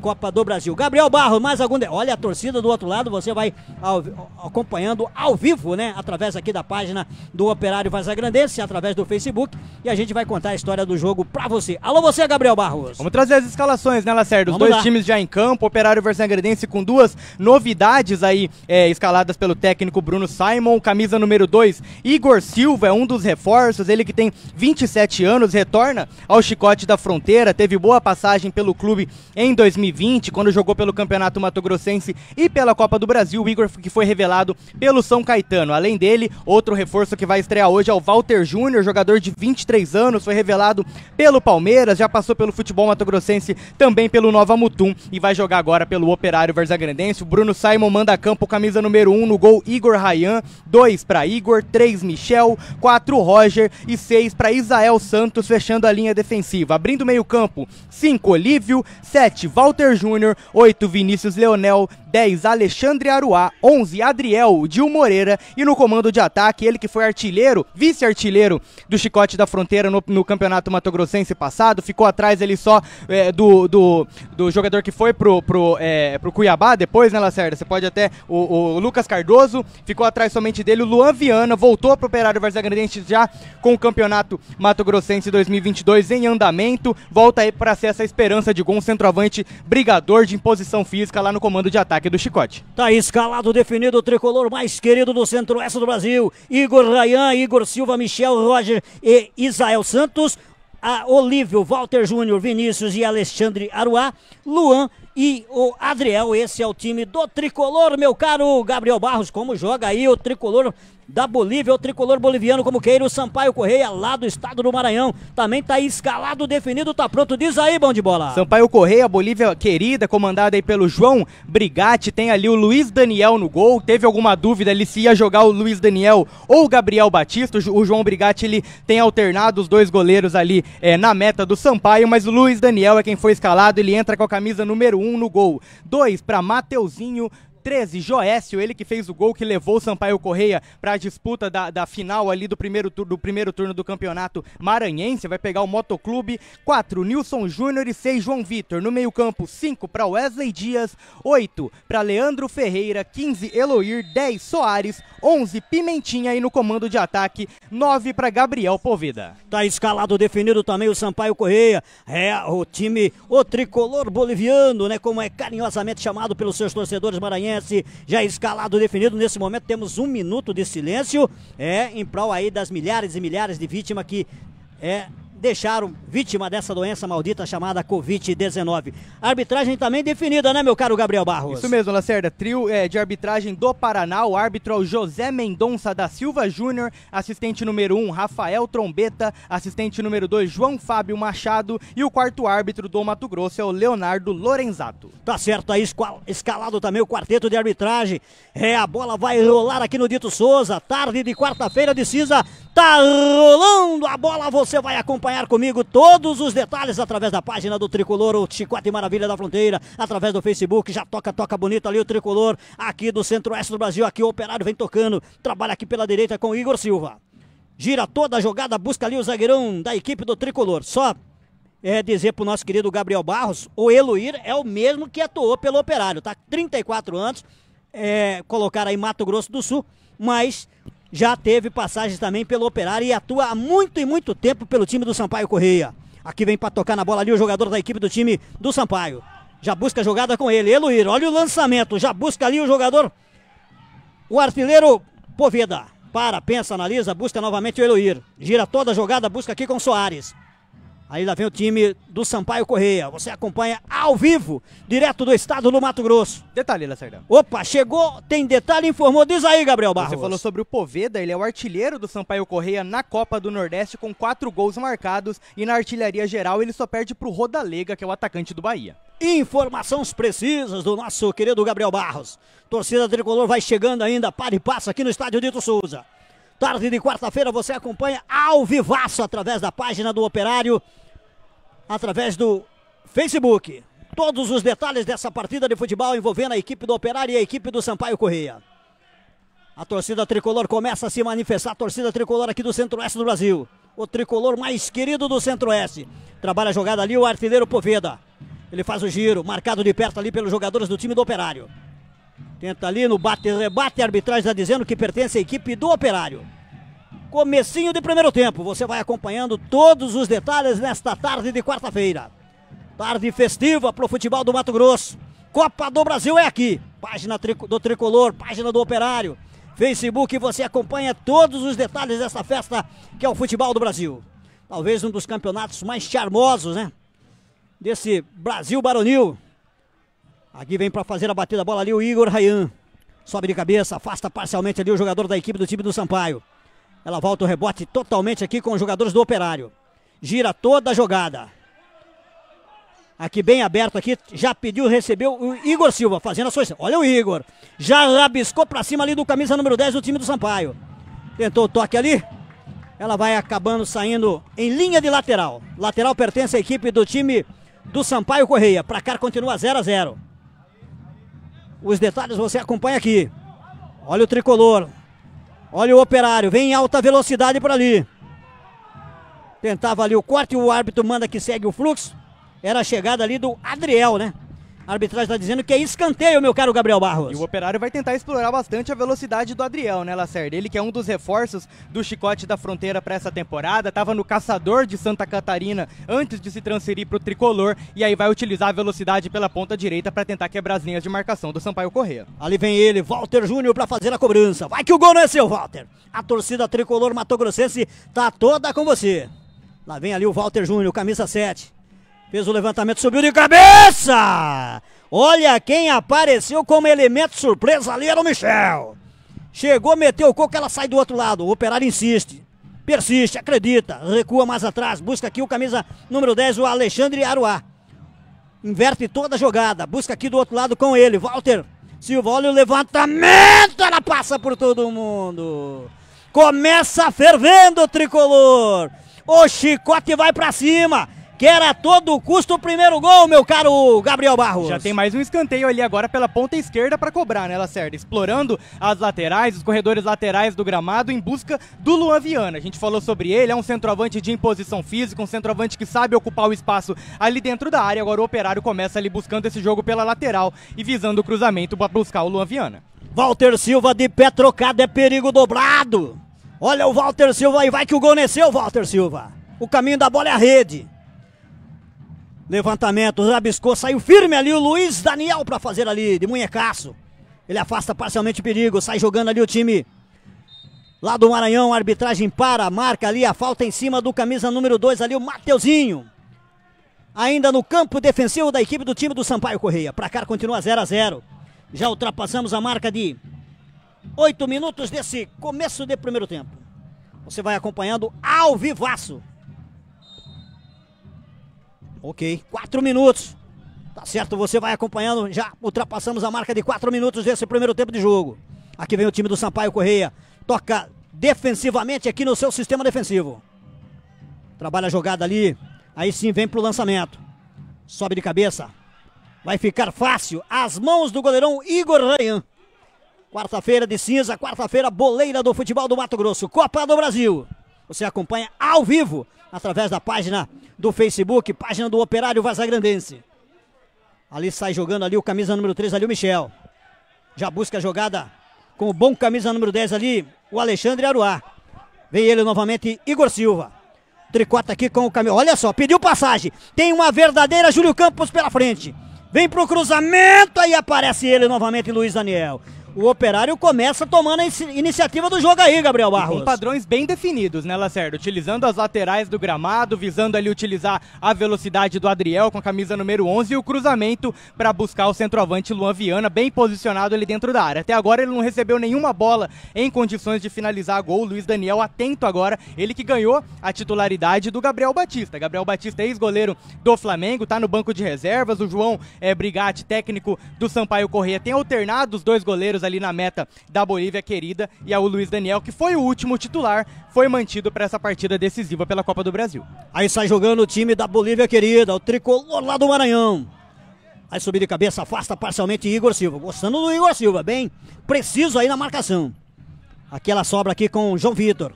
Copa do Brasil. Gabriel Barros. mais algum. De... Olha a torcida do outro lado, você vai ao... acompanhando ao vivo, né? Através aqui da página do Operário Vazagrandense, através do Facebook. E a gente vai contar a história do jogo pra você. Alô, você, Gabriel Barros. Vamos trazer as escalações, né, Lacerda? Os Vamos dois lá. times já em campo, Operário Vazagrandense com duas novidades aí é, escaladas pelo técnico Bruno Simon. Camisa número 2, Igor Silva, é um dos reforços. Ele que tem 27 anos, retorna ao Chicote da Fronteira, teve boa passagem pelo clube em 2018. 2020, quando jogou pelo Campeonato Mato Grossense e pela Copa do Brasil, o Igor que foi revelado pelo São Caetano. Além dele, outro reforço que vai estrear hoje é o Walter Júnior, jogador de 23 anos, foi revelado pelo Palmeiras, já passou pelo futebol matogrossense, também pelo Nova Mutum e vai jogar agora pelo Operário Verzagrandense. O Bruno Simon manda a campo, camisa número 1 um, no gol, Igor Rayan, 2 para Igor, 3 Michel, 4 Roger e 6 para Isael Santos, fechando a linha defensiva. Abrindo meio campo, 5 Olívio, 7 Walter Walter Júnior, 8 Vinícius Leonel, 10, Alexandre Aruá, 11, Adriel Dil Moreira e no comando de ataque, ele que foi artilheiro, vice-artilheiro do Chicote da Fronteira no, no Campeonato Mato Grossense passado, ficou atrás ele só é, do, do, do, jogador que foi pro, pro, é, pro Cuiabá depois, né Lacerda? Você pode até, o, o, Lucas Cardoso ficou atrás somente dele, o Luan Viana voltou pro Operário Varzagrandense já com o Campeonato Mato Grossense 2022 em andamento, volta aí para ser essa esperança de gol, um centroavante brigador de imposição física lá no comando de ataque ataque do Chicote. Tá escalado, definido o tricolor mais querido do centro-oeste do Brasil. Igor Rayan, Igor Silva, Michel Roger e Isael Santos. A Olívio, Walter Júnior, Vinícius e Alexandre Aruá, Luan e o Adriel. Esse é o time do tricolor, meu caro Gabriel Barros. Como joga aí o tricolor da Bolívia, o tricolor boliviano, como queira, o Sampaio Correia, lá do estado do Maranhão, também tá escalado, definido, tá pronto. Diz aí, bom de bola. Sampaio Correia, Bolívia querida, comandada aí pelo João Brigatti, tem ali o Luiz Daniel no gol. Teve alguma dúvida ali se ia jogar o Luiz Daniel ou o Gabriel Batista. O João Brigatti, ele tem alternado os dois goleiros ali é, na meta do Sampaio, mas o Luiz Daniel é quem foi escalado, ele entra com a camisa número um no gol. dois para Mateuzinho, 13, Joécio, ele que fez o gol que levou o Sampaio Correia para a disputa da, da final ali do primeiro, do primeiro turno do campeonato maranhense, vai pegar o Motoclube. 4, Nilson Júnior e 6, João Vitor. No meio-campo, 5 para Wesley Dias, 8 para Leandro Ferreira, 15 Eloir, 10 Soares, 11 Pimentinha e no comando de ataque, 9 para Gabriel Povida Tá escalado, definido também o Sampaio Correia. É o time, o tricolor boliviano, né, como é carinhosamente chamado pelos seus torcedores maranhenses Fluminense, já escalado, definido. Nesse momento temos um minuto de silêncio, é, em prol aí das milhares e milhares de vítimas que é, deixaram vítima dessa doença maldita chamada Covid-19. Arbitragem também definida, né, meu caro Gabriel Barros? Isso mesmo, Lacerda. Trio é, de arbitragem do Paraná, o árbitro é o José Mendonça da Silva Júnior, assistente número 1, um, Rafael Trombeta, assistente número 2, João Fábio Machado e o quarto árbitro do Mato Grosso é o Leonardo Lorenzato. Tá certo, aí escalado também o quarteto de arbitragem. É, a bola vai rolar aqui no Dito Souza, tarde de quarta-feira de cinza, Tá rolando a bola, você vai acompanhar comigo todos os detalhes através da página do Tricolor, o Chicote Maravilha da Fronteira, através do Facebook, já toca, toca bonito ali o Tricolor, aqui do Centro-Oeste do Brasil, aqui o Operário vem tocando, trabalha aqui pela direita com Igor Silva. Gira toda a jogada, busca ali o zagueirão da equipe do Tricolor, só é dizer pro nosso querido Gabriel Barros, o Eloir é o mesmo que atuou pelo Operário, tá? 34 anos, é, colocar aí Mato Grosso do Sul, mas já teve passagem também pelo Operário e atua há muito e muito tempo pelo time do Sampaio Correia. Aqui vem para tocar na bola ali o jogador da equipe do time do Sampaio. Já busca a jogada com ele. Eloir, olha o lançamento. Já busca ali o jogador. O artilheiro Poveda. Para, pensa, analisa, busca novamente o Eloir. Gira toda a jogada, busca aqui com Soares. Aí lá vem o time do Sampaio Correia. Você acompanha ao vivo, direto do estado do Mato Grosso. Detalhe, Lacerdão. Opa, chegou, tem detalhe, informou. Diz aí, Gabriel Barros. Você falou sobre o Poveda, ele é o artilheiro do Sampaio Correia na Copa do Nordeste com quatro gols marcados e na artilharia geral ele só perde pro Rodalega, que é o atacante do Bahia. Informações precisas do nosso querido Gabriel Barros. Torcida Tricolor vai chegando ainda, para e passa aqui no estádio Dito Souza. Tarde de quarta-feira você acompanha ao vivaço através da página do Operário através do Facebook. Todos os detalhes dessa partida de futebol envolvendo a equipe do Operário e a equipe do Sampaio Correia. A torcida tricolor começa a se manifestar, a torcida tricolor aqui do Centro-Oeste do Brasil. O tricolor mais querido do Centro-Oeste. Trabalha a jogada ali o artilheiro Poveda. Ele faz o giro, marcado de perto ali pelos jogadores do time do Operário. Tenta ali no bate-rebate, a arbitragem está dizendo que pertence à equipe do Operário comecinho de primeiro tempo. Você vai acompanhando todos os detalhes nesta tarde de quarta-feira. Tarde festiva para o futebol do Mato Grosso. Copa do Brasil é aqui. Página do Tricolor, página do Operário, Facebook. Você acompanha todos os detalhes dessa festa que é o futebol do Brasil. Talvez um dos campeonatos mais charmosos, né? Desse Brasil baronil. Aqui vem para fazer a batida bola ali o Igor Rayan. Sobe de cabeça, afasta parcialmente ali o jogador da equipe do time do Sampaio. Ela volta o rebote totalmente aqui com os jogadores do Operário. Gira toda a jogada. Aqui bem aberto aqui, já pediu, recebeu o Igor Silva fazendo a sua. Olha o Igor. Já rabiscou para cima ali do camisa número 10 do time do Sampaio. Tentou o toque ali. Ela vai acabando saindo em linha de lateral. Lateral pertence à equipe do time do Sampaio Correia. Para cá continua 0 a 0. Os detalhes você acompanha aqui. Olha o tricolor. Olha o operário, vem em alta velocidade por ali. Tentava ali o corte, o árbitro manda que segue o fluxo. Era a chegada ali do Adriel, né? A arbitragem está dizendo que é escanteio, meu caro Gabriel Barros. E o Operário vai tentar explorar bastante a velocidade do Adriel, né, Lacerda? Ele que é um dos reforços do Chicote da Fronteira para essa temporada, estava no Caçador de Santa Catarina antes de se transferir para o Tricolor e aí vai utilizar a velocidade pela ponta direita para tentar quebrar as linhas de marcação do Sampaio Correia. Ali vem ele, Walter Júnior, para fazer a cobrança. Vai que o gol não é seu, Walter. A torcida Tricolor Mato Grossense tá toda com você. Lá vem ali o Walter Júnior, camisa 7. Fez o levantamento, subiu de cabeça! Olha quem apareceu como elemento surpresa ali era o Michel. Chegou, meteu o coco, ela sai do outro lado. O operário insiste, persiste, acredita, recua mais atrás, busca aqui o camisa número 10, o Alexandre Aruá. Inverte toda a jogada, busca aqui do outro lado com ele, Walter Silva. Olha o levantamento, ela passa por todo mundo. Começa fervendo o tricolor. O chicote vai para cima quer a todo custo o primeiro gol, meu caro Gabriel Barros. Já tem mais um escanteio ali agora pela ponta esquerda para cobrar, né, Lacerda? Explorando as laterais, os corredores laterais do gramado em busca do Luan Viana. A gente falou sobre ele, é um centroavante de imposição física, um centroavante que sabe ocupar o espaço ali dentro da área. Agora o Operário começa ali buscando esse jogo pela lateral e visando o cruzamento para buscar o Luan Viana. Walter Silva de pé trocado é perigo dobrado. Olha o Walter Silva aí, vai que o gol nasceu, Walter Silva. O caminho da bola é a rede. Levantamento, rabiscou, saiu firme ali o Luiz Daniel para fazer ali, de munhecaço. Ele afasta parcialmente o perigo, sai jogando ali o time lá do Maranhão. Arbitragem para, marca ali a falta em cima do camisa número 2 ali, o Mateuzinho. Ainda no campo defensivo da equipe do time do Sampaio Correia. Pra cá continua 0 a 0 Já ultrapassamos a marca de 8 minutos desse começo de primeiro tempo. Você vai acompanhando ao vivaço Ok, quatro minutos. Tá certo, você vai acompanhando. Já ultrapassamos a marca de quatro minutos desse primeiro tempo de jogo. Aqui vem o time do Sampaio Correia. Toca defensivamente aqui no seu sistema defensivo. Trabalha a jogada ali. Aí sim vem pro lançamento. Sobe de cabeça. Vai ficar fácil. As mãos do goleirão Igor Rayan. Quarta-feira de cinza, quarta-feira boleira do futebol do Mato Grosso. Copa do Brasil. Você acompanha ao vivo através da página do Facebook, página do Operário Vazagrandense. Ali sai jogando ali o camisa número 3, ali o Michel. Já busca a jogada com o bom camisa número 10 ali, o Alexandre Aruá. Vem ele novamente, Igor Silva. Tricota aqui com o caminhão. Olha só, pediu passagem. Tem uma verdadeira Júlio Campos pela frente. Vem pro cruzamento, aí aparece ele novamente, Luiz Daniel o Operário começa tomando a iniciativa do jogo aí, Gabriel Barros. Com padrões bem definidos, né, Lacerda? Utilizando as laterais do gramado, visando ali utilizar a velocidade do Adriel com a camisa número 11 e o cruzamento para buscar o centroavante Luan Viana, bem posicionado ali dentro da área. Até agora ele não recebeu nenhuma bola em condições de finalizar gol. Luiz Daniel atento agora, ele que ganhou a titularidade do Gabriel Batista. Gabriel Batista, ex-goleiro do Flamengo, tá no banco de reservas. O João é, Brigatti, técnico do Sampaio Correia, tem alternado os dois goleiros ali na meta da Bolívia querida. E ao Luiz Daniel, que foi o último titular, foi mantido para essa partida decisiva pela Copa do Brasil. Aí sai jogando o time da Bolívia querida, o tricolor lá do Maranhão. Aí subir de cabeça, afasta parcialmente Igor Silva. Gostando do Igor Silva, bem preciso aí na marcação. Aquela sobra aqui com o João Vitor.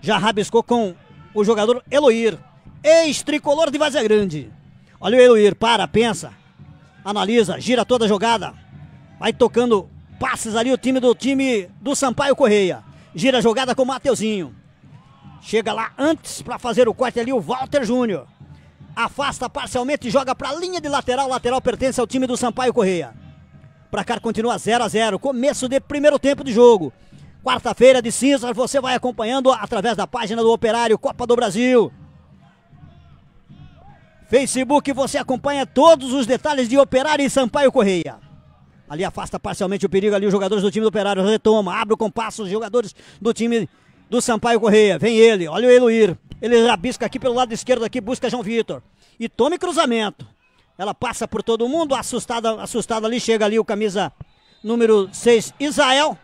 Já rabiscou com o jogador Eloir, ex-tricolor de Vazia Grande. Olha o Eloir, para, pensa, analisa, gira toda a jogada. Vai tocando passes ali o time do time do Sampaio Correia. Gira a jogada com o Mateuzinho. Chega lá antes para fazer o corte ali o Walter Júnior. Afasta parcialmente e joga para a linha de lateral. Lateral pertence ao time do Sampaio Correia. cá continua 0 a 0. Começo de primeiro tempo de jogo. Quarta-feira de cinzas, você vai acompanhando através da página do Operário Copa do Brasil. Facebook, você acompanha todos os detalhes de Operário e Sampaio Correia. Ali afasta parcialmente o perigo. Ali os jogadores do time do Operário retoma. Abre o compasso. Os jogadores do time do Sampaio Correia. Vem ele. Olha o Eloir. Ele rabisca aqui pelo lado esquerdo. aqui Busca João Vitor. E tome cruzamento. Ela passa por todo mundo. Assustada, assustada ali. Chega ali o camisa número 6, Israel.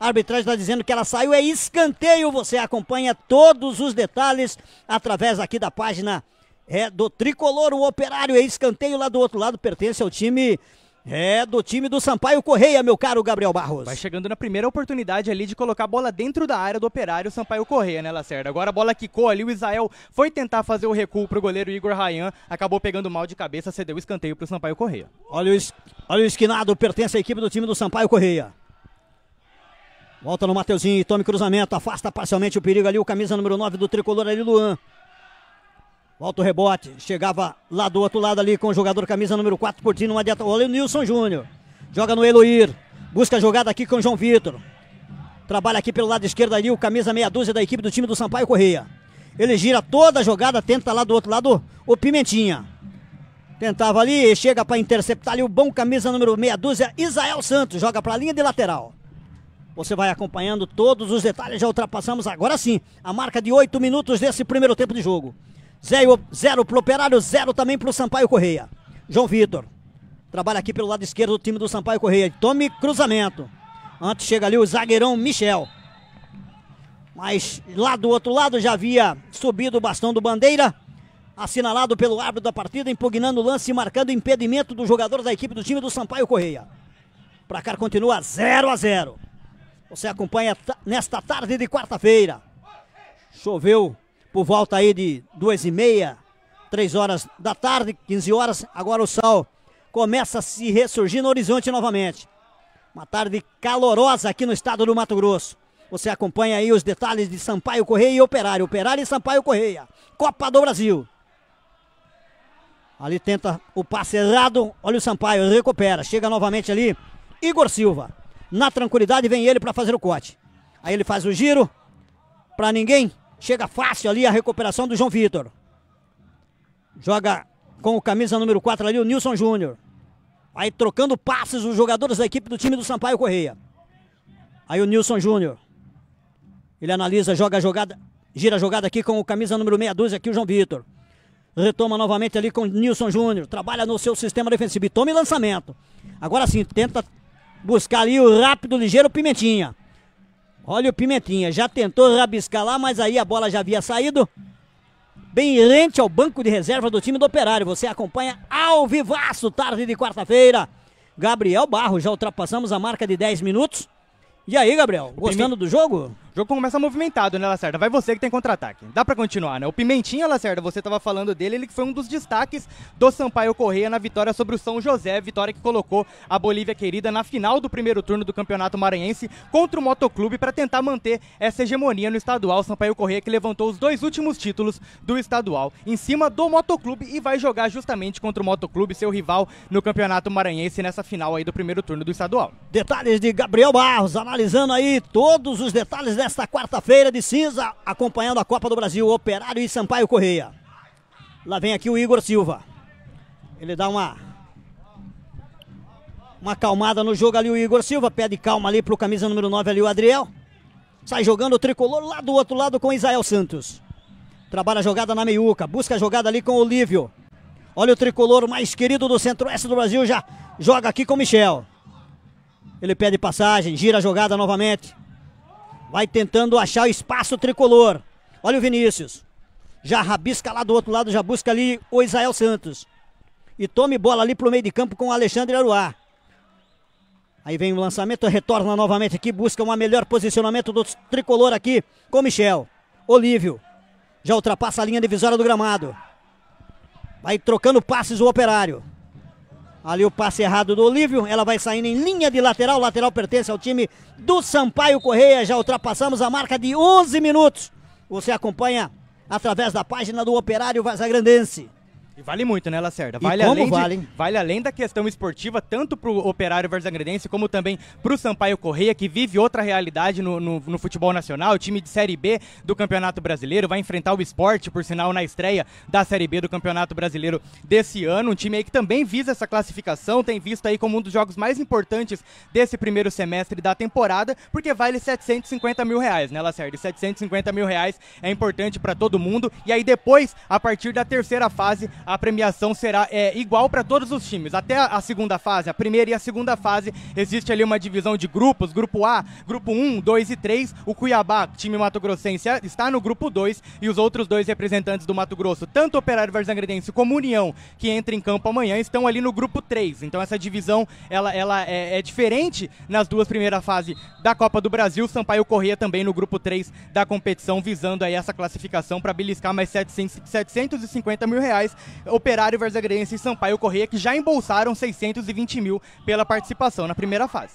A arbitragem está dizendo que ela saiu. É escanteio. Você acompanha todos os detalhes através aqui da página é, do Tricolor. O Operário é escanteio lá do outro lado. Pertence ao time é, do time do Sampaio Correia, meu caro Gabriel Barros. Vai chegando na primeira oportunidade ali de colocar a bola dentro da área do operário Sampaio Correia, né, Lacerda? Agora a bola quicou ali, o Israel foi tentar fazer o recuo pro goleiro Igor Rayan, acabou pegando mal de cabeça, cedeu o escanteio pro Sampaio Correia. Olha o, es... Olha o esquinado, pertence à equipe do time do Sampaio Correia. Volta no Mateuzinho, tome cruzamento, afasta parcialmente o perigo ali, o camisa número 9 do tricolor ali, Luan. O alto rebote, chegava lá do outro lado ali com o jogador camisa número 4 por ti, não adianta. Olha o Nilson Júnior. Joga no Eloir. Busca a jogada aqui com o João Vitor. Trabalha aqui pelo lado esquerdo ali o camisa meia dúzia da equipe do time do Sampaio Correia. Ele gira toda a jogada, tenta lá do outro lado o Pimentinha. Tentava ali, chega para interceptar ali o bom camisa número meia dúzia, Isael Santos. Joga para a linha de lateral. Você vai acompanhando todos os detalhes, já ultrapassamos agora sim a marca de 8 minutos desse primeiro tempo de jogo. Zero, zero pro Operário, zero também pro Sampaio Correia. João Vitor. Trabalha aqui pelo lado esquerdo do time do Sampaio Correia. Tome cruzamento. Antes chega ali o zagueirão Michel. Mas lá do outro lado já havia subido o bastão do Bandeira. Assinalado pelo árbitro da partida, impugnando o lance e marcando impedimento do jogador da equipe do time do Sampaio Correia. Pra cá continua 0 a 0. Você acompanha nesta tarde de quarta-feira. Choveu por volta aí de duas e meia, três horas da tarde, 15 horas. Agora o sol começa a se ressurgir no horizonte novamente. Uma tarde calorosa aqui no estado do Mato Grosso. Você acompanha aí os detalhes de Sampaio Correia e Operário. Operário e Sampaio Correia. Copa do Brasil. Ali tenta o passe errado. Olha o Sampaio, recupera. Chega novamente ali. Igor Silva. Na tranquilidade vem ele para fazer o corte. Aí ele faz o giro. Para ninguém Chega fácil ali a recuperação do João Vitor. Joga com o camisa número 4 ali, o Nilson Júnior. Aí trocando passes os jogadores da equipe do time do Sampaio Correia. Aí o Nilson Júnior. Ele analisa, joga a jogada, gira a jogada aqui com o camisa número 62 aqui, o João Vitor. Retoma novamente ali com o Nilson Júnior. Trabalha no seu sistema defensivo. E tome lançamento. Agora sim, tenta buscar ali o rápido, ligeiro Pimentinha. Olha o Pimentinha, já tentou rabiscar lá, mas aí a bola já havia saído. Bem rente ao banco de reserva do time do Operário. Você acompanha ao vivaço, tarde de quarta-feira. Gabriel Barro, já ultrapassamos a marca de 10 minutos. E aí, Gabriel, gostando do jogo? O jogo começa movimentado, né, Lacerda? Vai você que tem contra-ataque. Dá para continuar, né? O Pimentinha, Lacerda, você tava falando dele, ele que foi um dos destaques do Sampaio Correia na vitória sobre o São José, vitória que colocou a Bolívia querida na final do primeiro turno do Campeonato Maranhense contra o Motoclube para tentar manter essa hegemonia no estadual. Sampaio Correia que levantou os dois últimos títulos do estadual em cima do Motoclube e vai jogar justamente contra o Motoclube, seu rival no Campeonato Maranhense nessa final aí do primeiro turno do estadual. Detalhes de Gabriel Barros analisando aí todos os detalhes da desta quarta-feira de cinza, acompanhando a Copa do Brasil, Operário e Sampaio Correia. Lá vem aqui o Igor Silva. Ele dá uma uma acalmada no jogo ali o Igor Silva, pede calma ali pro camisa número 9 ali o Adriel. Sai jogando o tricolor lá do outro lado com Isael Santos. Trabalha a jogada na meiuca, busca a jogada ali com o Lívio. Olha o tricolor mais querido do centro-oeste do Brasil, já joga aqui com o Michel. Ele pede passagem, gira a jogada novamente. Vai tentando achar o espaço tricolor. Olha o Vinícius. Já rabisca lá do outro lado, já busca ali o Israel Santos. E tome bola ali pro meio de campo com o Alexandre Aruá. Aí vem o lançamento, retorna novamente aqui, busca um melhor posicionamento do tricolor aqui com o Michel. Olívio. Já ultrapassa a linha divisória do gramado. Vai trocando passes o operário. Ali o passe errado do Olívio, ela vai saindo em linha de lateral, lateral pertence ao time do Sampaio Correia. Já ultrapassamos a marca de 11 minutos. Você acompanha através da página do Operário Vazagrandense. E vale muito, né, Lacerda? Vale e como além vale? De, vale além da questão esportiva, tanto para o Operário Agredense, como também para o Sampaio Correia, que vive outra realidade no, no, no, futebol nacional. O time de Série B do Campeonato Brasileiro vai enfrentar o esporte, por sinal, na estreia da Série B do Campeonato Brasileiro desse ano. Um time aí que também visa essa classificação, tem visto aí como um dos jogos mais importantes desse primeiro semestre da temporada, porque vale 750 mil reais, né, Lacerda? E 750 mil reais é importante para todo mundo. E aí depois, a partir da terceira fase, a premiação será é, igual para todos os times. Até a segunda fase, a primeira e a segunda fase, existe ali uma divisão de grupos, grupo A, grupo 1, 2 e 3. O Cuiabá, time mato-grossense, é, está no grupo 2 e os outros dois representantes do Mato Grosso, tanto Operário Varzangredense como União, que entra em campo amanhã, estão ali no grupo 3. Então essa divisão ela, ela é, é diferente nas duas primeiras fases da Copa do Brasil. Sampaio Corrêa também no grupo 3 da competição, visando aí essa classificação para beliscar mais 700, 750 mil reais Operário Verzagrense e Sampaio Correia, que já embolsaram 620 mil pela participação na primeira fase.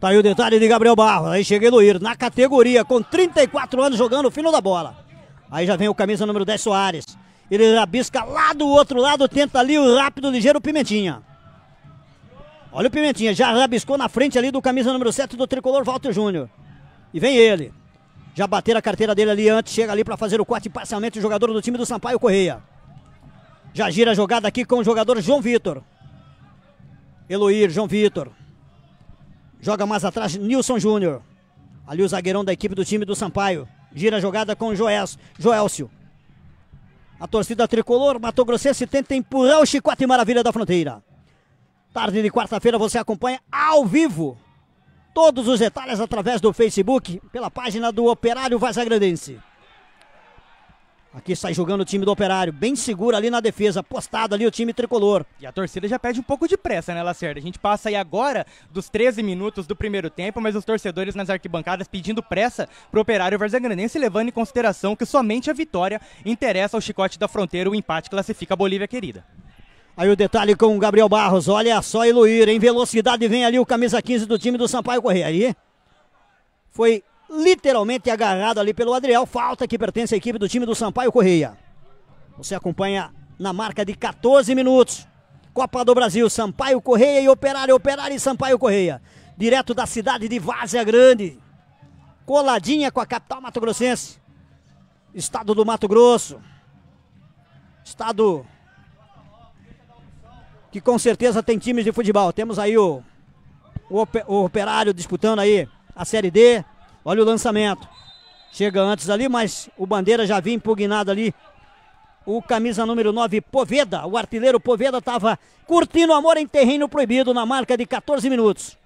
Tá aí o detalhe de Gabriel Barros. Aí chega no na categoria, com 34 anos jogando o fino da bola. Aí já vem o camisa número 10 Soares. Ele rabisca lá do outro lado, tenta ali o rápido, ligeiro Pimentinha. Olha o Pimentinha, já rabiscou na frente ali do camisa número 7 do tricolor Walter Júnior. E vem ele. Já bateram a carteira dele ali antes, chega ali para fazer o corte parcialmente o jogador do time do Sampaio Correia. Já gira a jogada aqui com o jogador João Vitor. Eloir, João Vitor. Joga mais atrás Nilson Júnior. Ali o zagueirão da equipe do time do Sampaio. Gira a jogada com o Joelcio. A torcida tricolor, Mato Grossense tenta empurrar o chicote maravilha da fronteira. Tarde de quarta-feira você acompanha ao vivo. Todos os detalhes através do Facebook, pela página do Operário Vazagrandense. Aqui sai jogando o time do Operário, bem seguro ali na defesa, postado ali o time tricolor. E a torcida já pede um pouco de pressa, né, Lacerda? A gente passa aí agora dos 13 minutos do primeiro tempo, mas os torcedores nas arquibancadas pedindo pressa pro Operário Varzagrandense, levando em consideração que somente a vitória interessa ao Chicote da Fronteira, o empate classifica a Bolívia querida. Aí o detalhe com o Gabriel Barros, olha só Eloir, em velocidade vem ali o camisa 15 do time do Sampaio Correia. Aí foi literalmente agarrado ali pelo Adriel. Falta que pertence à equipe do time do Sampaio Correia. Você acompanha na marca de 14 minutos. Copa do Brasil, Sampaio Correia e Operário, Operário e Sampaio Correia. Direto da cidade de Várzea Grande. Coladinha com a capital mato-grossense. Estado do Mato Grosso. Estado que com certeza tem times de futebol. Temos aí o, o, o Operário disputando aí a Série D. Olha o lançamento. Chega antes ali, mas o Bandeira já vinha impugnado ali. O camisa número 9, Poveda. O artilheiro Poveda estava curtindo o amor em terreno proibido na marca de 14 minutos.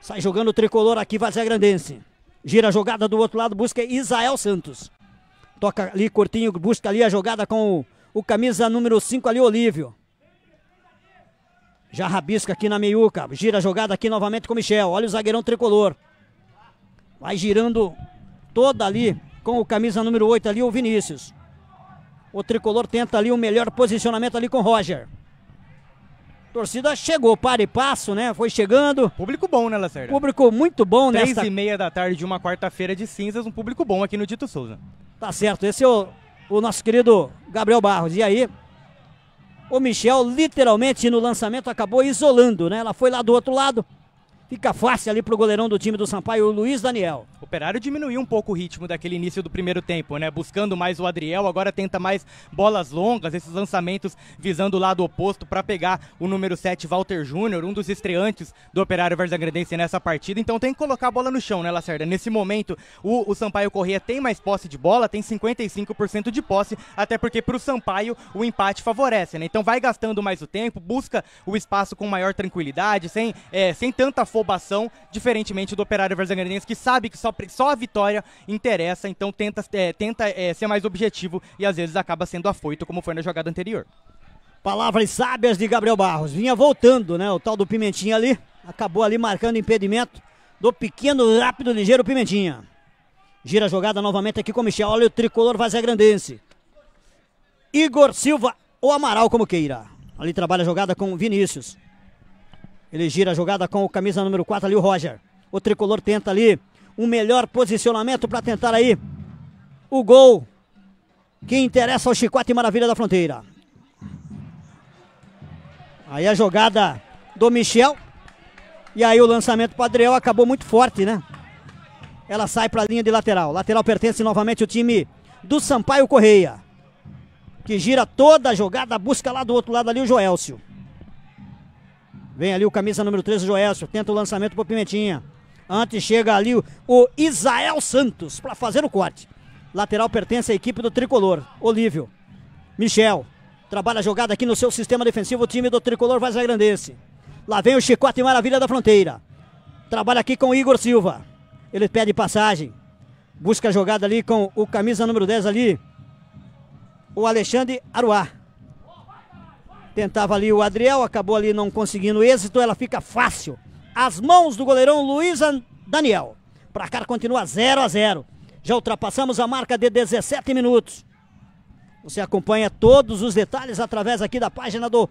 Sai jogando o tricolor aqui, Vazia Grandense. Gira a jogada do outro lado, busca Isael Santos. Toca ali curtinho, busca ali a jogada com o, o camisa número 5 ali, Olívio. Já rabisca aqui na meiuca. Gira a jogada aqui novamente com o Michel. Olha o zagueirão tricolor. Vai girando toda ali com o camisa número 8 ali, o Vinícius. O tricolor tenta ali o melhor posicionamento ali com o Roger. Torcida chegou, para e passo, né? Foi chegando. Público bom, né, Lacerda? Público muito bom, né? Três nesta... e meia da tarde de uma quarta-feira de cinzas, um público bom aqui no Dito Souza. Tá certo, esse é o, o nosso querido Gabriel Barros. E aí, o Michel literalmente no lançamento acabou isolando, né? Ela foi lá do outro lado, Fica fácil ali pro goleirão do time do Sampaio, o Luiz Daniel. O Operário diminuiu um pouco o ritmo daquele início do primeiro tempo, né? Buscando mais o Adriel, agora tenta mais bolas longas, esses lançamentos visando o lado oposto para pegar o número 7 Walter Júnior, um dos estreantes do Operário Verzagredense nessa partida. Então tem que colocar a bola no chão, né, Lacerda? Nesse momento, o, o Sampaio Correia tem mais posse de bola, tem 55% de posse, até porque pro Sampaio o empate favorece, né? Então vai gastando mais o tempo, busca o espaço com maior tranquilidade, sem, é, sem tanta força diferentemente do Operário Verzangrenense, que sabe que só, só a vitória interessa, então tenta, é, tenta é, ser mais objetivo e às vezes acaba sendo afoito, como foi na jogada anterior. Palavras sábias de Gabriel Barros. Vinha voltando, né? O tal do Pimentinha ali. Acabou ali marcando impedimento do pequeno, rápido, ligeiro Pimentinha. Gira a jogada novamente aqui com o Michel. Olha o tricolor vazegrandense. Igor Silva ou Amaral, como queira. Ali trabalha a jogada com Vinícius. Ele gira a jogada com o camisa número 4 ali, o Roger. O tricolor tenta ali um melhor posicionamento para tentar aí o gol que interessa ao Chicote Maravilha da Fronteira. Aí a jogada do Michel. E aí o lançamento para Adriel acabou muito forte, né? Ela sai para a linha de lateral. Lateral pertence novamente o time do Sampaio Correia. Que gira toda a jogada, busca lá do outro lado ali o Joelcio. Vem ali o camisa número 13, Joelcio. Tenta o lançamento pro Pimentinha. Antes chega ali o, Isael Santos para fazer o corte. Lateral pertence à equipe do tricolor. Olívio. Michel. Trabalha a jogada aqui no seu sistema defensivo. O time do tricolor vai agrandece Lá vem o Chicote Maravilha da Fronteira. Trabalha aqui com o Igor Silva. Ele pede passagem. Busca a jogada ali com o camisa número 10 ali. O Alexandre Aruá. Tentava ali o Adriel, acabou ali não conseguindo êxito, ela fica fácil. As mãos do goleirão Luiz Daniel. Pra cá continua 0 a 0. Já ultrapassamos a marca de 17 minutos. Você acompanha todos os detalhes através aqui da página do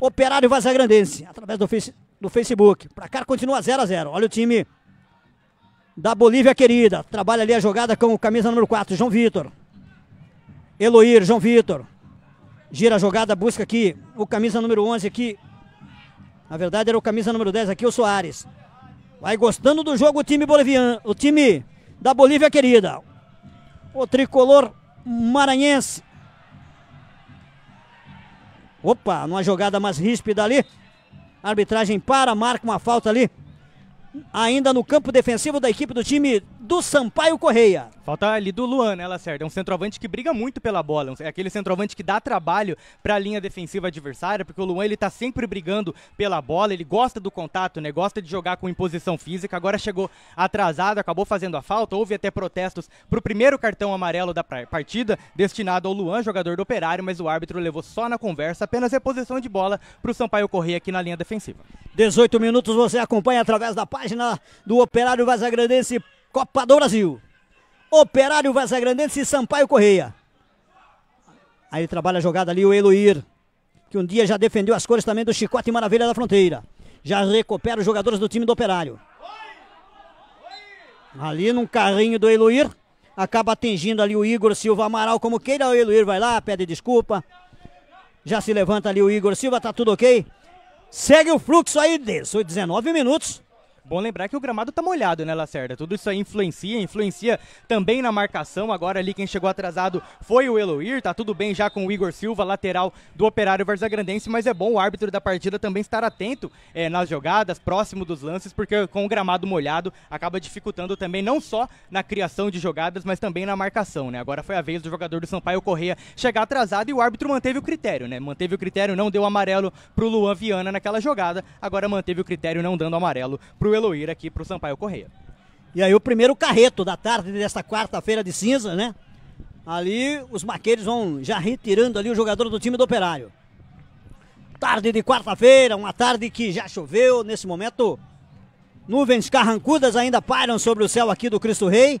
Operário Vazagrandense, através do, face, do Facebook. Pra cá continua 0 a 0. Olha o time da Bolívia querida. Trabalha ali a jogada com o camisa número 4, João Vitor. Eloir, João Vitor. Gira a jogada, busca aqui o camisa número 11 aqui. Na verdade era o camisa número 10 aqui, o Soares. Vai gostando do jogo o time boliviano, o time da Bolívia querida. O tricolor maranhense. Opa, numa jogada mais ríspida ali. A arbitragem para, marca uma falta ali. Ainda no campo defensivo da equipe do time do Sampaio Correia. Falta ali do Luan, né, Lacerda? É um centroavante que briga muito pela bola. É aquele centroavante que dá trabalho para a linha defensiva adversária, porque o Luan ele tá sempre brigando pela bola, ele gosta do contato, né? Gosta de jogar com imposição física. Agora chegou atrasado, acabou fazendo a falta. Houve até protestos pro primeiro cartão amarelo da partida, destinado ao Luan, jogador do Operário, mas o árbitro levou só na conversa, apenas reposição de bola pro Sampaio Correia aqui na linha defensiva. 18 minutos você acompanha através da página do Operário Vazagrandense Copa do Brasil. Operário Vazagrandense e Sampaio Correia. Aí trabalha a jogada ali o Eloir, que um dia já defendeu as cores também do Chicote Maravilha da Fronteira. Já recupera os jogadores do time do Operário. Ali num carrinho do Eloir, acaba atingindo ali o Igor Silva Amaral como queira. O Eloir vai lá, pede desculpa. Já se levanta ali o Igor Silva, tá tudo ok. Segue o fluxo aí, 18, 19 minutos. Bom lembrar que o gramado tá molhado, né, Lacerda? Tudo isso aí influencia, influencia também na marcação. Agora ali quem chegou atrasado foi o Eloir, tá tudo bem já com o Igor Silva, lateral do Operário Varzagrandense, mas é bom o árbitro da partida também estar atento é, nas jogadas, próximo dos lances, porque com o gramado molhado acaba dificultando também não só na criação de jogadas, mas também na marcação, né? Agora foi a vez do jogador do Sampaio Correia chegar atrasado e o árbitro manteve o critério, né? Manteve o critério, não deu amarelo pro Luan Viana naquela jogada, agora manteve o critério não dando amarelo pro Eloir aqui para o Sampaio Correia. E aí o primeiro carreto da tarde desta quarta-feira de cinza, né? Ali os maqueiros vão já retirando ali o jogador do time do Operário. Tarde de quarta-feira, uma tarde que já choveu. Nesse momento, nuvens carrancudas ainda pairam sobre o céu aqui do Cristo Rei.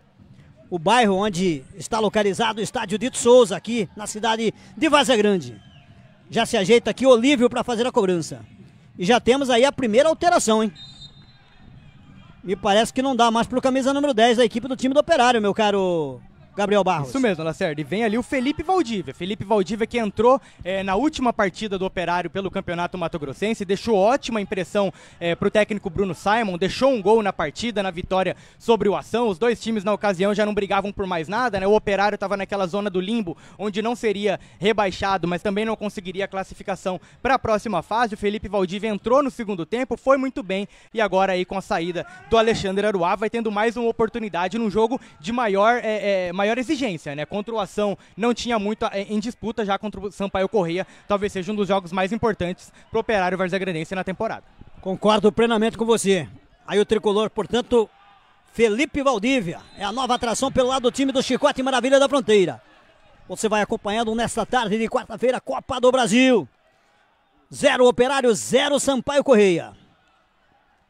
O bairro onde está localizado o estádio Dito Souza, aqui na cidade de Vaza Grande. Já se ajeita aqui o Olívio para fazer a cobrança. E já temos aí a primeira alteração, hein? Me parece que não dá mais pro camisa número 10 da equipe do time do Operário, meu caro Gabriel Barros. Isso mesmo, Lacerda. E vem ali o Felipe Valdívia. Felipe Valdívia que entrou é, na última partida do Operário pelo Campeonato Mato Grossense, deixou ótima impressão é, eh, para o técnico Bruno Simon, deixou um gol na partida, na vitória sobre o Ação. Os dois times na ocasião já não brigavam por mais nada, né? O Operário estava naquela zona do limbo, onde não seria rebaixado, mas também não conseguiria a classificação para a próxima fase. O Felipe Valdívia entrou no segundo tempo, foi muito bem e agora aí com a saída do Alexandre Aruá vai tendo mais uma oportunidade num jogo de maior, é, maior maior exigência, né? Contra o Ação não tinha muito eh, em disputa, já contra o Sampaio Correia, talvez seja um dos jogos mais importantes para o Operário Varzegrandense na temporada. Concordo plenamente com você. Aí o tricolor, portanto, Felipe Valdívia é a nova atração pelo lado do time do Chicote Maravilha da Fronteira. Você vai acompanhando nesta tarde de quarta-feira, Copa do Brasil. Zero Operário, zero Sampaio Correia.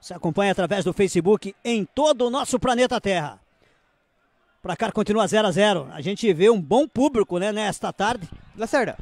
Você acompanha através do Facebook em todo o nosso planeta Terra. Placar continua 0 x 0 A gente vê um bom público, né, nesta tarde. Lacerda,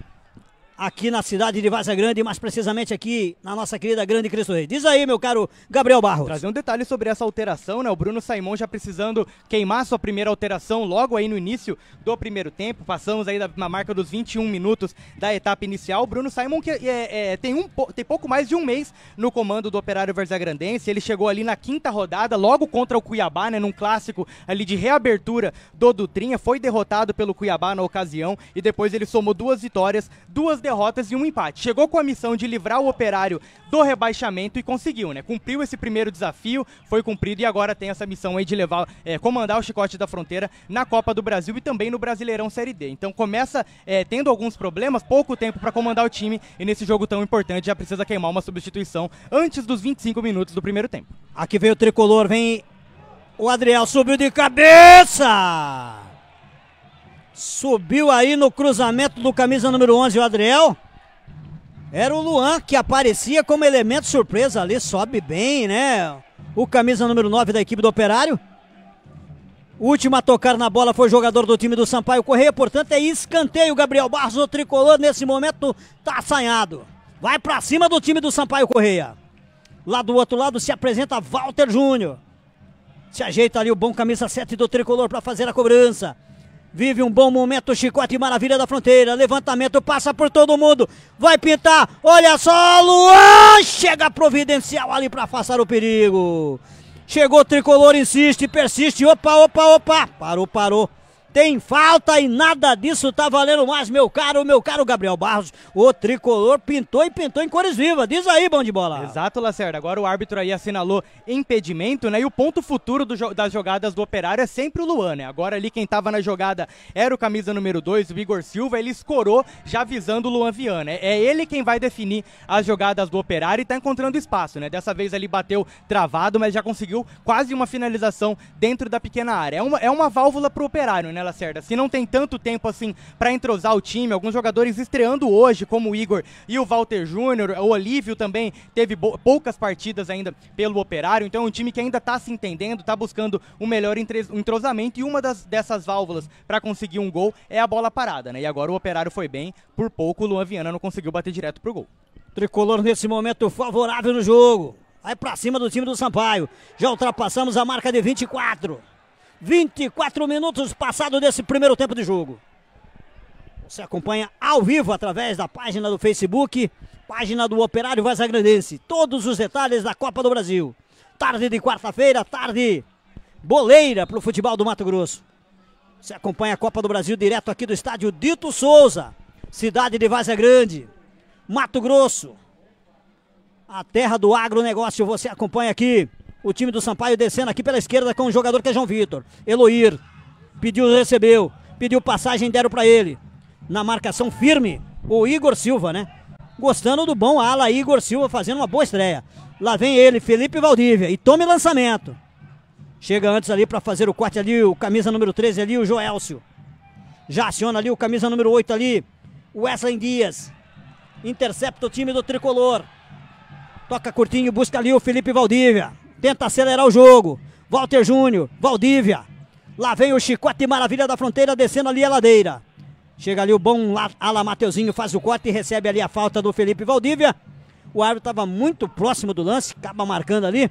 aqui na cidade de Vaza Grande, mais precisamente aqui na nossa querida Grande Cristo Rei. Diz aí, meu caro Gabriel Barros. Trazer um detalhe sobre essa alteração, né? O Bruno Saimon já precisando queimar sua primeira alteração logo aí no início do primeiro tempo. Passamos aí na marca dos 21 minutos da etapa inicial. O Bruno Saimon que é, é, tem, um, tem pouco mais de um mês no comando do Operário Verzagrandense. Ele chegou ali na quinta rodada, logo contra o Cuiabá, né? Num clássico ali de reabertura do Dutrinha. Foi derrotado pelo Cuiabá na ocasião e depois ele somou duas vitórias, duas derrotas e um empate. Chegou com a missão de livrar o operário do rebaixamento e conseguiu, né? Cumpriu esse primeiro desafio, foi cumprido e agora tem essa missão aí de levar, é, comandar o chicote da fronteira na Copa do Brasil e também no Brasileirão Série D. Então começa é, tendo alguns problemas, pouco tempo para comandar o time e nesse jogo tão importante já precisa queimar uma substituição antes dos 25 minutos do primeiro tempo. Aqui veio o tricolor, vem o Adriel, subiu de cabeça! Subiu aí no cruzamento do camisa número 11, o Adriel. Era o Luan que aparecia como elemento surpresa ali, sobe bem, né? O camisa número 9 da equipe do Operário. Última a tocar na bola foi o jogador do time do Sampaio Correia, portanto é escanteio. Gabriel Barros, o tricolor, nesse momento tá assanhado. Vai para cima do time do Sampaio Correia. Lá do outro lado se apresenta Walter Júnior. Se ajeita ali o bom camisa 7 do tricolor para fazer a cobrança. Vive um bom momento, Chicote Maravilha da Fronteira. Levantamento, passa por todo mundo. Vai pintar. Olha só, Luan! Chega providencial ali para afastar o perigo. Chegou o tricolor, insiste, persiste. Opa, opa, opa. Parou, parou tem falta e nada disso tá valendo mais, meu caro, meu caro Gabriel Barros. O tricolor pintou e pintou em cores vivas. Diz aí, bom de bola. Exato, Lacerda. Agora o árbitro aí assinalou impedimento, né? E o ponto futuro das jogadas do Operário é sempre o Luan, né? Agora ali quem tava na jogada era o camisa número 2, o Igor Silva. Ele escorou já visando o Luan Viana. Né? É ele quem vai definir as jogadas do Operário e tá encontrando espaço, né? Dessa vez ali bateu travado, mas já conseguiu quase uma finalização dentro da pequena área. É uma, é uma válvula pro Operário, né? Lacerda, se não tem tanto tempo assim para entrosar o time, alguns jogadores estreando hoje, como o Igor e o Walter Júnior, o Olívio também teve poucas partidas ainda pelo Operário, então é um time que ainda está se entendendo, está buscando um melhor entrosamento e uma das, dessas válvulas para conseguir um gol é a bola parada, né? E agora o Operário foi bem, por pouco o Luan Viana não conseguiu bater direto pro gol. Tricolor nesse momento favorável no jogo. Vai para cima do time do Sampaio. Já ultrapassamos a marca de 24. 24 minutos passado desse primeiro tempo de jogo. Você acompanha ao vivo através da página do Facebook, página do Operário Vazagrandense. Todos os detalhes da Copa do Brasil. Tarde de quarta-feira, tarde boleira para o futebol do Mato Grosso. Você acompanha a Copa do Brasil direto aqui do estádio Dito Souza, cidade de Várzea Grande, Mato Grosso, a terra do agronegócio. Você acompanha aqui o time do Sampaio descendo aqui pela esquerda com o jogador que é João Vitor. Eloir. Pediu, recebeu. Pediu passagem, deram para ele. Na marcação firme, o Igor Silva, né? Gostando do bom ala Igor Silva fazendo uma boa estreia. Lá vem ele, Felipe Valdívia. E tome lançamento. Chega antes ali para fazer o corte ali, o camisa número 13 ali, o Joelcio. Já aciona ali o camisa número 8 ali, o Wesley Dias. Intercepta o time do tricolor. Toca curtinho, busca ali o Felipe Valdívia. Tenta acelerar o jogo. Walter Júnior, Valdívia. Lá vem o Chicote Maravilha da Fronteira descendo ali a ladeira. Chega ali o bom Ala Mateuzinho, faz o corte e recebe ali a falta do Felipe Valdívia. O árbitro estava muito próximo do lance, acaba marcando ali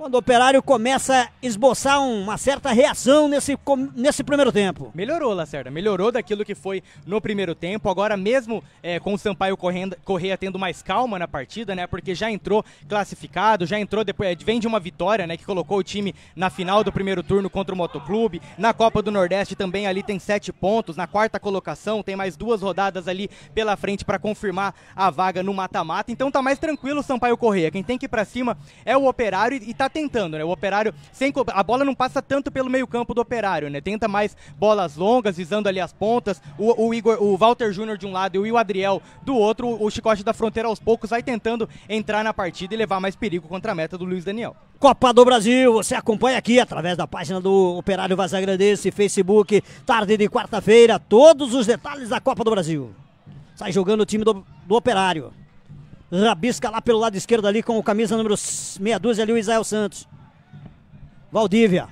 quando o Operário começa a esboçar uma certa reação nesse, nesse primeiro tempo. Melhorou, Lacerda, melhorou daquilo que foi no primeiro tempo. Agora, mesmo é, com o Sampaio correndo, Correia tendo mais calma na partida, né? Porque já entrou classificado, já entrou depois. É, vem de uma vitória, né? Que colocou o time na final do primeiro turno contra o Motoclube. Na Copa do Nordeste também ali tem sete pontos. Na quarta colocação, tem mais duas rodadas ali pela frente para confirmar a vaga no mata-mata. Então tá mais tranquilo o Sampaio Correia. Quem tem que ir pra cima é o Operário e tá tentando, né? O Operário sem a bola não passa tanto pelo meio-campo do Operário, né? Tenta mais bolas longas, visando ali as pontas. O, o Igor, o Walter Júnior de um lado e o Adriel do outro, o Chicote da Fronteira aos poucos vai tentando entrar na partida e levar mais perigo contra a meta do Luiz Daniel. Copa do Brasil, você acompanha aqui através da página do Operário Vazagrandense, Facebook, tarde de quarta-feira, todos os detalhes da Copa do Brasil. Sai jogando o time do, do Operário. Rabisca lá pelo lado esquerdo ali com o camisa número meia ali o Israel Santos. Valdívia.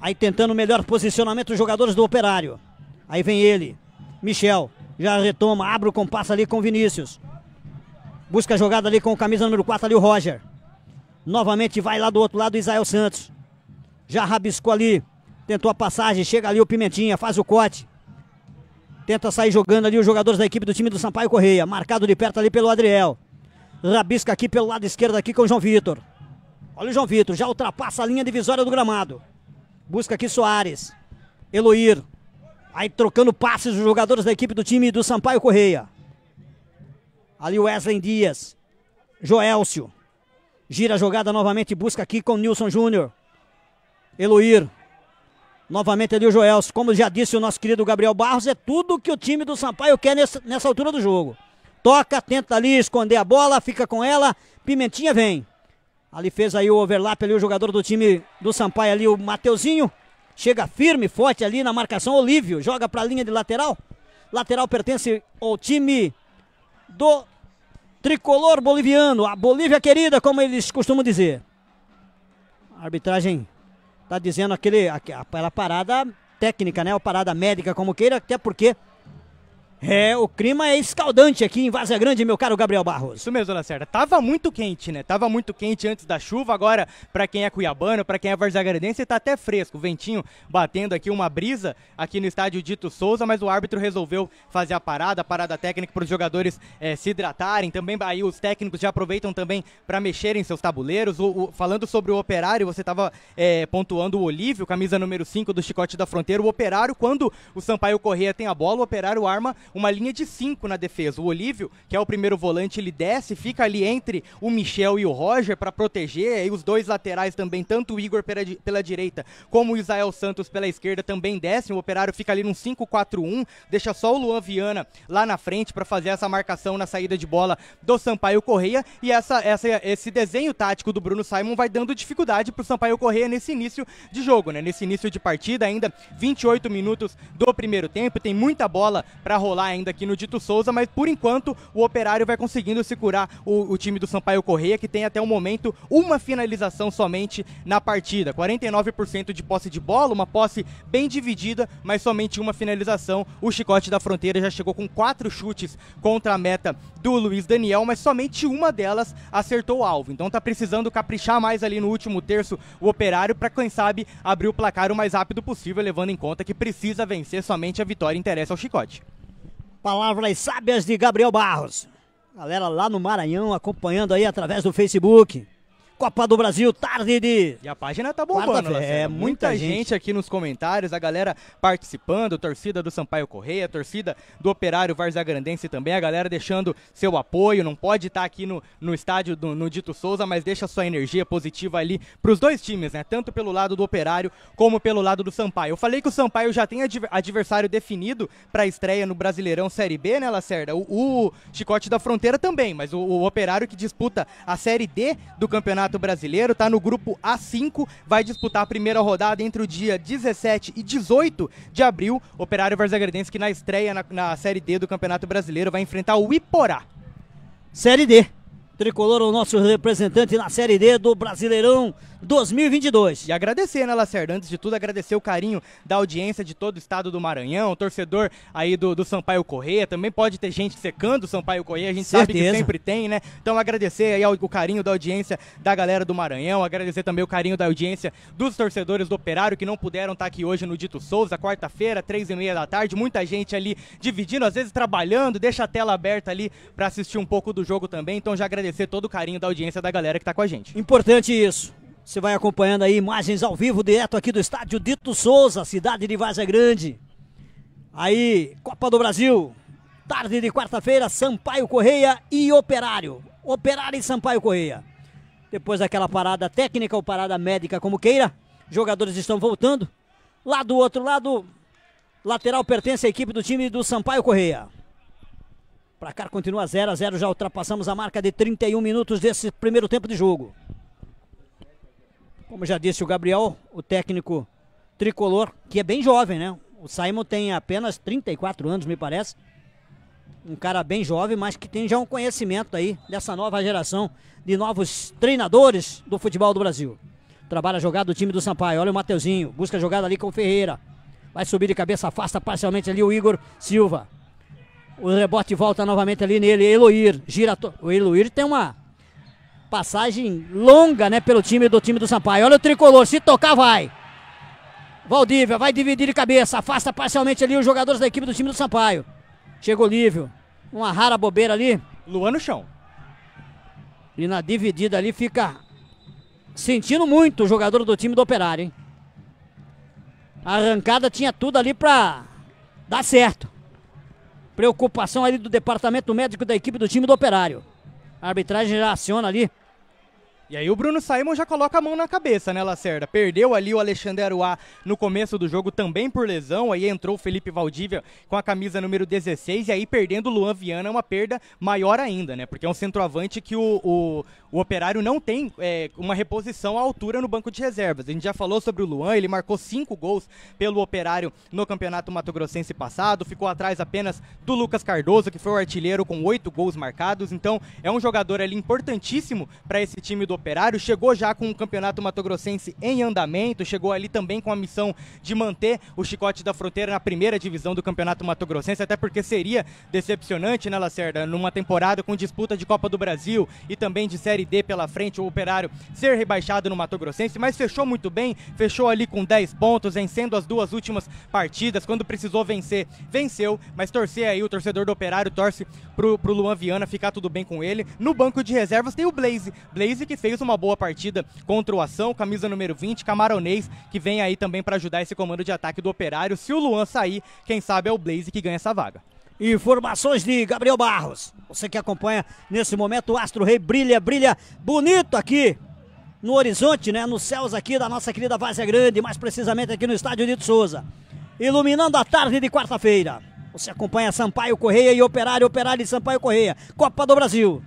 Aí tentando o melhor posicionamento dos jogadores do Operário. Aí vem ele. Michel. Já retoma, abre o compasso ali com o Vinícius. Busca a jogada ali com o camisa número 4 ali o Roger. Novamente vai lá do outro lado o Israel Santos. Já rabiscou ali. Tentou a passagem, chega ali o Pimentinha, faz o corte. Tenta sair jogando ali os jogadores da equipe do time do Sampaio Correia. Marcado de perto ali pelo Adriel. Rabisca aqui pelo lado esquerdo aqui com o João Vitor. Olha o João Vitor, já ultrapassa a linha divisória do gramado. Busca aqui Soares. Eloir. Aí trocando passes os jogadores da equipe do time do Sampaio Correia. Ali o Wesley Dias. Joelcio. Gira a jogada novamente e busca aqui com Nilson Júnior. Eloir. Novamente ali o Joelson Como já disse o nosso querido Gabriel Barros, é tudo que o time do Sampaio quer nessa, nessa altura do jogo. Toca, tenta ali esconder a bola, fica com ela. Pimentinha vem. Ali fez aí o overlap ali o jogador do time do Sampaio ali, o Mateuzinho. Chega firme, forte ali na marcação. Olívio joga para a linha de lateral. Lateral pertence ao time do tricolor boliviano. A Bolívia querida, como eles costumam dizer. Arbitragem Tá dizendo aquele, aquela parada técnica, né? Ou parada médica, como queira, até porque é, o clima é escaldante aqui em Vaza Grande, meu caro Gabriel Barros. Isso mesmo, Lacerda. Tava muito quente, né? Tava muito quente antes da chuva. Agora, para quem é cuiabano, para quem é varzagradense, tá até fresco. O ventinho batendo aqui, uma brisa aqui no estádio Dito Souza, mas o árbitro resolveu fazer a parada, a parada técnica para os jogadores é, se hidratarem. Também aí os técnicos já aproveitam também para mexerem seus tabuleiros. O, o, falando sobre o operário, você tava é, pontuando o Olívio, camisa número 5 do Chicote da Fronteira. O operário, quando o Sampaio Correia tem a bola, o operário arma uma linha de cinco na defesa. O Olívio, que é o primeiro volante, ele desce, fica ali entre o Michel e o Roger para proteger, e os dois laterais também, tanto o Igor pela, pela direita como o Isael Santos pela esquerda, também descem. O Operário fica ali num 5-4-1, deixa só o Luan Viana lá na frente para fazer essa marcação na saída de bola do Sampaio Correia, e essa, essa, esse desenho tático do Bruno Simon vai dando dificuldade para o Sampaio Correia nesse início de jogo, né? nesse início de partida, ainda 28 minutos do primeiro tempo, tem muita bola para rolar lá ainda aqui no Dito Souza, mas por enquanto o Operário vai conseguindo se o, o time do Sampaio Correia, que tem até o momento uma finalização somente na partida. 49% de posse de bola, uma posse bem dividida, mas somente uma finalização. O Chicote da Fronteira já chegou com quatro chutes contra a meta do Luiz Daniel, mas somente uma delas acertou o alvo. Então tá precisando caprichar mais ali no último terço o Operário para quem sabe abrir o placar o mais rápido possível, levando em conta que precisa vencer somente a vitória interessa ao Chicote. Palavras sábias de Gabriel Barros. Galera lá no Maranhão acompanhando aí através do Facebook. Copa do Brasil, tarde de. E a página tá bombando, É, muita, muita gente. gente aqui nos comentários, a galera participando, torcida do Sampaio Correia, torcida do Operário Varzagrandense também, a galera deixando seu apoio, não pode estar tá aqui no, no estádio do, no Dito Souza, mas deixa sua energia positiva ali pros dois times, né? Tanto pelo lado do Operário como pelo lado do Sampaio. Eu falei que o Sampaio já tem adversário definido para a estreia no Brasileirão Série B, né, Lacerda? O, o Chicote da Fronteira também, mas o, o Operário que disputa a Série D do Campeonato Campeonato Brasileiro, está no grupo A5, vai disputar a primeira rodada entre o dia 17 e 18 de abril. Operário Varzagredense que na estreia na, na Série D do Campeonato Brasileiro vai enfrentar o Iporá. Série D. Tricolor, o nosso representante na Série D do Brasileirão 2022. E agradecer, né, Lacerda? Antes de tudo, agradecer o carinho da audiência de todo o estado do Maranhão, torcedor aí do, do Sampaio Correia. Também pode ter gente secando o Sampaio Correia, a gente Certeza. sabe que sempre tem, né? Então agradecer aí ao, o carinho da audiência da galera do Maranhão, agradecer também o carinho da audiência dos torcedores do Operário que não puderam estar tá aqui hoje no Dito Souza, quarta-feira, três e meia da tarde. Muita gente ali dividindo, às vezes trabalhando, deixa a tela aberta ali para assistir um pouco do jogo também. Então já agradecer todo o carinho da audiência da galera que tá com a gente. Importante isso. Você vai acompanhando aí imagens ao vivo, direto aqui do estádio Dito Souza, cidade de Vaza Grande. Aí, Copa do Brasil, tarde de quarta-feira, Sampaio Correia e Operário. Operário e Sampaio Correia. Depois daquela parada técnica ou parada médica, como queira, jogadores estão voltando. Lá do outro lado, lateral pertence à equipe do time do Sampaio Correia. cá continua 0 a 0, já ultrapassamos a marca de 31 minutos desse primeiro tempo de jogo. Como já disse o Gabriel, o técnico tricolor, que é bem jovem, né? O Simon tem apenas 34 anos, me parece. Um cara bem jovem, mas que tem já um conhecimento aí dessa nova geração de novos treinadores do futebol do Brasil. Trabalha a jogada do time do Sampaio. Olha o Mateuzinho. Busca a jogada ali com o Ferreira. Vai subir de cabeça, afasta parcialmente ali o Igor Silva. O rebote volta novamente ali nele. Eloir. Gira. To... O Eloir tem uma Passagem longa, né, pelo time do time do Sampaio. Olha o tricolor, se tocar, vai. Valdívia vai dividir de cabeça, afasta parcialmente ali os jogadores da equipe do time do Sampaio. Chegou Lívio, uma rara bobeira ali. Luan no chão. E na dividida ali fica sentindo muito o jogador do time do Operário, hein? A arrancada tinha tudo ali pra dar certo. Preocupação ali do departamento médico da equipe do time do Operário. A arbitragem já aciona ali e aí o Bruno Simon já coloca a mão na cabeça, né, Lacerda? Perdeu ali o Alexandre Aruá no começo do jogo também por lesão, aí entrou o Felipe Valdívia com a camisa número 16 e aí perdendo o Luan Viana é uma perda maior ainda, né? Porque é um centroavante que o, o, o Operário não tem é, uma reposição à altura no banco de reservas. A gente já falou sobre o Luan, ele marcou cinco gols pelo Operário no Campeonato Mato Grossense passado, ficou atrás apenas do Lucas Cardoso, que foi o artilheiro com oito gols marcados. Então é um jogador ali importantíssimo para esse time do Operário. Chegou já com o Campeonato Mato Grossense em andamento, chegou ali também com a missão de manter o Chicote da Fronteira na primeira divisão do Campeonato Mato Grossense, até porque seria decepcionante, né, Lacerda, numa temporada com disputa de Copa do Brasil e também de Série Série D pela frente, o Operário ser rebaixado no Mato Grossense, mas fechou muito bem, fechou ali com 10 pontos, vencendo as duas últimas partidas. Quando precisou vencer, venceu, mas torcer aí, o torcedor do Operário torce pro, pro Luan Viana, ficar tudo bem com ele. No banco de reservas tem o Blaze, Blaze que fez uma boa partida contra o Ação, camisa número 20, camaronês, que vem aí também para ajudar esse comando de ataque do Operário. Se o Luan sair, quem sabe é o Blaze que ganha essa vaga. Informações de Gabriel Barros. Você que acompanha nesse momento o Astro Rei brilha, brilha bonito aqui no horizonte, né? Nos céus aqui da nossa querida Várzea Grande, mais precisamente aqui no estádio Nito Souza. Iluminando a tarde de quarta-feira. Você acompanha Sampaio Correia e Operário, Operário e Sampaio Correia. Copa do Brasil.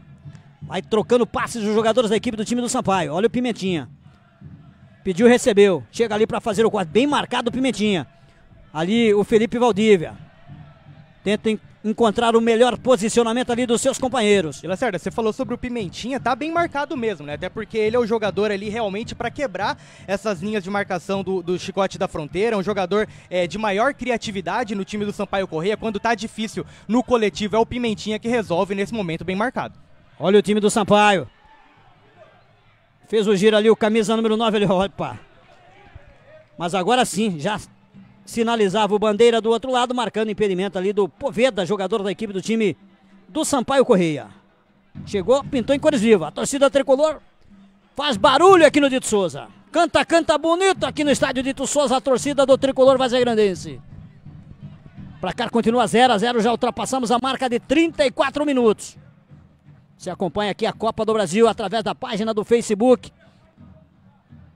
Vai trocando passes os jogadores da equipe do time do Sampaio. Olha o Pimentinha. Pediu, recebeu. Chega ali para fazer o quarto. Bem marcado o Pimentinha. Ali o Felipe Valdívia tentem encontrar o melhor posicionamento ali dos seus companheiros. E Lacerda, você falou sobre o Pimentinha, tá bem marcado mesmo, né? Até porque ele é o jogador ali realmente para quebrar essas linhas de marcação do, do Chicote da Fronteira, é um jogador é, de maior criatividade no time do Sampaio Correia, quando tá difícil no coletivo, é o Pimentinha que resolve nesse momento bem marcado. Olha o time do Sampaio. Fez o giro ali, o camisa número 9, ele, opa. Mas agora sim, já sinalizava o Bandeira do outro lado, marcando impedimento ali do Poveda, jogador da equipe do time do Sampaio Correia. Chegou, pintou em cores vivas. A torcida tricolor faz barulho aqui no Dito Souza. Canta, canta bonito aqui no estádio Dito Souza, a torcida do tricolor vazegrandense. Placar continua 0 a 0, já ultrapassamos a marca de 34 minutos. Você acompanha aqui a Copa do Brasil através da página do Facebook.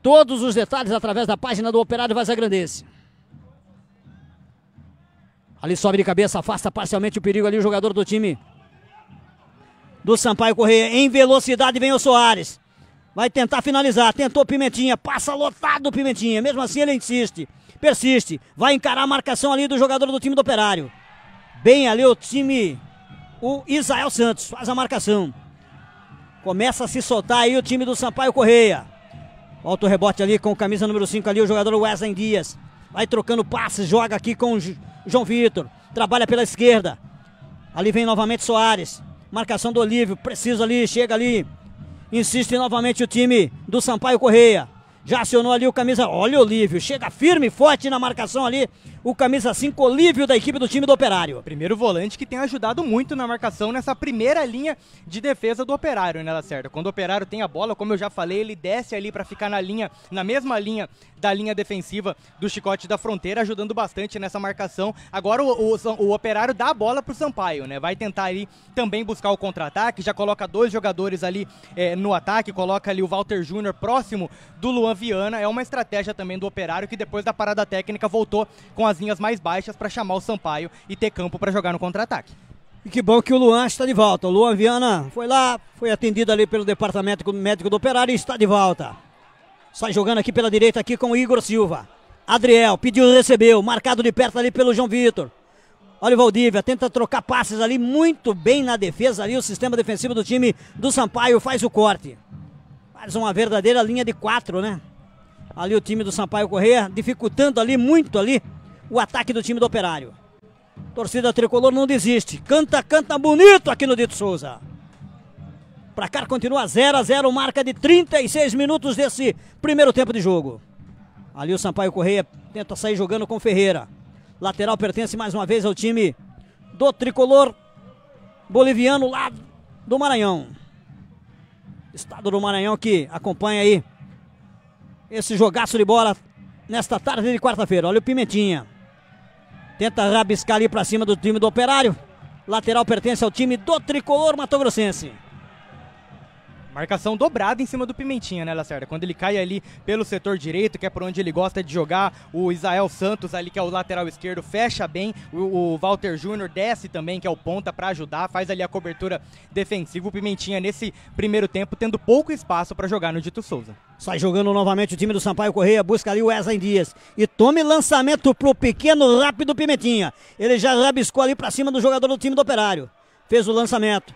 Todos os detalhes através da página do Operário Vazagrandense. Ali sobe de cabeça, afasta parcialmente o perigo ali o jogador do time do Sampaio Correia. Em velocidade vem o Soares. Vai tentar finalizar. Tentou Pimentinha. Passa lotado Pimentinha. Mesmo assim ele insiste. Persiste. Vai encarar a marcação ali do jogador do time do Operário. Bem ali o time. O Isael Santos faz a marcação. Começa a se soltar aí o time do Sampaio Correia. Volta o rebote ali com camisa número 5 ali, o jogador Wesley Dias. Vai trocando passes, joga aqui com o João Vitor. Trabalha pela esquerda. Ali vem novamente Soares. Marcação do Olívio. Precisa ali, chega ali. Insiste novamente o time do Sampaio Correia. Já acionou ali o camisa. Olha o Olívio. Chega firme, forte na marcação ali o camisa 5 Olívio da equipe do time do Operário. Primeiro volante que tem ajudado muito na marcação nessa primeira linha de defesa do Operário, né, Lacerda? Quando o Operário tem a bola, como eu já falei, ele desce ali para ficar na linha, na mesma linha da linha defensiva do Chicote da Fronteira, ajudando bastante nessa marcação. Agora o, o, o Operário dá a bola pro Sampaio, né? Vai tentar ali também buscar o contra-ataque, já coloca dois jogadores ali é, no ataque, coloca ali o Walter Júnior próximo do Luan Viana. É uma estratégia também do Operário que depois da parada técnica voltou com a as linhas mais baixas para chamar o Sampaio e ter campo para jogar no contra-ataque. E que bom que o Luan está de volta. O Luan Viana foi lá, foi atendido ali pelo departamento médico do operário e está de volta. Sai jogando aqui pela direita aqui com o Igor Silva. Adriel pediu, recebeu, marcado de perto ali pelo João Vitor. Olha o Valdívia, tenta trocar passes ali muito bem na defesa ali. O sistema defensivo do time do Sampaio faz o corte. Faz uma verdadeira linha de quatro, né? Ali o time do Sampaio Correia dificultando ali muito ali o ataque do time do Operário. Torcida tricolor não desiste. Canta, canta bonito aqui no Dito Souza. cá continua 0 a 0, marca de 36 minutos desse primeiro tempo de jogo. Ali o Sampaio Correia tenta sair jogando com Ferreira. Lateral pertence mais uma vez ao time do tricolor boliviano lá do Maranhão. Estado do Maranhão que acompanha aí esse jogaço de bola nesta tarde de quarta-feira. Olha o Pimentinha. Tenta rabiscar ali para cima do time do Operário. Lateral pertence ao time do Tricolor Mato Grossense. Marcação dobrada em cima do Pimentinha, né, Lacerda? Quando ele cai ali pelo setor direito, que é por onde ele gosta de jogar, o Isael Santos ali, que é o lateral esquerdo, fecha bem. O, o Walter Júnior desce também, que é o ponta, para ajudar, faz ali a cobertura defensiva. O Pimentinha, nesse primeiro tempo, tendo pouco espaço para jogar no Dito Souza. Sai jogando novamente o time do Sampaio Correia, busca ali o Wesley Dias. E tome lançamento pro pequeno, rápido Pimentinha. Ele já rabiscou ali para cima do jogador do time do Operário. Fez o lançamento.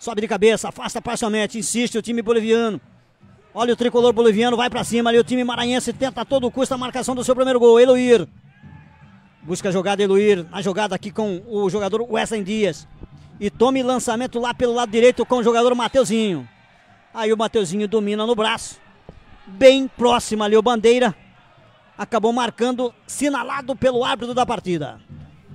Sobe de cabeça, afasta parcialmente, insiste o time boliviano. Olha o tricolor boliviano, vai para cima ali. O time maranhense tenta a todo custo a marcação do seu primeiro gol. Eloir. Busca a jogada, Eloir. Na jogada aqui com o jogador Wesley Dias. E tome lançamento lá pelo lado direito com o jogador Mateuzinho. Aí o Mateuzinho domina no braço. Bem próximo ali o Bandeira. Acabou marcando, sinalado pelo árbitro da partida.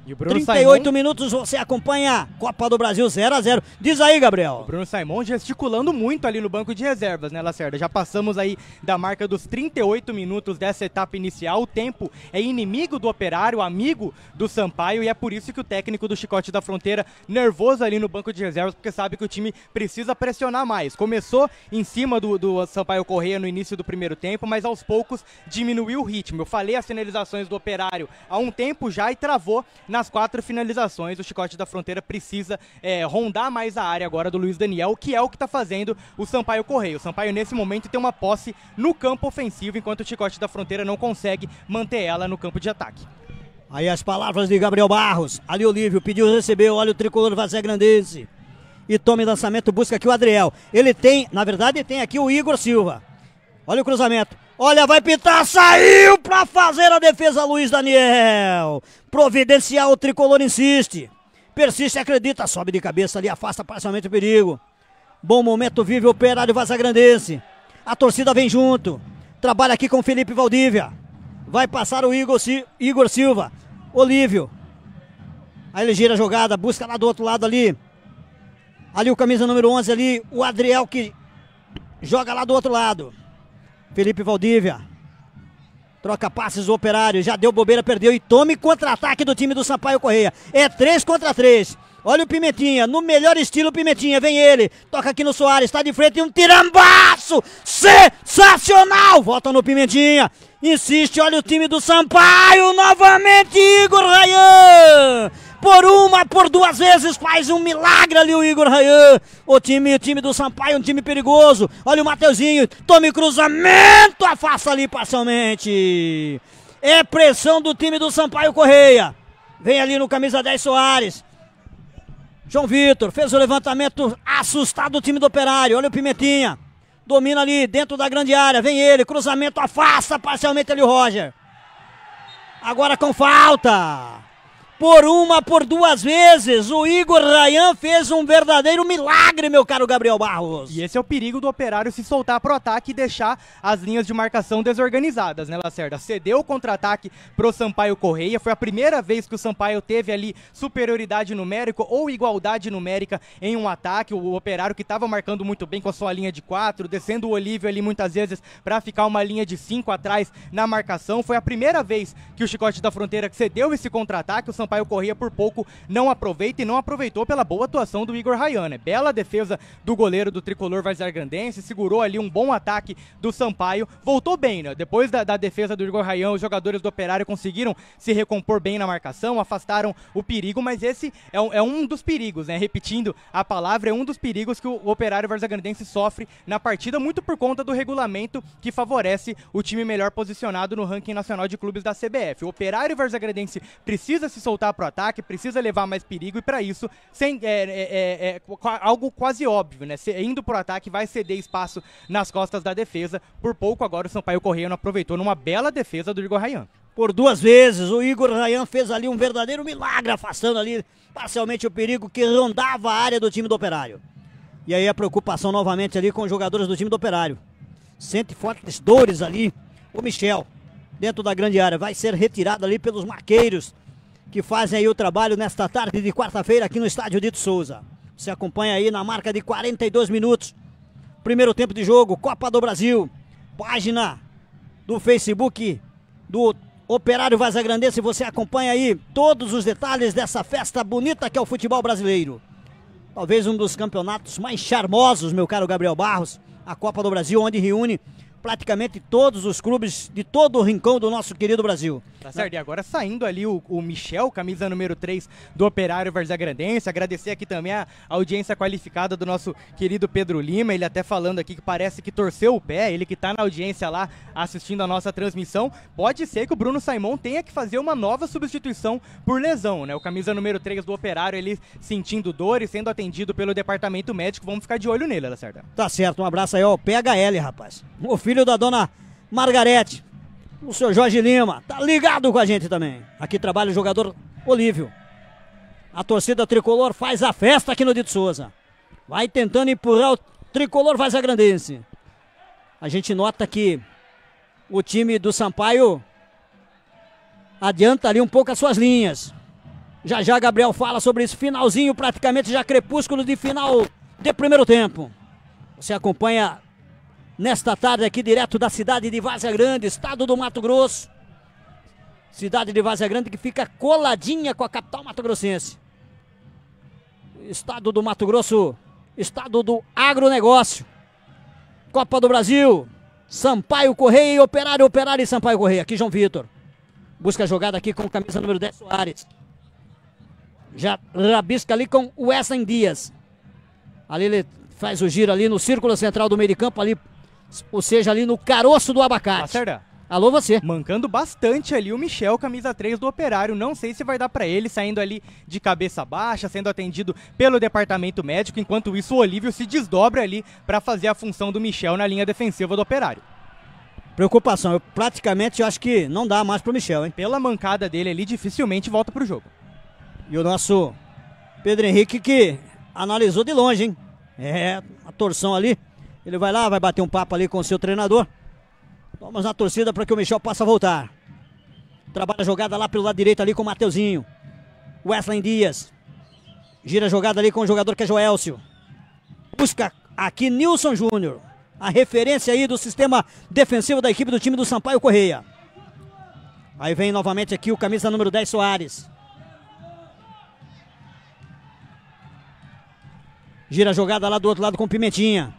E o Bruno 38 Simon... minutos você acompanha Copa do Brasil 0 a 0 Diz aí, Gabriel. O Bruno Simon gesticulando muito ali no banco de reservas, né, Lacerda? Já passamos aí da marca dos 38 minutos dessa etapa inicial. O tempo é inimigo do operário, amigo do Sampaio, e é por isso que o técnico do Chicote da Fronteira, nervoso ali no banco de reservas, porque sabe que o time precisa pressionar mais. Começou em cima do, do Sampaio Correia no início do primeiro tempo, mas aos poucos diminuiu o ritmo. Eu falei as sinalizações do operário há um tempo já e travou na nas quatro finalizações, o Chicote da Fronteira precisa é, rondar mais a área agora do Luiz Daniel, que é o que está fazendo o Sampaio Correio. O Sampaio, nesse momento, tem uma posse no campo ofensivo, enquanto o Chicote da Fronteira não consegue manter ela no campo de ataque. Aí as palavras de Gabriel Barros. Ali Lívio pediu, recebeu. Olha o tricolor Vazé Grandense. E toma em lançamento, busca aqui o Adriel. Ele tem, na verdade, tem aqui o Igor Silva. Olha o cruzamento. Olha, vai pintar, saiu para fazer a defesa Luiz Daniel. Providenciar o tricolor insiste. Persiste, acredita, sobe de cabeça ali, afasta parcialmente o perigo. Bom momento vive o operário vazagrandense. A torcida vem junto. Trabalha aqui com Felipe Valdívia. Vai passar o Igor, Igor Silva. Olívio. Aí ele gira a jogada, busca lá do outro lado ali. Ali o camisa número 11 ali, o Adriel que joga lá do outro lado. Felipe Valdívia. Troca passes o operário. Já deu bobeira, perdeu. E tome contra-ataque do time do Sampaio Correia. É 3 contra 3. Olha o Pimentinha, no melhor estilo Pimentinha, vem ele, toca aqui no Soares, está de frente e um tirambaço, sensacional, volta no Pimentinha, insiste, olha o time do Sampaio, novamente Igor Rayan, por uma, por duas vezes, faz um milagre ali o Igor Rayan. O time, o time do Sampaio, um time perigoso. Olha o Mateuzinho, tome cruzamento, afasta ali parcialmente. É pressão do time do Sampaio Correia. Vem ali no camisa 10 Soares. João Vitor fez o levantamento assustado o time do Operário. Olha o Pimentinha. Domina ali dentro da grande área. Vem ele, cruzamento, afasta parcialmente ali o Roger. Agora com falta por uma, por duas vezes. O Igor Rayan fez um verdadeiro milagre, meu caro Gabriel Barros. E esse é o perigo do operário se soltar pro ataque e deixar as linhas de marcação desorganizadas, né, Lacerda? Cedeu o contra-ataque pro Sampaio Correia. Foi a primeira vez que o Sampaio teve ali superioridade numérica ou igualdade numérica em um ataque. O operário que estava marcando muito bem com a sua linha de quatro, descendo o Olívio ali muitas vezes para ficar uma linha de cinco atrás na marcação. Foi a primeira vez que o Chicote da Fronteira cedeu esse contra-ataque. O Sampaio Sampaio corria por pouco não aproveita e não aproveitou pela boa atuação do Igor Rayan. Né? Bela defesa do goleiro do tricolor Varzargandense, segurou ali um bom ataque do Sampaio, voltou bem, né? Depois da, da defesa do Igor Rayan, os jogadores do Operário conseguiram se recompor bem na marcação, afastaram o perigo, mas esse é um, é um dos perigos, né? Repetindo a palavra, é um dos perigos que o Operário Varzagrandense sofre na partida, muito por conta do regulamento que favorece o time melhor posicionado no ranking nacional de clubes da CBF. O Operário Varzagrandense precisa se soltar voltar para o ataque, precisa levar mais perigo e para isso, sem, é, é, é, é algo quase óbvio, né? indo para o ataque vai ceder espaço nas costas da defesa. Por pouco agora o Sampaio Correia não aproveitou numa bela defesa do Igor Rayan por duas vezes. O Igor Rayan fez ali um verdadeiro milagre, afastando ali parcialmente o perigo que rondava a área do time do Operário. E aí a preocupação novamente ali com os jogadores do time do Operário. Sente fortes dores ali o Michel, dentro da grande área. Vai ser retirado ali pelos maqueiros que fazem aí o trabalho nesta tarde de quarta-feira aqui no estádio Dito Souza. Você acompanha aí na marca de 42 minutos. Primeiro tempo de jogo, Copa do Brasil. Página do Facebook do Operário Vazagrandense. Você acompanha aí todos os detalhes dessa festa bonita que é o futebol brasileiro. Talvez um dos campeonatos mais charmosos, meu caro Gabriel Barros. A Copa do Brasil, onde reúne praticamente todos os clubes de todo o rincão do nosso querido Brasil. Tá certo. E agora saindo ali o, o Michel, camisa número 3 do Operário Grandense Agradecer aqui também a audiência qualificada do nosso querido Pedro Lima. Ele até falando aqui que parece que torceu o pé. Ele que está na audiência lá assistindo a nossa transmissão. Pode ser que o Bruno Saimon tenha que fazer uma nova substituição por lesão, né? O camisa número 3 do Operário, ele sentindo dor e sendo atendido pelo departamento médico. Vamos ficar de olho nele, Lacerda. Tá certo. Um abraço aí ao PHL, rapaz. O filho filho da dona Margarete. O senhor Jorge Lima, tá ligado com a gente também. Aqui trabalha o jogador Olívio. A torcida tricolor faz a festa aqui no Dito Souza. Vai tentando empurrar o tricolor faz a grandense. A gente nota que o time do Sampaio adianta ali um pouco as suas linhas. Já já Gabriel fala sobre esse finalzinho, praticamente já crepúsculo de final de primeiro tempo. Você acompanha nesta tarde aqui direto da cidade de Várzea Grande, estado do Mato Grosso. Cidade de Várzea Grande que fica coladinha com a capital mato-grossense. Estado do Mato Grosso, estado do agronegócio. Copa do Brasil, Sampaio Correia e Operário, Operário e Sampaio Correia. Aqui João Vitor. Busca a jogada aqui com camisa número 10 Soares. Já rabisca ali com o Wesley Dias. Ali ele faz o giro ali no círculo central do meio de campo ali ou seja, ali no caroço do abacate. Lacerda. Alô, você. Mancando bastante ali o Michel, camisa 3 do Operário. Não sei se vai dar para ele, saindo ali de cabeça baixa, sendo atendido pelo departamento médico. Enquanto isso, o Olívio se desdobra ali para fazer a função do Michel na linha defensiva do Operário. Preocupação, eu praticamente acho que não dá mais pro Michel, hein? Pela mancada dele ali, dificilmente volta pro jogo. E o nosso Pedro Henrique que analisou de longe, hein? É, a torção ali ele vai lá, vai bater um papo ali com o seu treinador. Vamos na torcida para que o Michel possa voltar. Trabalha a jogada lá pelo lado direito ali com o Mateuzinho. Wesley Dias. Gira a jogada ali com o jogador que é Joelcio. Busca aqui Nilson Júnior. A referência aí do sistema defensivo da equipe do time do Sampaio Correia. Aí vem novamente aqui o camisa número 10 Soares. Gira a jogada lá do outro lado com Pimentinha.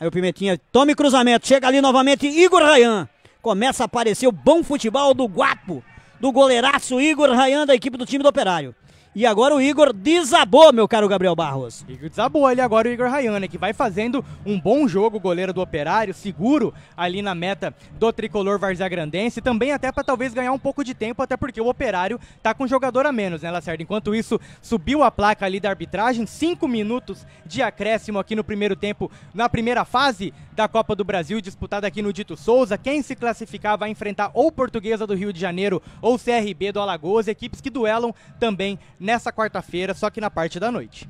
Aí o Pimentinha tome cruzamento, chega ali novamente Igor Rayan. Começa a aparecer o bom futebol do Guapo, do goleiraço Igor Rayan da equipe do time do Operário. E agora o Igor desabou, meu caro Gabriel Barros. Igor desabou ali agora o Igor Rayane, que vai fazendo um bom jogo, goleiro do Operário, seguro ali na meta do tricolor varziagrandense. Também até para talvez ganhar um pouco de tempo, até porque o Operário tá com jogador a menos, né, Lacerda? Enquanto isso, subiu a placa ali da arbitragem, cinco minutos de acréscimo aqui no primeiro tempo, na primeira fase da Copa do Brasil, disputada aqui no Dito Souza. Quem se classificar vai enfrentar ou Portuguesa do Rio de Janeiro ou CRB do Alagoas, equipes que duelam também nessa quarta-feira, só que na parte da noite.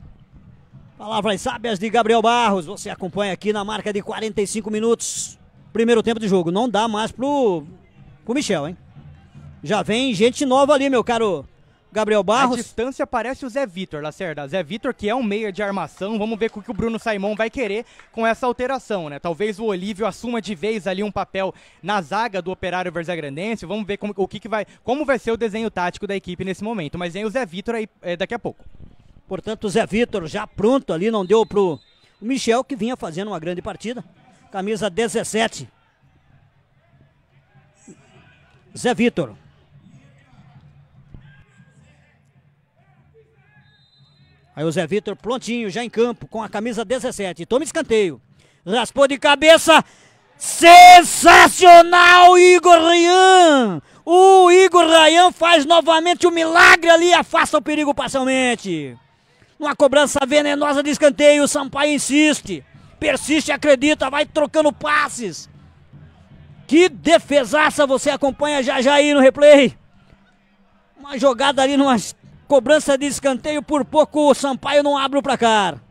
Palavras sábias de Gabriel Barros, você acompanha aqui na marca de 45 minutos. Primeiro tempo de jogo, não dá mais pro, pro Michel, hein? Já vem gente nova ali, meu caro Gabriel Barros. A distância parece o Zé Vitor, Lacerda. Zé Vitor, que é um meia de armação. Vamos ver o que o Bruno Saimon vai querer com essa alteração, né? Talvez o Olívio assuma de vez ali um papel na zaga do Operário Verzagrandense. Vamos ver como, o que, que vai, como vai ser o desenho tático da equipe nesse momento. Mas vem o Zé Vitor aí é, daqui a pouco. Portanto, o Zé Vitor já pronto ali, não deu pro o Michel, que vinha fazendo uma grande partida. Camisa 17. Zé Vitor. Aí o Zé Vitor prontinho, já em campo, com a camisa 17. Toma escanteio. Raspou de cabeça. Sensacional, Igor Ryan. O Igor Rayan faz novamente o um milagre ali, afasta o perigo parcialmente. Uma cobrança venenosa de escanteio, Sampaio insiste, persiste, acredita, vai trocando passes. Que defesaça você acompanha já já aí no replay. Uma jogada ali, umas cobrança de escanteio, por pouco o Sampaio não abre o placar.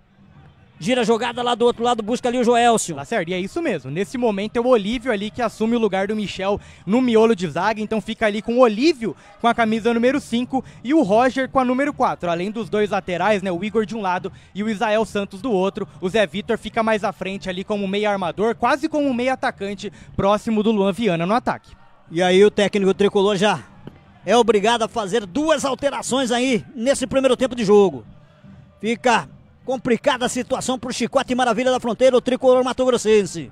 Gira a jogada lá do outro lado, busca ali o Joelcio. Tá certo, e é isso mesmo. Nesse momento é o Olívio ali que assume o lugar do Michel no miolo de zaga. Então fica ali com o Olívio com a camisa número 5 e o Roger com a número 4. Além dos dois laterais, né? O Igor de um lado e o Isael Santos do outro. O Zé Vitor fica mais à frente ali como meio armador, quase como meio atacante, próximo do Luan Viana no ataque. E aí o técnico tricolor já é obrigado a fazer duas alterações aí nesse primeiro tempo de jogo. Fica complicada a situação para o Chicote Maravilha da Fronteira, o tricolor Mato Grossense.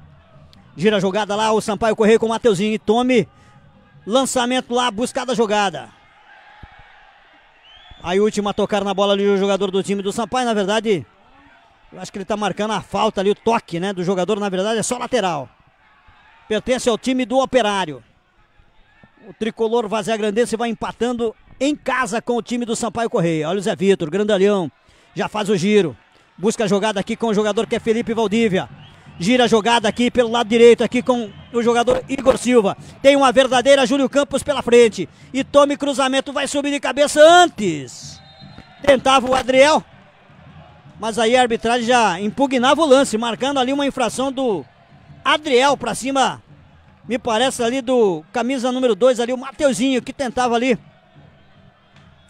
Gira a jogada lá, o Sampaio correu com o Mateuzinho e tome. Lançamento lá, buscada a jogada. Aí última a tocar na bola ali o jogador do time do Sampaio, na verdade, eu acho que ele está marcando a falta ali, o toque, né, do jogador, na verdade é só lateral. Pertence ao time do Operário. O tricolor Vazia Grandense vai empatando em casa com o time do Sampaio Correia. Olha o Zé Vitor, grandalhão, já faz o giro. Busca a jogada aqui com o jogador que é Felipe Valdívia. Gira a jogada aqui pelo lado direito, aqui com o jogador Igor Silva. Tem uma verdadeira Júlio Campos pela frente. E tome cruzamento, vai subir de cabeça antes. Tentava o Adriel. Mas aí a arbitragem já impugnava o lance, marcando ali uma infração do Adriel para cima me parece ali do camisa número 2 ali, o Mateuzinho, que tentava ali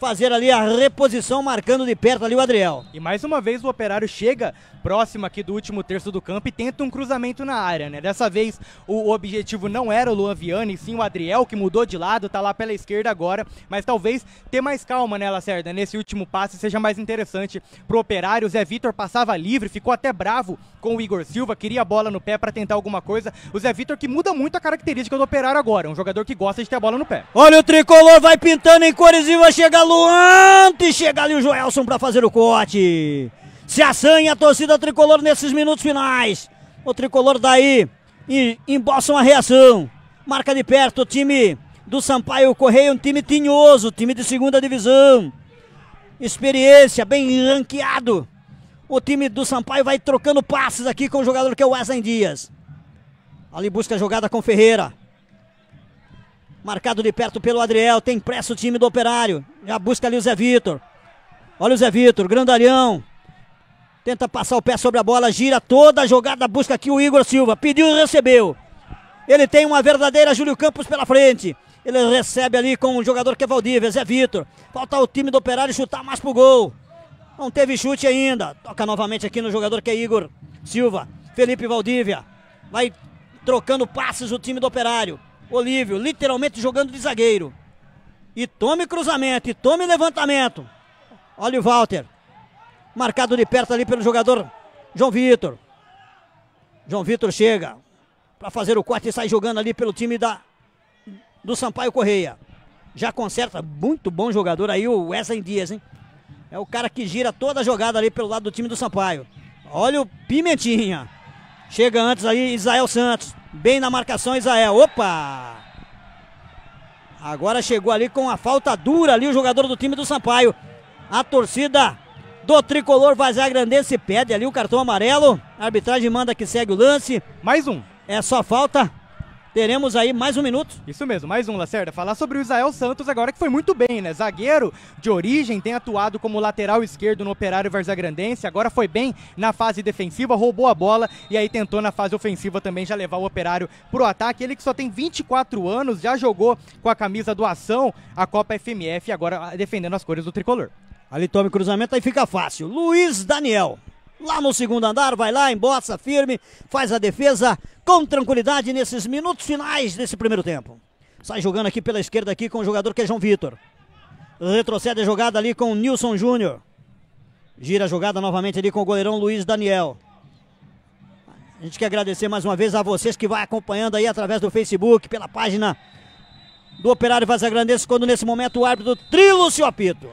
fazer ali a reposição, marcando de perto ali o Adriel. E mais uma vez o Operário chega próximo aqui do último terço do campo e tenta um cruzamento na área, né? Dessa vez o objetivo não era o Luan Viana, e sim o Adriel, que mudou de lado, tá lá pela esquerda agora, mas talvez ter mais calma, né, Lacerda? Nesse último passe seja mais interessante pro operário. O Zé Vitor passava livre, ficou até bravo com o Igor Silva, queria a bola no pé para tentar alguma coisa. O Zé Vitor que muda muito a característica do operário agora, um jogador que gosta de ter a bola no pé. Olha o tricolor, vai pintando em cores e vai chegar Luan! E chega ali o Joelson para fazer o corte se assanha a torcida tricolor nesses minutos finais. O tricolor daí e emboça uma reação. Marca de perto o time do Sampaio Correia, um time tinhoso, time de segunda divisão. Experiência, bem ranqueado. O time do Sampaio vai trocando passes aqui com o jogador que é o Wesley Dias. Ali busca a jogada com Ferreira. Marcado de perto pelo Adriel, tem pressa o time do Operário. Já busca ali o Zé Vitor. Olha o Zé Vitor, grandalhão. Tenta passar o pé sobre a bola, gira toda a jogada, busca aqui o Igor Silva. Pediu e recebeu. Ele tem uma verdadeira Júlio Campos pela frente. Ele recebe ali com o jogador que é Valdívia, Zé Vitor. Falta o time do Operário chutar mais pro gol. Não teve chute ainda. Toca novamente aqui no jogador que é Igor Silva. Felipe Valdívia. Vai trocando passes o time do Operário. Olívio, literalmente jogando de zagueiro. E tome cruzamento, e tome levantamento. Olha o Walter. Marcado de perto ali pelo jogador João Vitor. João Vitor chega para fazer o corte e sai jogando ali pelo time da, do Sampaio Correia. Já conserta, muito bom jogador aí o Wesley Dias, hein? É o cara que gira toda a jogada ali pelo lado do time do Sampaio. Olha o Pimentinha. Chega antes aí Israel Santos. Bem na marcação, Israel. Opa! Agora chegou ali com a falta dura ali o jogador do time do Sampaio. A torcida do tricolor Vazagrandense pede ali o cartão amarelo. A arbitragem manda que segue o lance. Mais um. É só falta. Teremos aí mais um minuto. Isso mesmo, mais um, Lacerda. Falar sobre o Israel Santos agora, que foi muito bem, né? Zagueiro de origem, tem atuado como lateral esquerdo no Operário Varzagrandense, agora foi bem na fase defensiva, roubou a bola e aí tentou na fase ofensiva também já levar o Operário pro ataque. Ele que só tem 24 anos, já jogou com a camisa do Ação, a Copa FMF, agora defendendo as cores do Tricolor. Ali toma o cruzamento, aí fica fácil. Luiz Daniel. Lá no segundo andar, vai lá, emboça, firme, faz a defesa com tranquilidade nesses minutos finais desse primeiro tempo. Sai jogando aqui pela esquerda aqui com o jogador que é João Vitor. Retrocede a jogada ali com o Nilson Júnior. Gira a jogada novamente ali com o goleirão Luiz Daniel. A gente quer agradecer mais uma vez a vocês que vai acompanhando aí através do Facebook, pela página do Operário Vaza quando nesse momento o árbitro trilo o seu apito.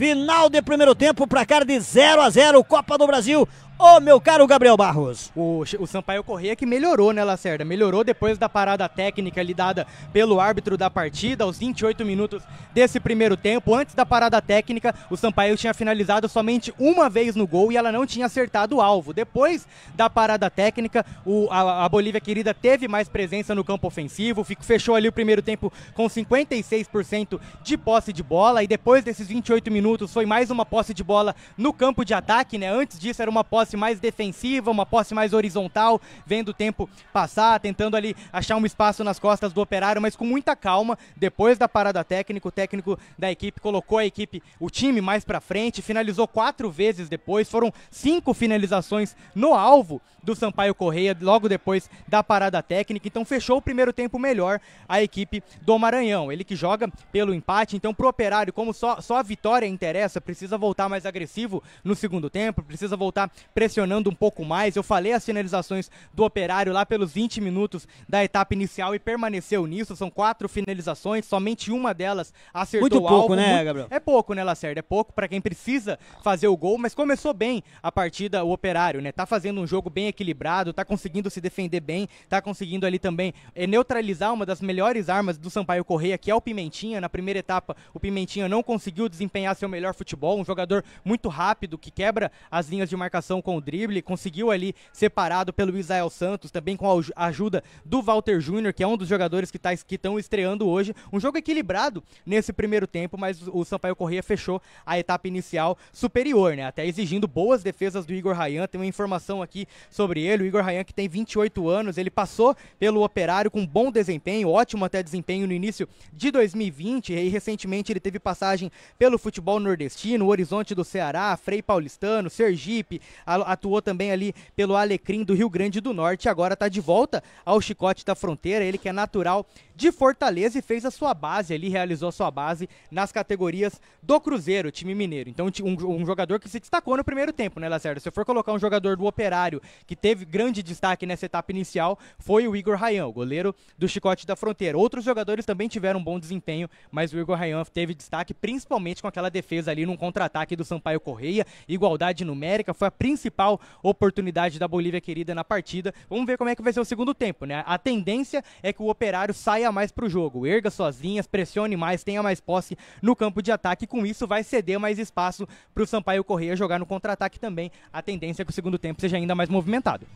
Final de primeiro tempo, placar de 0 a 0, Copa do Brasil. Ô, oh, meu caro Gabriel Barros. O, o Sampaio Correia que melhorou, né, Lacerda? Melhorou depois da parada técnica lidada pelo árbitro da partida, aos 28 minutos desse primeiro tempo. Antes da parada técnica, o Sampaio tinha finalizado somente uma vez no gol e ela não tinha acertado o alvo. Depois da parada técnica, o, a, a Bolívia querida teve mais presença no campo ofensivo, fechou ali o primeiro tempo com 56% de posse de bola e depois desses 28 minutos foi mais uma posse de bola no campo de ataque, né? Antes disso era uma posse posse mais defensiva, uma posse mais horizontal, vendo o tempo passar, tentando ali achar um espaço nas costas do operário, mas com muita calma. Depois da parada técnica, o técnico da equipe colocou a equipe, o time mais para frente, finalizou quatro vezes depois, foram cinco finalizações no alvo do Sampaio Correia, logo depois da parada técnica. Então fechou o primeiro tempo melhor a equipe do Maranhão. Ele que joga pelo empate, então pro operário, como só, só a vitória interessa, precisa voltar mais agressivo no segundo tempo, precisa voltar pressionando um pouco mais. Eu falei as finalizações do Operário lá pelos 20 minutos da etapa inicial e permaneceu nisso. São quatro finalizações, somente uma delas acertou Muito pouco, alvo, né, muito... Gabriel? É pouco, né, Lacerda? É pouco para quem precisa fazer o gol, mas começou bem a partida o Operário, né? Tá fazendo um jogo bem equilibrado, tá conseguindo se defender bem, tá conseguindo ali também eh, neutralizar uma das melhores armas do Sampaio Correia, que é o Pimentinha. Na primeira etapa, o Pimentinha não conseguiu desempenhar seu melhor futebol, um jogador muito rápido que quebra as linhas de marcação com o drible, conseguiu ali separado pelo Isael Santos, também com a ajuda do Walter Júnior, que é um dos jogadores que tá, estão estreando hoje. Um jogo equilibrado nesse primeiro tempo, mas o Sampaio Correia fechou a etapa inicial superior, né? Até exigindo boas defesas do Igor Rayan. Tem uma informação aqui sobre ele. O Igor Rayan, que tem 28 anos, ele passou pelo Operário com bom desempenho, ótimo até desempenho no início de 2020 e recentemente ele teve passagem pelo futebol nordestino, Horizonte do Ceará, Frei Paulistano, Sergipe, atuou também ali pelo Alecrim do Rio Grande do Norte, agora está de volta ao Chicote da Fronteira, ele que é natural de Fortaleza e fez a sua base ali, realizou a sua base nas categorias do Cruzeiro, time mineiro. Então, um, um jogador que se destacou no primeiro tempo, né, Lacerda? Se eu for colocar um jogador do Operário que teve grande destaque nessa etapa inicial, foi o Igor Rayan, o goleiro do Chicote da Fronteira. Outros jogadores também tiveram um bom desempenho, mas o Igor Rayan teve destaque principalmente com aquela defesa ali num contra-ataque do Sampaio Correia, igualdade numérica, foi a principal principal oportunidade da Bolívia querida na partida. Vamos ver como é que vai ser o segundo tempo, né? A tendência é que o Operário saia mais pro jogo, erga suas linhas, pressione mais, tenha mais posse no campo de ataque. Com isso, vai ceder mais espaço pro Sampaio Correia jogar no contra-ataque também. A tendência é que o segundo tempo seja ainda mais movimentado.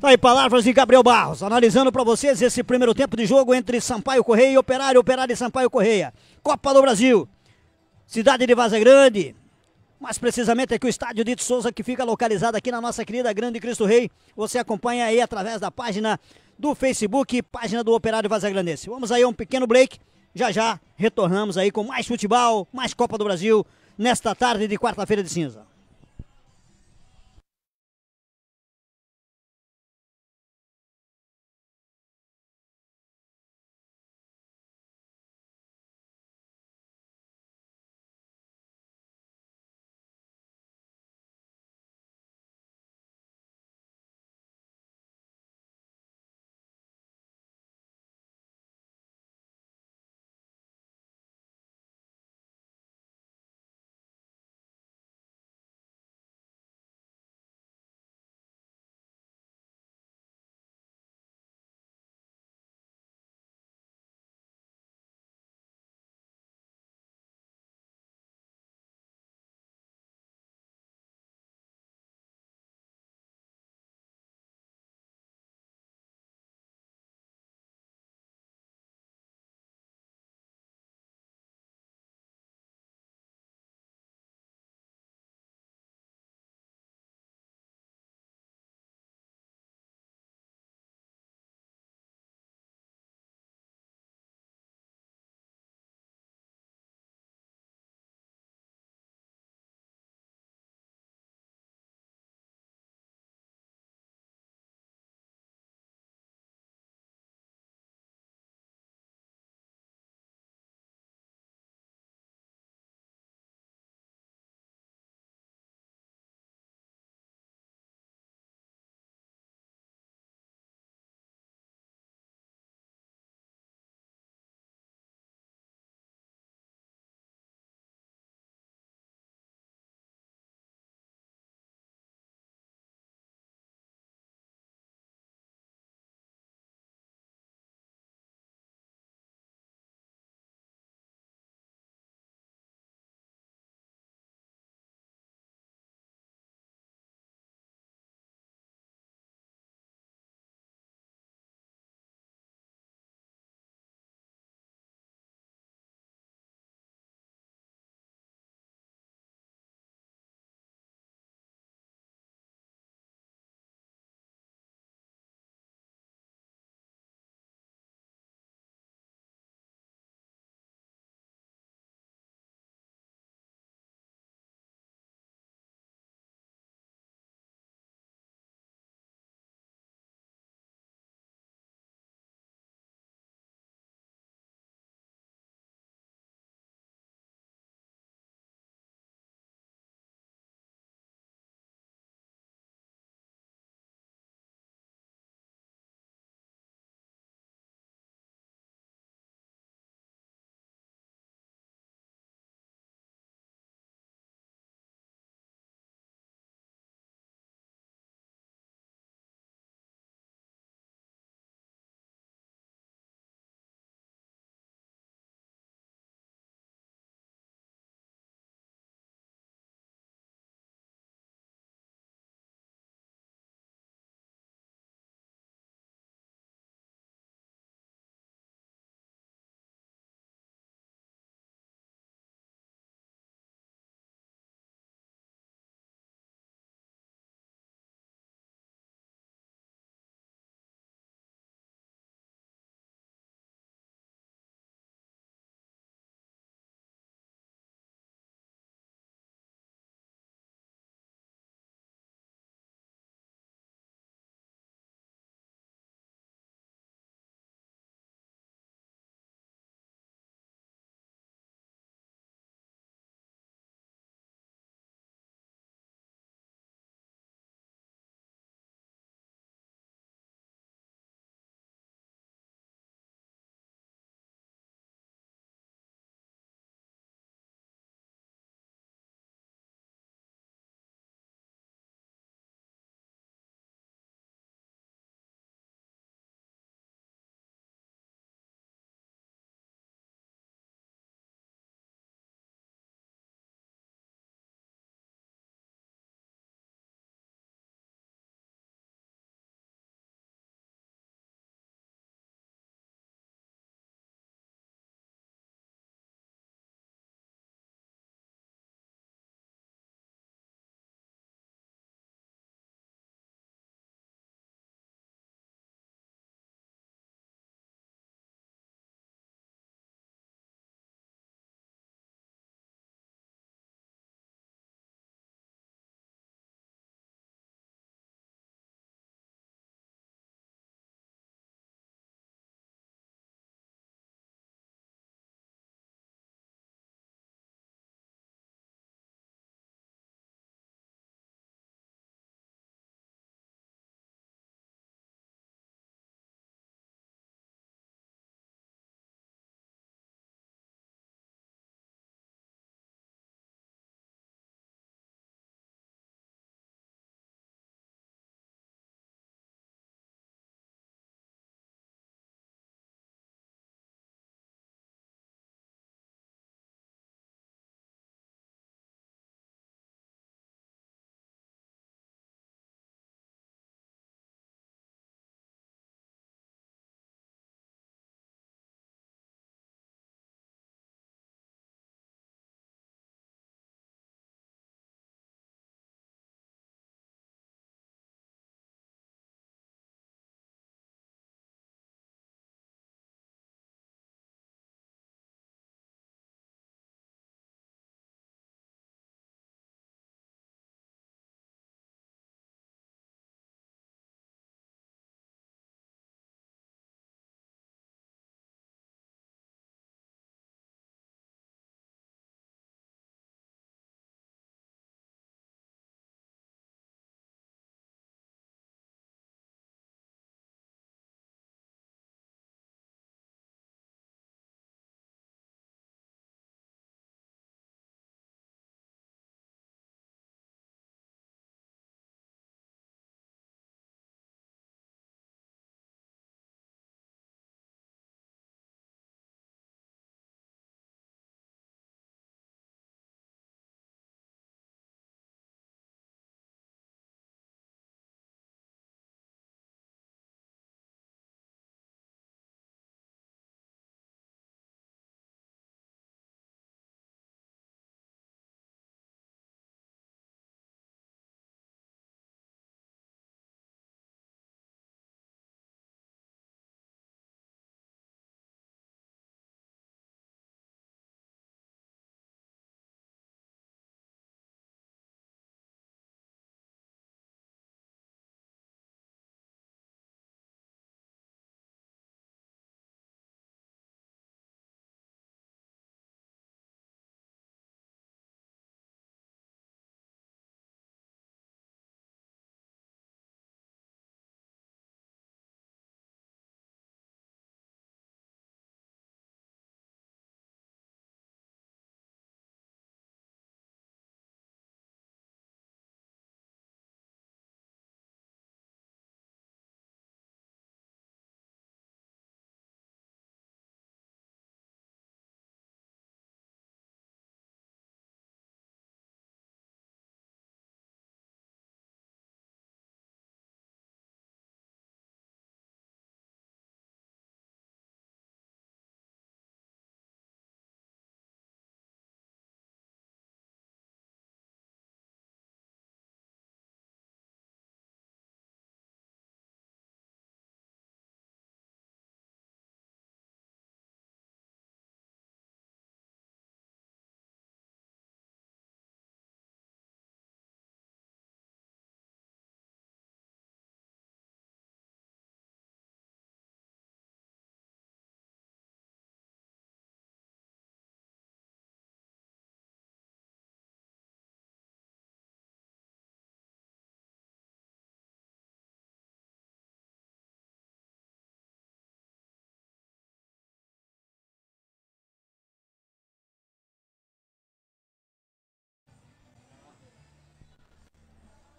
Tá aí palavras de Gabriel Barros, analisando para vocês esse primeiro tempo de jogo entre Sampaio Correia e Operário, Operário e Sampaio Correia. Copa do Brasil, cidade de Vaza Grande, mais precisamente aqui o estádio Dito Souza, que fica localizado aqui na nossa querida Grande Cristo Rei. Você acompanha aí através da página do Facebook, página do Operário Vazagrandense. Vamos aí a um pequeno break. Já já retornamos aí com mais futebol, mais Copa do Brasil, nesta tarde de quarta-feira de cinza.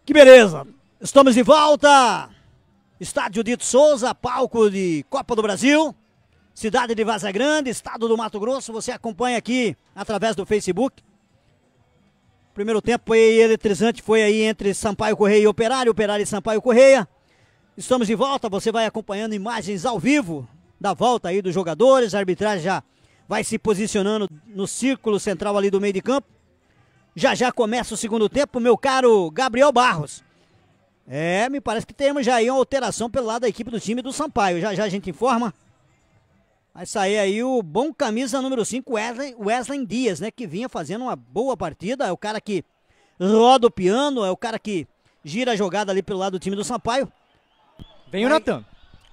Que beleza! Estamos de volta! Estádio Dito Souza, palco de Copa do Brasil, cidade de Vaza Grande, estado do Mato Grosso. Você acompanha aqui através do Facebook. Primeiro tempo foi eletrizante, foi aí entre Sampaio Correia e Operário, Operário e Sampaio Correia. Estamos de volta, você vai acompanhando imagens ao vivo da volta aí dos jogadores, a arbitragem já vai se posicionando no círculo central ali do meio de campo. Já já começa o segundo tempo, meu caro Gabriel Barros. É, me parece que temos já aí uma alteração pelo lado da equipe do time do Sampaio. Já já a gente informa. Vai sair aí o bom camisa número 5, Wesley, Wesley Dias, né? Que vinha fazendo uma boa partida. É o cara que roda o piano, é o cara que gira a jogada ali pelo lado do time do Sampaio. Vem aí, o Natan.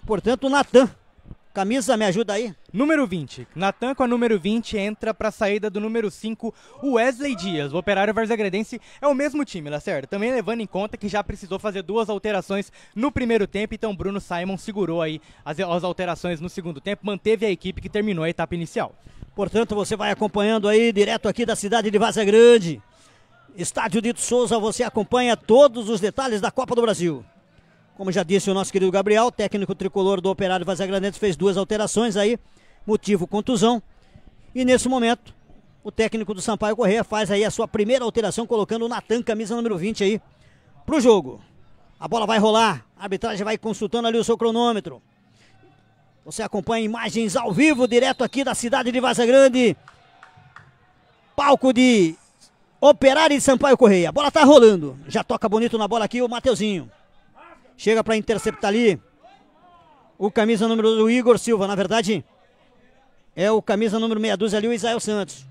Portanto, o Natan Camisa, me ajuda aí. Número 20. Natan com a número 20 entra para a saída do número 5, Wesley Dias. O Operário Varzagredense é o mesmo time, Lacerda. Também levando em conta que já precisou fazer duas alterações no primeiro tempo, então Bruno Simon segurou aí as, as alterações no segundo tempo, manteve a equipe que terminou a etapa inicial. Portanto, você vai acompanhando aí direto aqui da cidade de Vaza Grande. Estádio Dito Souza, você acompanha todos os detalhes da Copa do Brasil. Como já disse o nosso querido Gabriel, técnico tricolor do Operário Vazagranense fez duas alterações aí, motivo contusão. E nesse momento, o técnico do Sampaio Correia faz aí a sua primeira alteração, colocando o Natan, camisa número 20 aí, pro jogo. A bola vai rolar, a arbitragem vai consultando ali o seu cronômetro. Você acompanha imagens ao vivo, direto aqui da cidade de Vazagrande, Palco de Operário e Sampaio Correia. A bola tá rolando. Já toca bonito na bola aqui o Mateuzinho. Chega para interceptar ali. O camisa número do Igor Silva, na verdade, é o camisa número meia dúzia ali, o Isael Santos.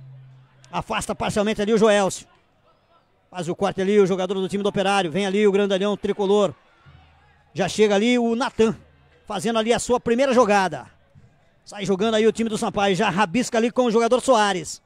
Afasta parcialmente ali o Joelcio. Faz o corte ali, o jogador do time do Operário. Vem ali o grandalhão o tricolor. Já chega ali o Natan, fazendo ali a sua primeira jogada. Sai jogando aí o time do Sampaio, já rabisca ali com o jogador Soares.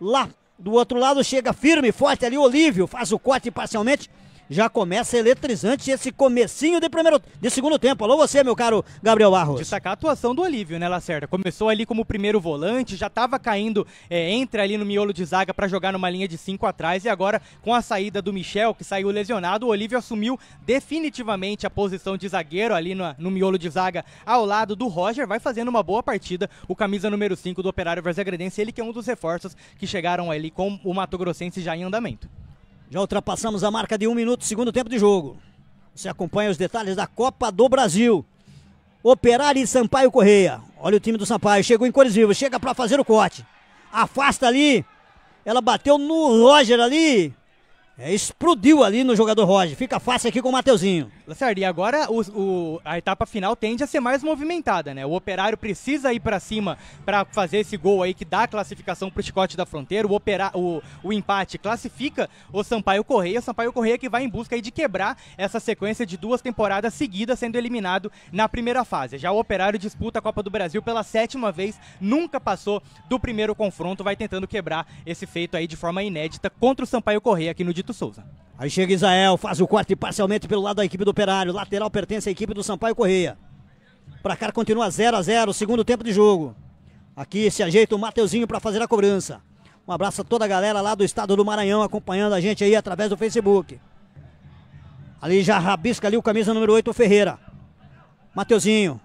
Lá do outro lado chega firme, forte ali o Olívio, faz o corte parcialmente já começa eletrizante esse comecinho de primeiro de segundo tempo. Alô você, meu caro Gabriel Barros. Destacar a atuação do Olívio, né, Lacerda? Começou ali como primeiro volante, já estava caindo, é, entra ali no miolo de zaga para jogar numa linha de cinco atrás e agora com a saída do Michel, que saiu lesionado, o Olívio assumiu definitivamente a posição de zagueiro ali no, no miolo de zaga ao lado do Roger, vai fazendo uma boa partida o camisa número 5 do Operário Verzegredense, ele que é um dos reforços que chegaram ali com o Mato Grossense já em andamento. Já ultrapassamos a marca de um minuto, segundo tempo de jogo. Você acompanha os detalhes da Copa do Brasil. Operário e Sampaio Correia. Olha o time do Sampaio. Chegou em cores vivas, chega para fazer o corte. Afasta ali. Ela bateu no Roger ali. É, explodiu ali no jogador Roger. Fica fácil aqui com o Mateuzinho. Lacerda, e agora o, o, a etapa final tende a ser mais movimentada, né? O operário precisa ir para cima para fazer esse gol aí que dá a classificação para o Chicote da Fronteira. O, opera, o, o empate classifica o Sampaio Correia. O Sampaio Correia que vai em busca aí de quebrar essa sequência de duas temporadas seguidas sendo eliminado na primeira fase. Já o operário disputa a Copa do Brasil pela sétima vez, nunca passou do primeiro confronto, vai tentando quebrar esse feito aí de forma inédita contra o Sampaio Correia aqui no Roberto Souza. Aí chega Isael, faz o corte parcialmente pelo lado da equipe do Operário. Lateral pertence à equipe do Sampaio Correia. Pra cá continua 0 a 0 segundo tempo de jogo. Aqui se ajeita o Mateuzinho para fazer a cobrança. Um abraço a toda a galera lá do estado do Maranhão acompanhando a gente aí através do Facebook. Ali já rabisca ali o camisa número 8, o Ferreira. Mateuzinho.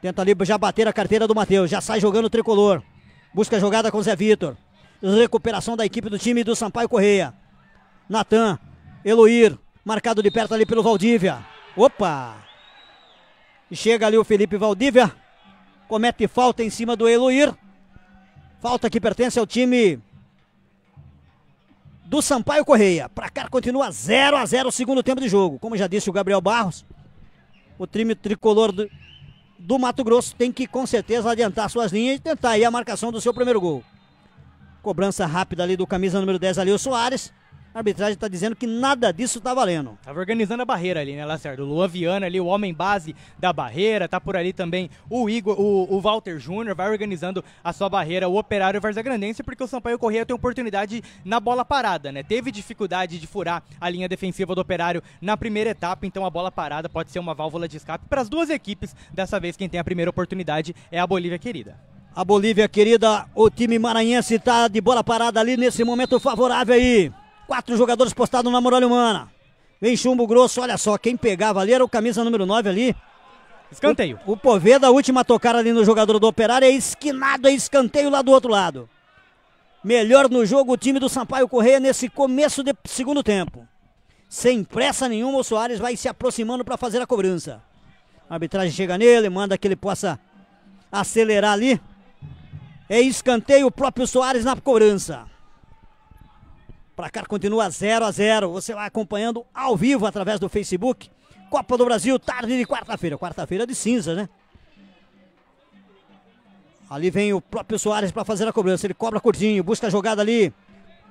Tenta ali já bater a carteira do Mateus. Já sai jogando o tricolor. Busca a jogada com o Zé Vitor. Recuperação da equipe do time do Sampaio Correia. Natan, Eloir, marcado de perto ali pelo Valdívia. Opa! Chega ali o Felipe Valdívia, comete falta em cima do Eloir. Falta que pertence ao time do Sampaio Correia. Pra cá continua 0 a 0 o segundo tempo de jogo. Como já disse o Gabriel Barros, o time tricolor do, do, Mato Grosso tem que com certeza adiantar suas linhas e tentar aí a marcação do seu primeiro gol. Cobrança rápida ali do camisa número 10 ali, o Soares a arbitragem está dizendo que nada disso está valendo. Estava organizando a barreira ali, né, Lacerda? O Luan Viana ali, o homem base da barreira, tá por ali também o Igor, o, o Walter Júnior, vai organizando a sua barreira, o Operário Varzagrandense, porque o Sampaio Correia tem oportunidade na bola parada, né? Teve dificuldade de furar a linha defensiva do Operário na primeira etapa, então a bola parada pode ser uma válvula de escape para as duas equipes. Dessa vez, quem tem a primeira oportunidade é a Bolívia querida. A Bolívia querida, o time maranhense está de bola parada ali nesse momento favorável aí. Quatro jogadores postados na muralha humana. Vem chumbo grosso, olha só, quem pegava ali era o camisa número 9 ali. Escanteio. O, o Poveda, a última tocar ali no jogador do Operário, é esquinado, é escanteio lá do outro lado. Melhor no jogo o time do Sampaio Correia nesse começo de segundo tempo. Sem pressa nenhuma, o Soares vai se aproximando para fazer a cobrança. A arbitragem chega nele, manda que ele possa acelerar ali. É escanteio o próprio Soares na cobrança. Placar continua 0 a 0. Você vai acompanhando ao vivo através do Facebook. Copa do Brasil, tarde de quarta-feira. Quarta-feira de cinza, né? Ali vem o próprio Soares para fazer a cobrança. Ele cobra curtinho, busca a jogada ali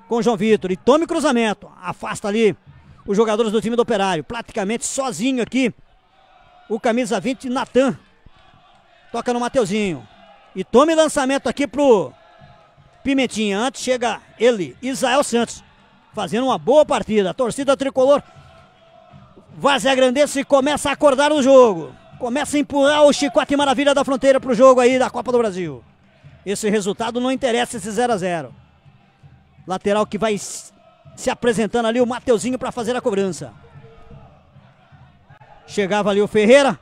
com o João Vitor. E tome cruzamento. Afasta ali os jogadores do time do Operário. Praticamente sozinho aqui. O camisa 20, Natan. Toca no Mateuzinho. E tome lançamento aqui pro Pimentinha. Antes chega ele, Isael Santos fazendo uma boa partida. A torcida tricolor Vazia e começa a acordar o jogo. Começa a empurrar o Chicote Maravilha da Fronteira para o jogo aí da Copa do Brasil. Esse resultado não interessa esse 0 a 0 Lateral que vai se apresentando ali o Mateuzinho para fazer a cobrança. Chegava ali o Ferreira.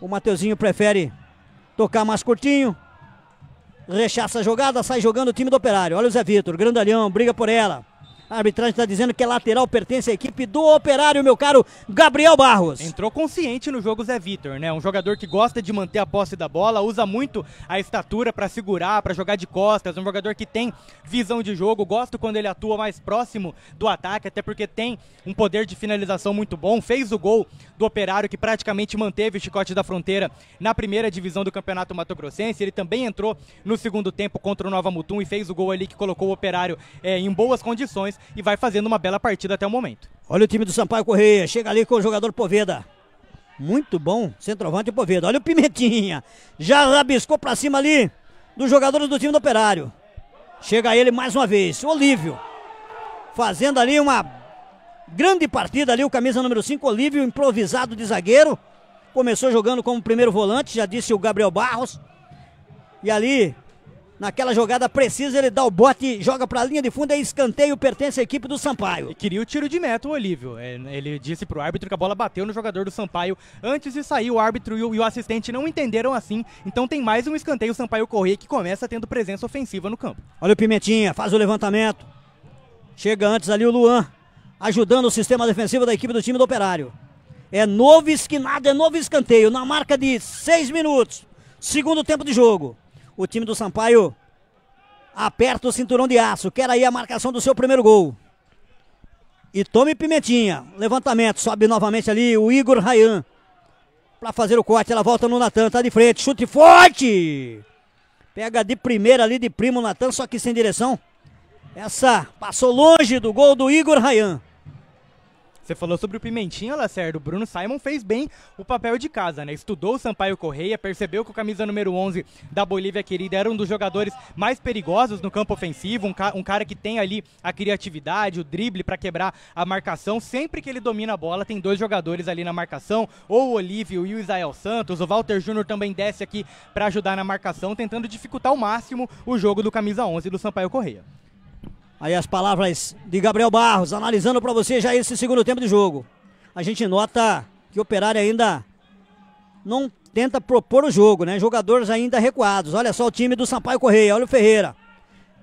O Mateuzinho prefere tocar mais curtinho. Rechaça a jogada, sai jogando o time do Operário. Olha o Zé Vitor, grandalhão, briga por ela. A arbitragem está dizendo que a é lateral pertence à equipe do Operário, meu caro Gabriel Barros. Entrou consciente no jogo Zé Vitor, né? Um jogador que gosta de manter a posse da bola, usa muito a estatura para segurar, para jogar de costas. Um jogador que tem visão de jogo, gosto quando ele atua mais próximo do ataque, até porque tem um poder de finalização muito bom. Fez o gol do Operário que praticamente manteve o chicote da fronteira na primeira divisão do Campeonato Mato Grossense. Ele também entrou no segundo tempo contra o Nova Mutum e fez o gol ali que colocou o Operário é, em boas condições e vai fazendo uma bela partida até o momento. Olha o time do Sampaio Correia, chega ali com o jogador Poveda. Muito bom, centroavante Poveda. Olha o Pimentinha, já rabiscou para cima ali dos jogadores do time do Operário. Chega ele mais uma vez, o Olívio, fazendo ali uma grande partida ali, o camisa número 5, Olívio, improvisado de zagueiro. Começou jogando como primeiro volante, já disse o Gabriel Barros. E ali Naquela jogada precisa, ele dá o bote, joga para a linha de fundo, é escanteio, pertence à equipe do Sampaio. E queria o tiro de meta, o Olívio. É, ele disse para o árbitro que a bola bateu no jogador do Sampaio antes de sair. O árbitro e o assistente não entenderam assim, então tem mais um escanteio. O Sampaio correr que começa tendo presença ofensiva no campo. Olha o Pimentinha, faz o levantamento. Chega antes ali o Luan, ajudando o sistema defensivo da equipe do time do Operário. É novo esquinado, é novo escanteio, na marca de seis minutos. Segundo tempo de jogo. O time do Sampaio aperta o cinturão de aço. Quer aí a marcação do seu primeiro gol. E tome Pimentinha. Levantamento. Sobe novamente ali o Igor Rayan. Para fazer o corte. Ela volta no Natan. Tá de frente. Chute forte. Pega de primeira ali de primo Natan. Só que sem direção. Essa passou longe do gol do Igor Rayan. Você falou sobre o Pimentinha, Lacerda. O Bruno Simon fez bem o papel de casa, né? Estudou o Sampaio Correia, percebeu que o camisa número 11 da Bolívia querida era um dos jogadores mais perigosos no campo ofensivo, um, ca um cara que tem ali a criatividade, o drible para quebrar a marcação. Sempre que ele domina a bola, tem dois jogadores ali na marcação, ou o Olívio e o Isael Santos. O Walter Júnior também desce aqui para ajudar na marcação, tentando dificultar ao máximo o jogo do camisa 11 do Sampaio Correia. Aí as palavras de Gabriel Barros, analisando para você já esse segundo tempo de jogo. A gente nota que o Operário ainda não tenta propor o jogo, né? Jogadores ainda recuados. Olha só o time do Sampaio Correia, olha o Ferreira.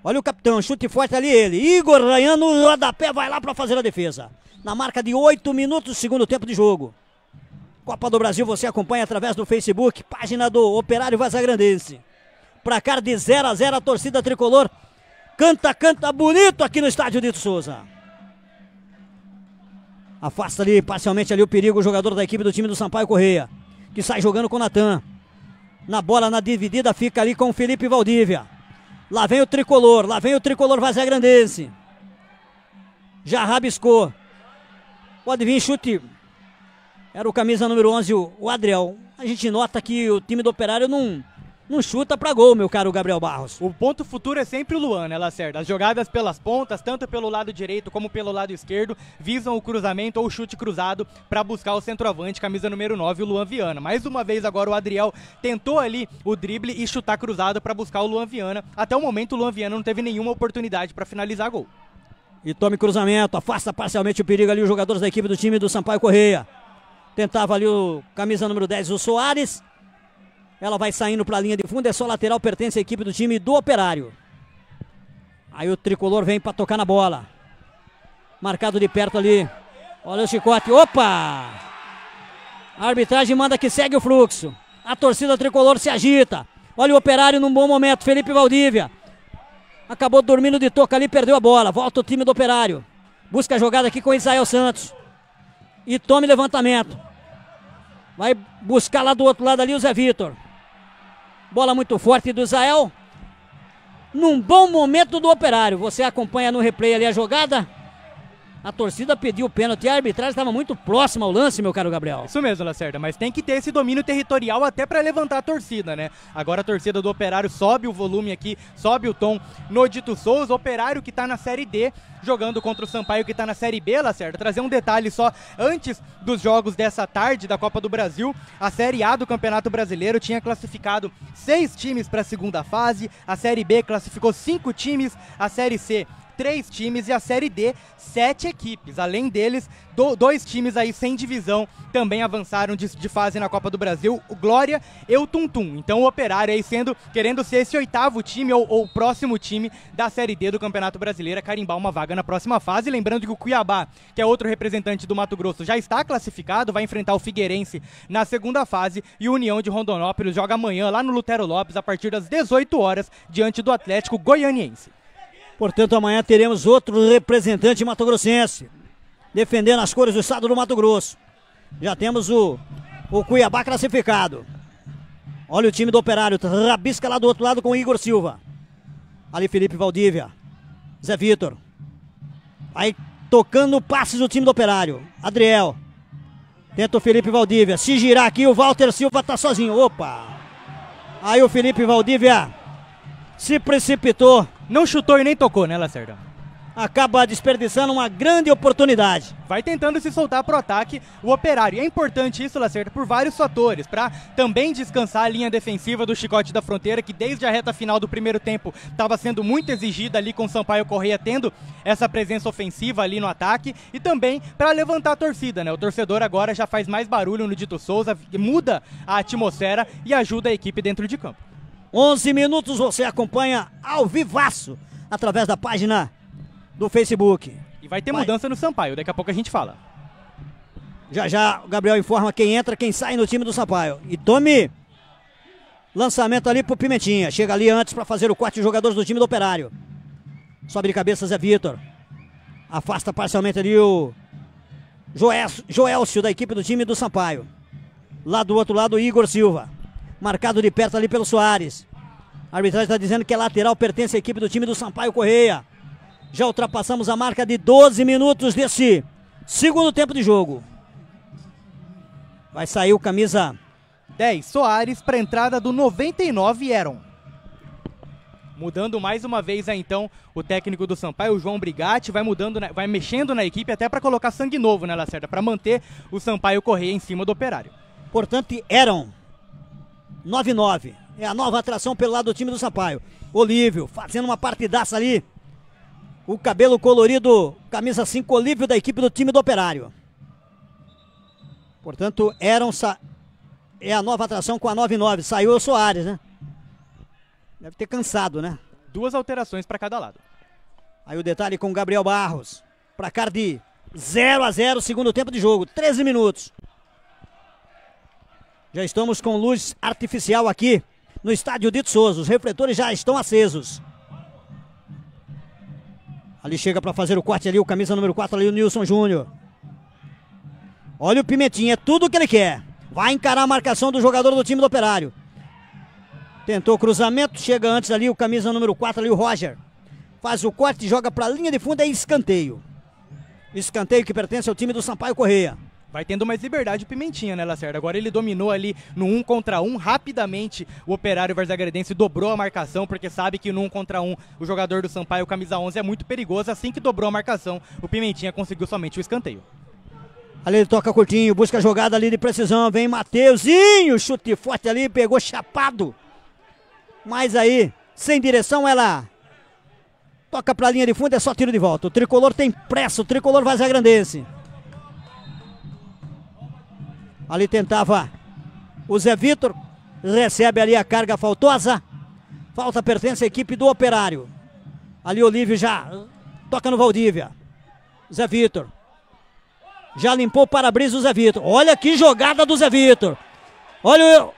Olha o capitão, chute forte ali ele. Igor o rodapé, vai lá para fazer a defesa. Na marca de oito minutos, do segundo tempo de jogo. Copa do Brasil você acompanha através do Facebook, página do Operário Vazagrandense. Placar de 0 a 0 a torcida tricolor Canta, canta bonito aqui no estádio Dito Souza. Afasta ali parcialmente ali o perigo o jogador da equipe do time do Sampaio Correia, que sai jogando com o Natan. Na bola, na dividida, fica ali com o Felipe Valdívia. Lá vem o tricolor, lá vem o tricolor Vazé Grandense. Já rabiscou. Pode vir chute. Era o camisa número 11, o Adriel. A gente nota que o time do Operário não não chuta pra gol, meu caro Gabriel Barros. O ponto futuro é sempre o Luan, né, Lacerda? As jogadas pelas pontas, tanto pelo lado direito como pelo lado esquerdo, visam o cruzamento ou o chute cruzado para buscar o centroavante, camisa número 9, o Luan Viana. Mais uma vez agora o Adriel tentou ali o drible e chutar cruzado para buscar o Luan Viana. Até o momento o Luan Viana não teve nenhuma oportunidade para finalizar gol. E tome cruzamento, afasta parcialmente o perigo ali os jogadores da equipe do time do Sampaio Correia. Tentava ali o camisa número 10, o Soares. Ela vai saindo para a linha de fundo, é só lateral, pertence à equipe do time do Operário. Aí o tricolor vem para tocar na bola. Marcado de perto ali. Olha o chicote. Opa! A arbitragem manda que segue o fluxo. A torcida tricolor se agita. Olha o operário num bom momento. Felipe Valdívia. Acabou dormindo de toca ali, perdeu a bola. Volta o time do operário. Busca a jogada aqui com Israel Santos. E tome levantamento. Vai buscar lá do outro lado ali o Zé Vitor. Bola muito forte do Israel. Num bom momento do operário. Você acompanha no replay ali a jogada a torcida pediu o pênalti e a arbitragem estava muito próxima ao lance, meu caro Gabriel. Isso mesmo, Lacerda, mas tem que ter esse domínio territorial até para levantar a torcida, né? Agora a torcida do Operário sobe o volume aqui, sobe o tom no Dito Souza, Operário que está na Série D, jogando contra o Sampaio que está na Série B, Lacerda. Trazer um detalhe só, antes dos jogos dessa tarde da Copa do Brasil, a Série A do Campeonato Brasileiro tinha classificado seis times para a segunda fase, a Série B classificou cinco times, a Série C três times e a Série D, sete equipes. Além deles, do, dois times aí sem divisão também avançaram de, de fase na Copa do Brasil, o Glória e o Tuntum. Então o Operário aí sendo, querendo ser esse oitavo time ou, ou próximo time da Série D do Campeonato Brasileiro, carimbar uma vaga na próxima fase. Lembrando que o Cuiabá, que é outro representante do Mato Grosso, já está classificado, vai enfrentar o Figueirense na segunda fase e o União de Rondonópolis joga amanhã lá no Lutero Lopes a partir das 18 horas diante do Atlético Goianiense. Portanto, amanhã teremos outro representante matogrossense defendendo as cores do estado do Mato Grosso. Já temos o, o Cuiabá classificado. Olha o time do Operário, rabisca lá do outro lado com o Igor Silva. Ali Felipe Valdívia, Zé Vitor. Aí tocando passes do time do Operário. Adriel. Tenta o Felipe Valdívia. Se girar aqui, o Walter Silva tá sozinho. Opa! Aí o Felipe Valdívia se precipitou. Não chutou e nem tocou, né, Lacerda? Acaba desperdiçando uma grande oportunidade. Vai tentando se soltar para o ataque o operário. E é importante isso, Lacerda, por vários fatores. Para também descansar a linha defensiva do Chicote da Fronteira, que desde a reta final do primeiro tempo estava sendo muito exigida ali com o Sampaio Correia tendo essa presença ofensiva ali no ataque. E também para levantar a torcida, né? O torcedor agora já faz mais barulho no Dito Souza, muda a atmosfera e ajuda a equipe dentro de campo. 11 minutos você acompanha ao vivaço através da página do Facebook. E vai ter vai. mudança no Sampaio, daqui a pouco a gente fala. Já já o Gabriel informa quem entra, quem sai no time do Sampaio. E tome lançamento ali pro Pimentinha. Chega ali antes para fazer o corte de jogadores do time do Operário. Sobe de cabeça Zé Vitor. Afasta parcialmente ali o Joelcio da equipe do time do Sampaio. Lá do outro lado, Igor Silva marcado de perto ali pelo Soares. A arbitragem está dizendo que é lateral, pertence à equipe do time do Sampaio Correia. Já ultrapassamos a marca de 12 minutos desse segundo tempo de jogo. Vai sair o camisa 10 Soares para a entrada do 99 Eron. Mudando mais uma vez aí, né, então o técnico do Sampaio, o João Brigatti, vai mudando, né, vai mexendo na equipe até para colocar sangue novo, né, Lacerda? Para manter o Sampaio correr em cima do operário. Portanto, Eron 99. É a nova atração pelo lado do time do Sampaio. Olívio fazendo uma partidaça ali. O cabelo colorido, camisa 5, Olívio da equipe do time do Operário. Portanto, Eron Sa... é a nova atração com a 99. Saiu o Soares, né? Deve ter cansado, né? Duas alterações para cada lado. Aí o detalhe com o Gabriel Barros. Para Cardi. 0 a 0 segundo tempo de jogo. 13 minutos. Já estamos com luz artificial aqui no estádio Dito Souza. Os refletores já estão acesos. Ali chega para fazer o corte ali, o camisa número 4 ali, o Nilson Júnior. Olha o Pimentinha, é tudo o que ele quer. Vai encarar a marcação do jogador do time do Operário. Tentou o cruzamento, chega antes ali o camisa número 4 ali, o Roger. Faz o corte, joga para a linha de fundo, é escanteio. Escanteio que pertence ao time do Sampaio Correia vai tendo mais liberdade o Pimentinha, né, Lacerda? Agora ele dominou ali no um contra um rapidamente. O Operário Verzagredense dobrou a marcação, porque sabe que no um contra um o jogador do Sampaio, camisa 11, é muito perigoso. Assim que dobrou a marcação, o Pimentinha conseguiu somente o escanteio. Ali ele toca curtinho, busca a jogada ali de precisão. Vem Mateuzinho, chute forte ali, pegou chapado. Mas aí, sem direção, ela toca pra linha de fundo, é só tiro de volta. O tricolor tem pressa, o tricolor vai Ali tentava o Zé Vitor. Recebe ali a carga faltosa. Falta pertence à equipe do Operário. Ali Olívio já toca no Valdívia. Zé Vitor. Já limpou o para-brisa o Zé Vitor. Olha que jogada do Zé Vitor. Olha o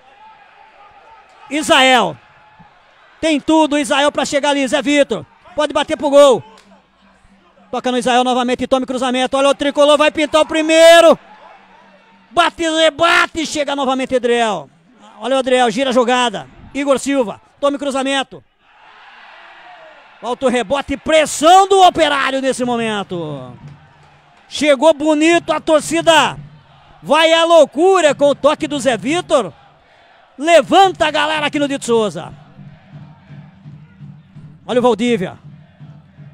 Israel. Tem tudo Israel para chegar ali, Zé Vitor. Pode bater pro gol. Toca no Israel novamente e tome cruzamento. Olha o tricolor, vai pintar o primeiro. Bate, rebate, chega novamente Adriel. Olha o Adriel, gira a jogada. Igor Silva, tome cruzamento. Falta o rebote, pressão do operário nesse momento. Chegou bonito a torcida. Vai à loucura com o toque do Zé Vitor. Levanta a galera aqui no Dito Souza. Olha o Valdívia.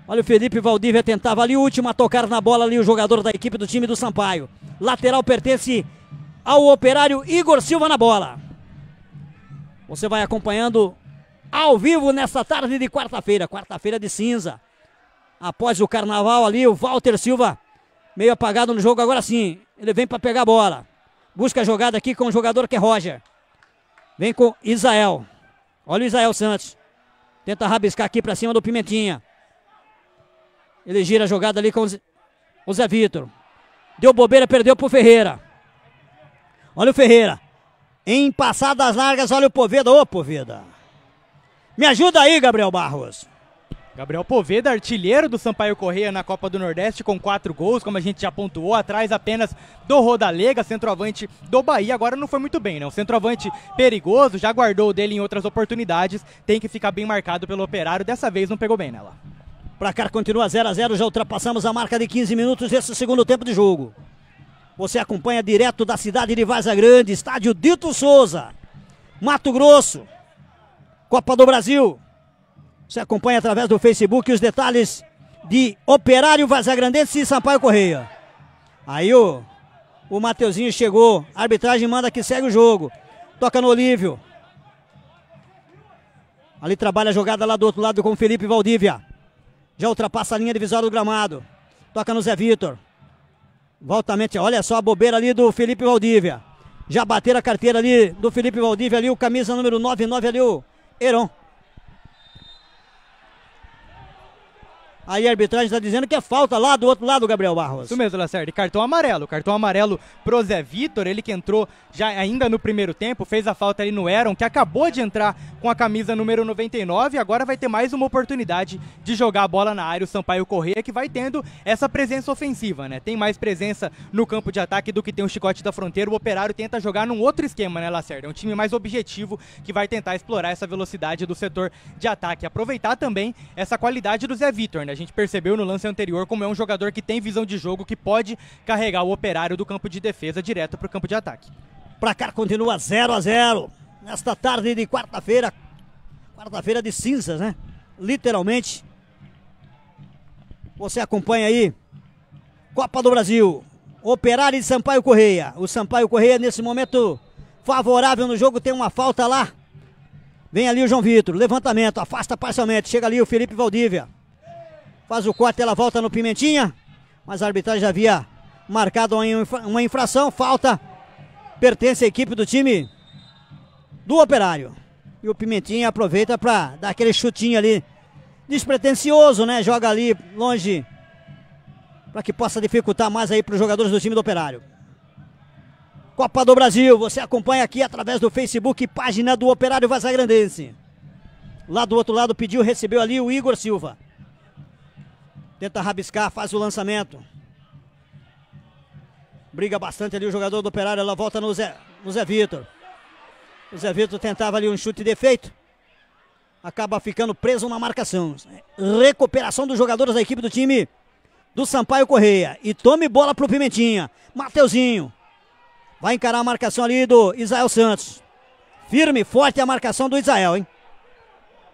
Olha o Felipe Valdívia tentava ali, última a tocar na bola ali o jogador da equipe do time do Sampaio. Lateral pertence ao operário Igor Silva na bola. Você vai acompanhando ao vivo nesta tarde de quarta-feira, quarta-feira de cinza. Após o carnaval ali, o Walter Silva meio apagado no jogo, agora sim, ele vem para pegar a bola. Busca a jogada aqui com o jogador que é Roger. Vem com Isael. Olha o Isael Santos. Tenta rabiscar aqui para cima do Pimentinha. Ele gira a jogada ali com o Zé Vitor. Deu bobeira, perdeu pro Ferreira. Olha o Ferreira. Em passadas largas, olha o Poveda. Ô, Poveda. Me ajuda aí, Gabriel Barros. Gabriel Poveda, artilheiro do Sampaio Correia na Copa do Nordeste, com quatro gols, como a gente já pontuou, atrás apenas do Rodalega, centroavante do Bahia. Agora não foi muito bem, né? Um centroavante perigoso, já guardou dele em outras oportunidades, tem que ficar bem marcado pelo operário. Dessa vez não pegou bem nela placar continua 0 a 0 já ultrapassamos a marca de 15 minutos desse segundo tempo de jogo. Você acompanha direto da cidade de Vaza Grande, estádio Dito Souza, Mato Grosso, Copa do Brasil. Você acompanha através do Facebook os detalhes de Operário Vazagrandense e Sampaio Correia. Aí o, o Mateuzinho chegou, arbitragem manda que segue o jogo. Toca no Olívio. Ali trabalha a jogada lá do outro lado com Felipe Valdívia. Já ultrapassa a linha divisória do gramado. Toca no Zé Vitor. Voltamente, olha só a bobeira ali do Felipe Valdívia. Já bateram a carteira ali do Felipe Valdívia ali, o camisa número 99 ali, o Heron. Aí a arbitragem está dizendo que é falta lá do outro lado, Gabriel Barros. Isso mesmo, Lacerda. E cartão amarelo. Cartão amarelo pro Zé Vitor, ele que entrou já ainda no primeiro tempo, fez a falta ali no Aaron, que acabou de entrar com a camisa número 99 e agora vai ter mais uma oportunidade de jogar a bola na área. O Sampaio Correia que vai tendo essa presença ofensiva, né? Tem mais presença no campo de ataque do que tem o Chicote da Fronteira. O Operário tenta jogar num outro esquema, né, Lacerda? É um time mais objetivo que vai tentar explorar essa velocidade do setor de ataque. Aproveitar também essa qualidade do Zé Vitor, né? A gente percebeu no lance anterior como é um jogador que tem visão de jogo, que pode carregar o operário do campo de defesa direto para o campo de ataque. Pra cá continua 0 a 0 nesta tarde de quarta-feira. Quarta-feira de cinzas, né? Literalmente. Você acompanha aí Copa do Brasil. Operário de Sampaio Correia. O Sampaio Correia nesse momento favorável no jogo, tem uma falta lá. Vem ali o João Vitor, levantamento, afasta parcialmente, chega ali o Felipe Valdívia. Faz o corte, ela volta no Pimentinha. Mas a arbitragem já havia marcado uma infração. Falta. Pertence à equipe do time do Operário. E o Pimentinha aproveita para dar aquele chutinho ali. Despretensioso, né? Joga ali longe. Para que possa dificultar mais aí para os jogadores do time do Operário. Copa do Brasil, você acompanha aqui através do Facebook, página do Operário Vazagrandense. Lá do outro lado pediu, recebeu ali o Igor Silva. Tenta rabiscar, faz o lançamento. Briga bastante ali o jogador do Operário. Ela volta no Zé, no Zé Vitor. O Zé Vitor tentava ali um chute defeito, Acaba ficando preso na marcação. Recuperação dos jogadores da equipe do time do Sampaio Correia. E tome bola pro Pimentinha. Mateuzinho. Vai encarar a marcação ali do Israel Santos. Firme, forte a marcação do Israel, hein?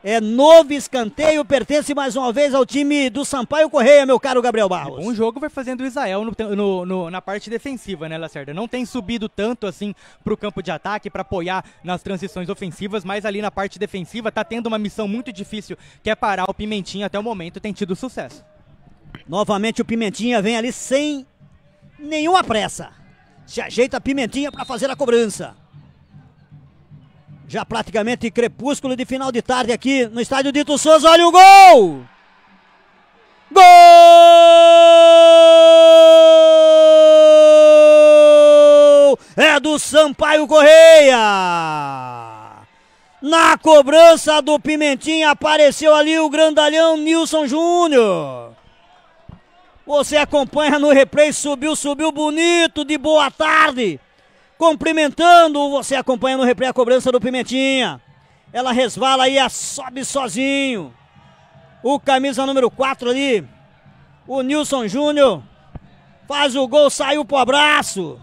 É novo escanteio, pertence mais uma vez ao time do Sampaio Correia, meu caro Gabriel Barros. Um jogo vai fazendo o Israel no, no, no, na parte defensiva, né, Lacerda? Não tem subido tanto assim para o campo de ataque, para apoiar nas transições ofensivas, mas ali na parte defensiva tá tendo uma missão muito difícil, que é parar o Pimentinha até o momento, tem tido sucesso. Novamente o Pimentinha vem ali sem nenhuma pressa. Se ajeita a Pimentinha para fazer a cobrança. Já praticamente crepúsculo de final de tarde aqui no estádio Dito Souza. Olha o gol! Gol! É do Sampaio Correia! Na cobrança do Pimentinha apareceu ali o grandalhão Nilson Júnior. Você acompanha no replay, subiu, subiu bonito, de boa tarde cumprimentando. Você acompanha no replay a cobrança do Pimentinha. Ela resvala e a sobe sozinho. O camisa número 4 ali, o Nilson Júnior, faz o gol, saiu pro abraço.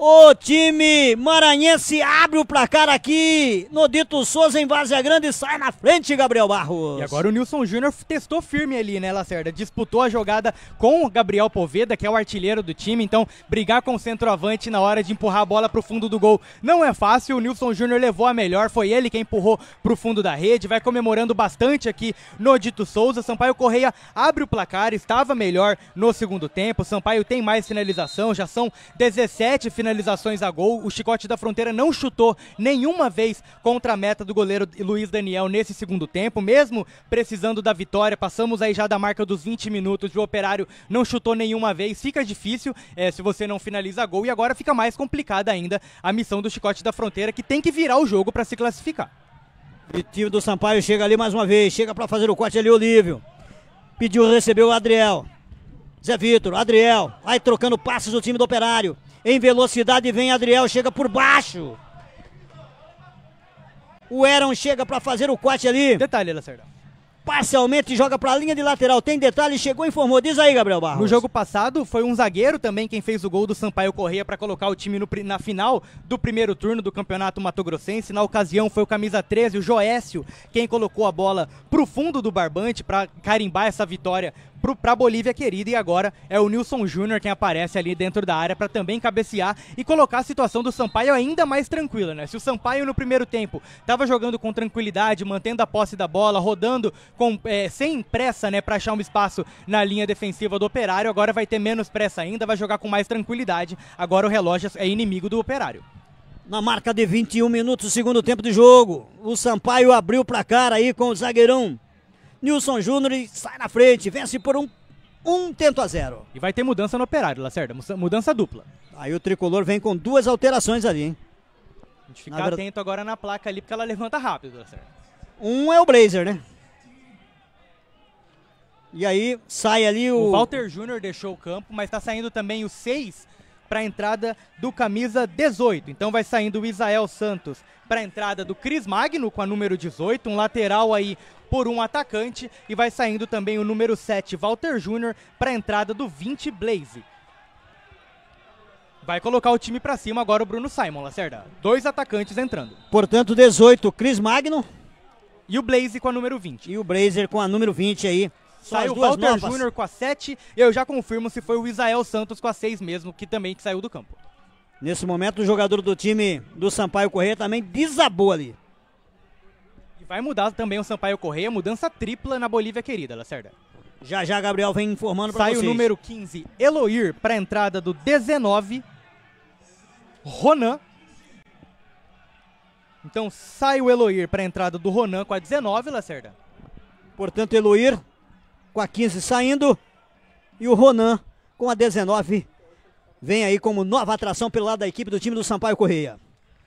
O time maranhense abre o placar aqui. Nodito Souza em Vazia Grande sai na frente, Gabriel Barros. E agora o Nilson Júnior testou firme ali, né, Lacerda? Disputou a jogada com o Gabriel Poveda, que é o artilheiro do time. Então, brigar com o centroavante na hora de empurrar a bola pro fundo do gol não é fácil. O Nilson Júnior levou a melhor, foi ele quem empurrou pro fundo da rede. Vai comemorando bastante aqui Nodito Souza. Sampaio Correia abre o placar, estava melhor no segundo tempo. Sampaio tem mais finalização, já são 17 finalizações finalizações a gol. O Chicote da Fronteira não chutou nenhuma vez contra a meta do goleiro Luiz Daniel nesse segundo tempo, mesmo precisando da vitória. Passamos aí já da marca dos 20 minutos. O Operário não chutou nenhuma vez. Fica difícil é, se você não finaliza a gol. E agora fica mais complicada ainda a missão do Chicote da Fronteira, que tem que virar o jogo para se classificar. o time do Sampaio chega ali mais uma vez. Chega para fazer o corte ali, Olívio. Pediu, recebeu o Adriel. Zé Vitor, Adriel, vai trocando passes o time do Operário. Em velocidade vem Adriel, chega por baixo. O Eron chega para fazer o corte ali. Detalhe, Lacerda. Parcialmente joga para a linha de lateral. Tem detalhe, chegou e informou. Diz aí, Gabriel Barros. No jogo passado, foi um zagueiro também quem fez o gol do Sampaio Correia para colocar o time no, na final do primeiro turno do Campeonato Mato Grossense. Na ocasião, foi o camisa 13, o Joécio, quem colocou a bola pro fundo do barbante para carimbar essa vitória para a Bolívia querida. E agora é o Nilson Júnior quem aparece ali dentro da área para também cabecear e colocar a situação do Sampaio ainda mais tranquila. Né? Se o Sampaio no primeiro tempo estava jogando com tranquilidade, mantendo a posse da bola, rodando com, é, sem pressa né, para achar um espaço na linha defensiva do Operário, agora vai ter menos pressa ainda, vai jogar com mais tranquilidade. Agora o relógio é inimigo do Operário. Na marca de 21 minutos, segundo tempo de jogo, o Sampaio abriu para cara aí com o zagueirão Nilson Júnior sai na frente, vence por um, um tento a zero. E vai ter mudança no operário, Lacerda, mudança dupla. Aí o tricolor vem com duas alterações ali, hein? A gente fica atento agora na placa ali, porque ela levanta rápido, Lacerda. Um é o Blazer, né? E aí sai ali o. O Walter Júnior deixou o campo, mas está saindo também o 6 para a entrada do camisa 18. Então vai saindo o Isael Santos para a entrada do Cris Magno com a número 18, um lateral aí por um atacante, e vai saindo também o número 7, Walter Júnior, para a entrada do 20, Blaze. Vai colocar o time para cima agora o Bruno Simon, Lacerda. Dois atacantes entrando. Portanto, 18, Cris Magno. E o Blaze com a número 20. E o Blazer com a número 20 aí, saiu o Walter Júnior com a 7. Eu já confirmo se foi o Isael Santos com a 6 mesmo, que também que saiu do campo. Nesse momento, o jogador do time do Sampaio Correia também desabou ali. E vai mudar também o Sampaio Correia, mudança tripla na Bolívia querida, Lacerda. Já já Gabriel vem informando para vocês. Sai o número 15, Eloir, para entrada do 19, Ronan. Então sai o Eloir para a entrada do Ronan com a 19, Lacerda. Portanto, Eloir com a 15 saindo. E o Ronan com a 19 vem aí como nova atração pelo lado da equipe do time do Sampaio Correia.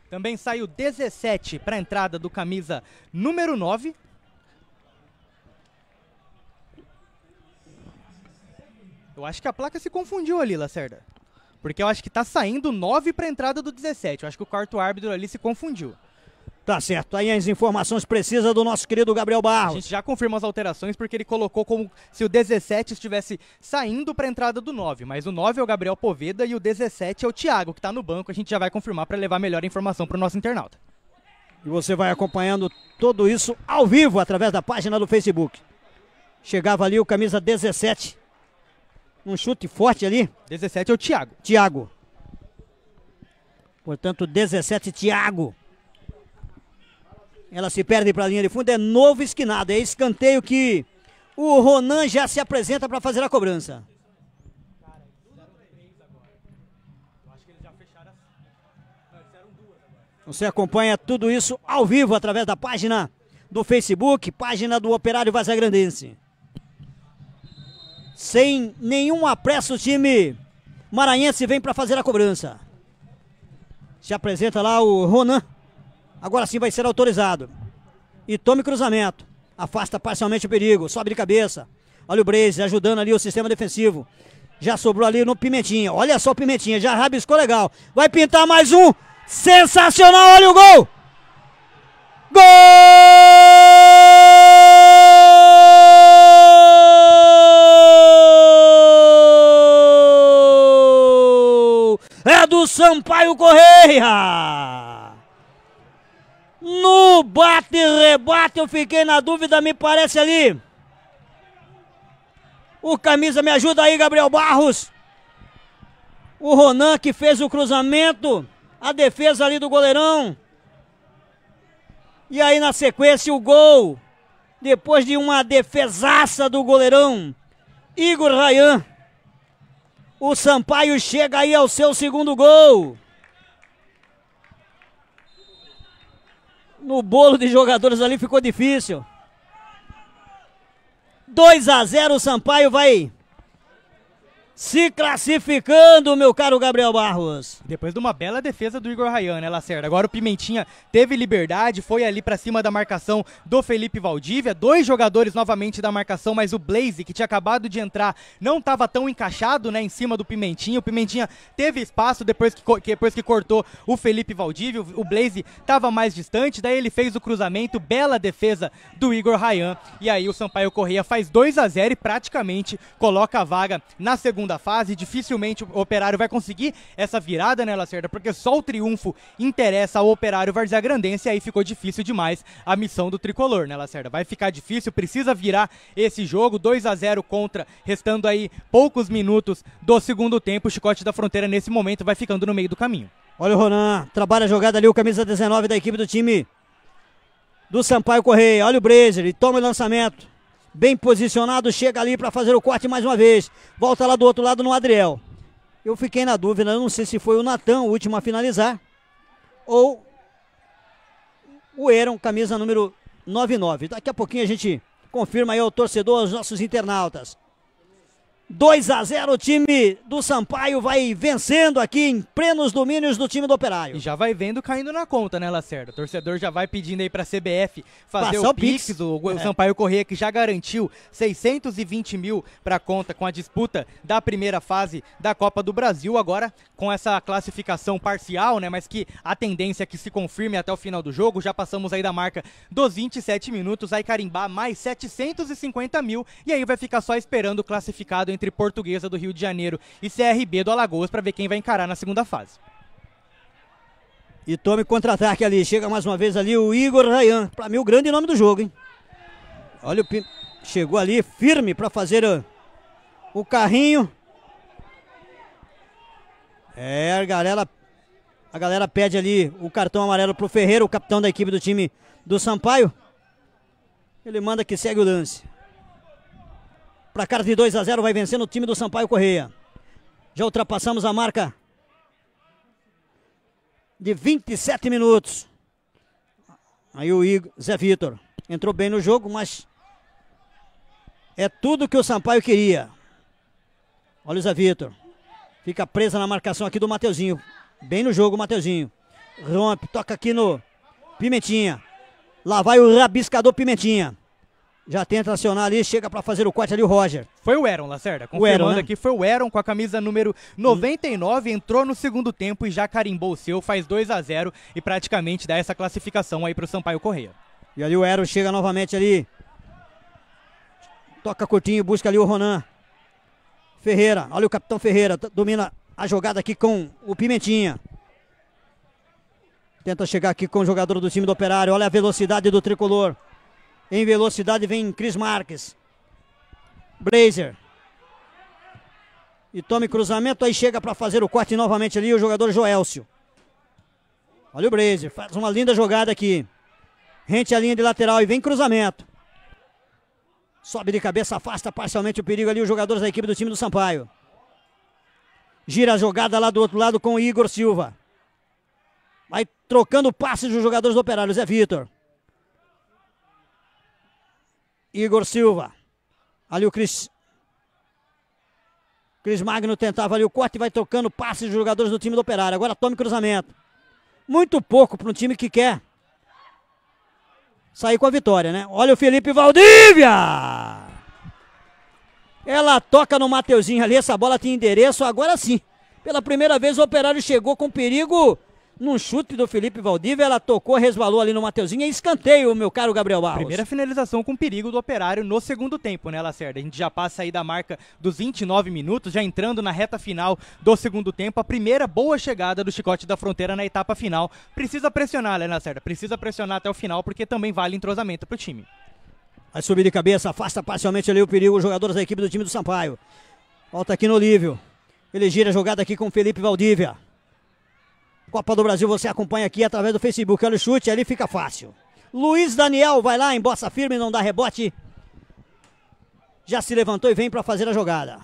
Também saiu 17 para a entrada do camisa número 9. Eu acho que a placa se confundiu ali, Lacerda. Porque eu acho que está saindo 9 para a entrada do 17. Eu acho que o quarto árbitro ali se confundiu. Tá certo. Aí as informações precisa do nosso querido Gabriel Barros. A gente já confirma as alterações porque ele colocou como se o 17 estivesse saindo para a entrada do 9, mas o 9 é o Gabriel Poveda e o 17 é o Thiago, que está no banco. A gente já vai confirmar para levar melhor informação para o nosso internauta. E você vai acompanhando tudo isso ao vivo através da página do Facebook. Chegava ali o camisa 17. Um chute forte ali. 17 é o Thiago. Thiago. Portanto, 17 Thiago. Ela se perde para a linha de fundo, é novo esquinado. É escanteio que o Ronan já se apresenta para fazer a cobrança. Você acompanha tudo isso ao vivo através da página do Facebook, página do Operário Vazagrandense. Sem nenhum apresso, o time maranhense vem para fazer a cobrança. Se apresenta lá o Ronan. Agora sim vai ser autorizado. E tome cruzamento. Afasta parcialmente o perigo. Sobe de cabeça. Olha o Breze ajudando ali o sistema defensivo. Já sobrou ali no Pimentinha. Olha só o Pimentinha. Já rabiscou legal. Vai pintar mais um. Sensacional. Olha o gol. Gol! É do Sampaio Correia! No bate rebate, eu fiquei na dúvida, me parece ali. O camisa me ajuda aí, Gabriel Barros. O Ronan que fez o cruzamento. A defesa ali do goleirão. E aí na sequência o gol. Depois de uma defesaça do goleirão. Igor Rayan. O Sampaio chega aí ao seu segundo gol. no bolo de jogadores ali ficou difícil. 2 a 0 o Sampaio vai se classificando, meu caro Gabriel Barros. Depois de uma bela defesa do Igor Rayan, né, Lacerda? Agora o Pimentinha teve liberdade, foi ali para cima da marcação do Felipe Valdívia. Dois jogadores novamente da marcação, mas o Blaze, que tinha acabado de entrar, não estava tão encaixado, né, em cima do Pimentinha. O Pimentinha teve espaço depois que, depois que cortou o Felipe Valdívia. O Blaze estava mais distante, daí ele fez o cruzamento, bela defesa do Igor Rayan. E aí o Sampaio Correia faz 2 a 0 e praticamente coloca a vaga na segunda segunda fase, dificilmente o Operário vai conseguir essa virada, né, Lacerda? Porque só o triunfo interessa ao Operário Varziagrandense, e aí ficou difícil demais a missão do Tricolor, né, Lacerda? Vai ficar difícil, precisa virar esse jogo, 2 a 0 contra, restando aí poucos minutos do segundo tempo, o Chicote da Fronteira nesse momento vai ficando no meio do caminho. Olha o Ronan, trabalha a jogada ali, o camisa 19 da equipe do time do Sampaio Correia. Olha o Brezer, ele toma o lançamento bem posicionado, chega ali para fazer o corte mais uma vez. Volta lá do outro lado no Adriel. Eu fiquei na dúvida, não sei se foi o Natan, o último a finalizar, ou o Eron, camisa número 99. Daqui a pouquinho a gente confirma aí ao torcedor, aos nossos internautas. 2 a 0 o time do Sampaio vai vencendo aqui em plenos domínios do time do Operário. E já vai vendo caindo na conta, né, Lacerda? O torcedor já vai pedindo aí pra CBF fazer o Pix, Pix. O, é. Sampaio Correia que já garantiu 620 mil pra conta com a disputa da primeira fase da Copa do Brasil. Agora, com essa classificação parcial, né, mas que a tendência é que se confirme até o final do jogo, já passamos aí da marca dos 27 minutos, aí carimbar mais 750 mil e aí vai ficar só esperando o classificado entre entre Portuguesa do Rio de Janeiro e CRB do Alagoas para ver quem vai encarar na segunda fase. E tome contra-ataque ali. Chega mais uma vez ali o Igor Rayan. Para mim, o grande nome do jogo, hein? Olha o Pim. Chegou ali firme para fazer o, ah, o carrinho. É, a galera, a galera pede ali o cartão amarelo pro Ferreira, o capitão da equipe do time do Sampaio. Ele manda que segue o lance. Placar de 2 a 0 vai vencendo o time do Sampaio Correia. Já ultrapassamos a marca de 27 minutos. Aí o Igor, Zé Vitor entrou bem no jogo, mas é tudo que o Sampaio queria. Olha o Zé Vitor. Fica presa na marcação aqui do Mateuzinho. Bem no jogo, Mateuzinho. Rompe, toca aqui no Pimentinha. Lá vai o rabiscador Pimentinha. Já tenta acionar ali, chega para fazer o corte ali o Roger. Foi o Aaron, Lacerda. Confirmando o Aaron, né? aqui, foi o Aaron com a camisa número 99, hum. entrou no segundo tempo e já carimbou o seu, faz 2 a 0 e praticamente dá essa classificação aí pro Sampaio Correia. E ali o Aaron chega novamente ali. Toca curtinho, busca ali o Ronan. Ferreira, olha o capitão Ferreira, domina a jogada aqui com o Pimentinha. Tenta chegar aqui com o jogador do time do Operário, olha a velocidade do tricolor. Em velocidade vem Cris Marques. Blazer. E tome cruzamento, aí chega para fazer o corte novamente ali o jogador Joelcio. Olha o Blazer, faz uma linda jogada aqui. Rente a linha de lateral e vem cruzamento. Sobe de cabeça, afasta parcialmente o perigo ali os jogadores da equipe do time do Sampaio. Gira a jogada lá do outro lado com o Igor Silva. Vai trocando passes os jogadores do Operário. Zé Vitor. Igor Silva. Ali o Cris. Cris Magno tentava ali o corte, vai tocando passes dos jogadores do time do Operário. Agora tome cruzamento. Muito pouco para um time que quer sair com a vitória, né? Olha o Felipe Valdívia! Ela toca no Mateuzinho ali, essa bola tem endereço, agora sim. Pela primeira vez o Operário chegou com perigo num chute do Felipe Valdívia, ela tocou, resvalou ali no Mateuzinho e escanteio, meu caro Gabriel Barros. Primeira finalização com perigo do Operário no segundo tempo, né, Lacerda? A gente já passa aí da marca dos 29 minutos, já entrando na reta final do segundo tempo. A primeira boa chegada do Chicote da Fronteira na etapa final. Precisa pressionar, né, Lacerda? Precisa pressionar até o final, porque também vale entrosamento pro time. Vai subir de cabeça, afasta parcialmente ali o perigo, os jogadores da equipe do time do Sampaio. Volta aqui no Olívio. Ele gira a jogada aqui com o Felipe Valdívia. Copa do Brasil você acompanha aqui através do Facebook. Olha o chute, ali fica fácil. Luiz Daniel vai lá, embossa firme, não dá rebote. Já se levantou e vem para fazer a jogada.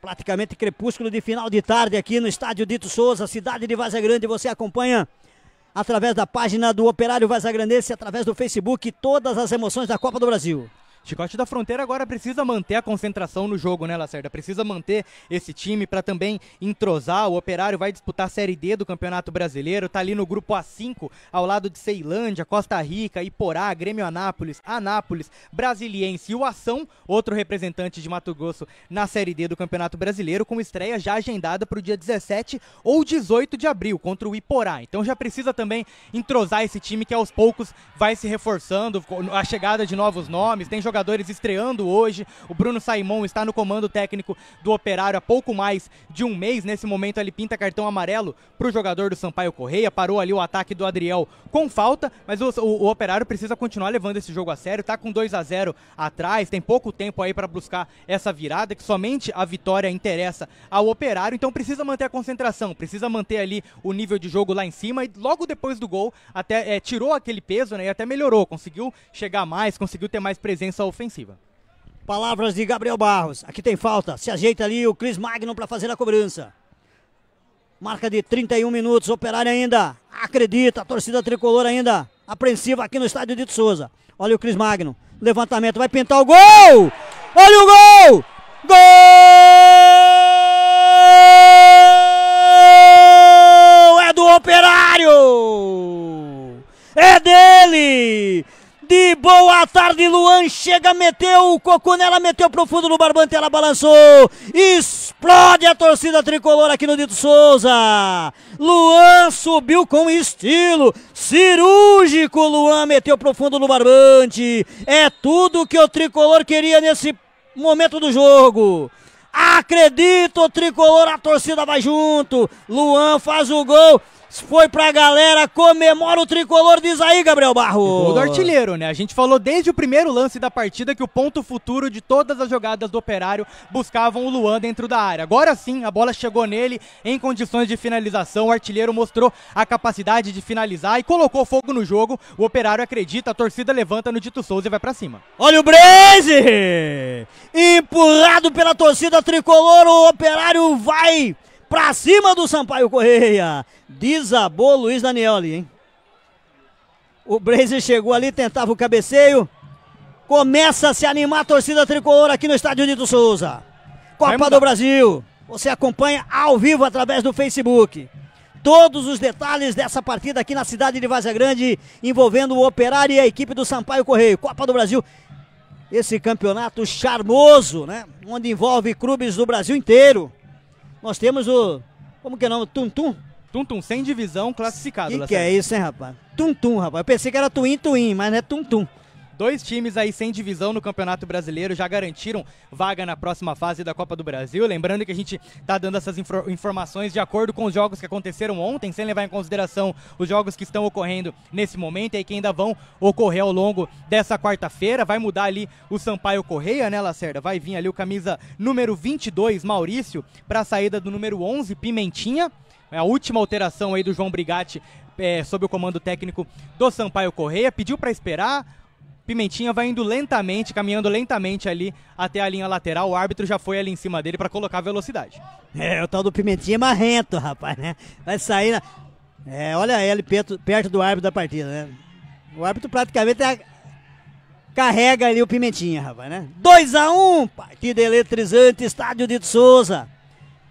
Praticamente crepúsculo de final de tarde aqui no estádio Dito Souza, cidade de Vaza Grande. Você acompanha através da página do Operário Vaza Grandense, através do Facebook, todas as emoções da Copa do Brasil. Chicote da Fronteira agora precisa manter a concentração no jogo, né, Lacerda? Precisa manter esse time para também entrosar. O Operário vai disputar a Série D do Campeonato Brasileiro, tá ali no grupo A5, ao lado de Ceilândia, Costa Rica, Iporá, Grêmio Anápolis, Anápolis, Brasiliense e o Ação, outro representante de Mato Grosso na Série D do Campeonato Brasileiro, com estreia já agendada para o dia 17 ou 18 de abril contra o Iporá. Então já precisa também entrosar esse time que aos poucos vai se reforçando, a chegada de novos nomes, tem jogadores jogadores estreando hoje. O Bruno Saimon está no comando técnico do Operário há pouco mais de um mês. Nesse momento, ele pinta cartão amarelo para o jogador do Sampaio Correia. Parou ali o ataque do Adriel com falta, mas o, o, o Operário precisa continuar levando esse jogo a sério. Está com 2 a 0 atrás, tem pouco tempo aí para buscar essa virada, que somente a vitória interessa ao Operário. Então precisa manter a concentração, precisa manter ali o nível de jogo lá em cima. E logo depois do gol, até é, tirou aquele peso né, e até melhorou, conseguiu chegar mais, conseguiu ter mais presença ofensiva. Palavras de Gabriel Barros. Aqui tem falta. Se ajeita ali o Cris Magno para fazer a cobrança. Marca de 31 minutos. Operário ainda. Acredita. A torcida tricolor ainda. Apreensiva aqui no estádio de Souza. Olha o Cris Magno. Levantamento. Vai pintar o gol. Olha o gol. Gol! É do Operário! É dele! tarde, boa tarde, Luan. Chega, meteu o cocô nela, meteu profundo no barbante, ela balançou. Explode a torcida tricolor aqui no Dito Souza. Luan subiu com estilo, cirúrgico. Luan meteu profundo no barbante. É tudo que o tricolor queria nesse momento do jogo. Acredito, tricolor, a torcida vai junto. Luan faz o gol. Foi pra galera, comemora o tricolor, diz aí, Gabriel Barro. Gol do artilheiro, né? A gente falou desde o primeiro lance da partida que o ponto futuro de todas as jogadas do Operário buscavam o Luan dentro da área. Agora sim, a bola chegou nele em condições de finalização. O artilheiro mostrou a capacidade de finalizar e colocou fogo no jogo. O Operário acredita, a torcida levanta no Dito Souza e vai para cima. Olha o Breze! Empurrado pela torcida tricolor, o Operário vai Pra cima do Sampaio Correia. Desabou Luiz Daniel ali, hein? O Blazer chegou ali, tentava o cabeceio. Começa a se animar a torcida tricolor aqui no estádio Nito Souza. Copa do Brasil. Você acompanha ao vivo através do Facebook. Todos os detalhes dessa partida aqui na cidade de Vaza Grande, envolvendo o Operário e a equipe do Sampaio Correio. Copa do Brasil. Esse campeonato charmoso, né? Onde envolve clubes do Brasil inteiro. Nós temos o. Como que é o nome? Tuntum? Tuntum, sem divisão, classificado. O que, que é isso, hein, rapaz? Tuntum, rapaz. Eu pensei que era Twin Twin, mas não é Tuntum. Dois times aí sem divisão no Campeonato Brasileiro já garantiram vaga na próxima fase da Copa do Brasil. Lembrando que a gente está dando essas infor informações de acordo com os jogos que aconteceram ontem, sem levar em consideração os jogos que estão ocorrendo nesse momento e que ainda vão ocorrer ao longo dessa quarta-feira. Vai mudar ali o Sampaio Correia, né, Lacerda? Vai vir ali o camisa número 22, Maurício, para a saída do número 11, Pimentinha. é A última alteração aí do João Brigatti é, sob o comando técnico do Sampaio Correia. Pediu para esperar, Pimentinha vai indo lentamente, caminhando lentamente ali até a linha lateral. O árbitro já foi ali em cima dele para colocar velocidade. É, o tal do Pimentinha é marrento, rapaz, né? Vai sair. Na... É, olha ele perto, perto do árbitro da partida, né? O árbitro praticamente é... carrega ali o Pimentinha, rapaz, né? 2 a 1 um, partida eletrizante, estádio de Souza.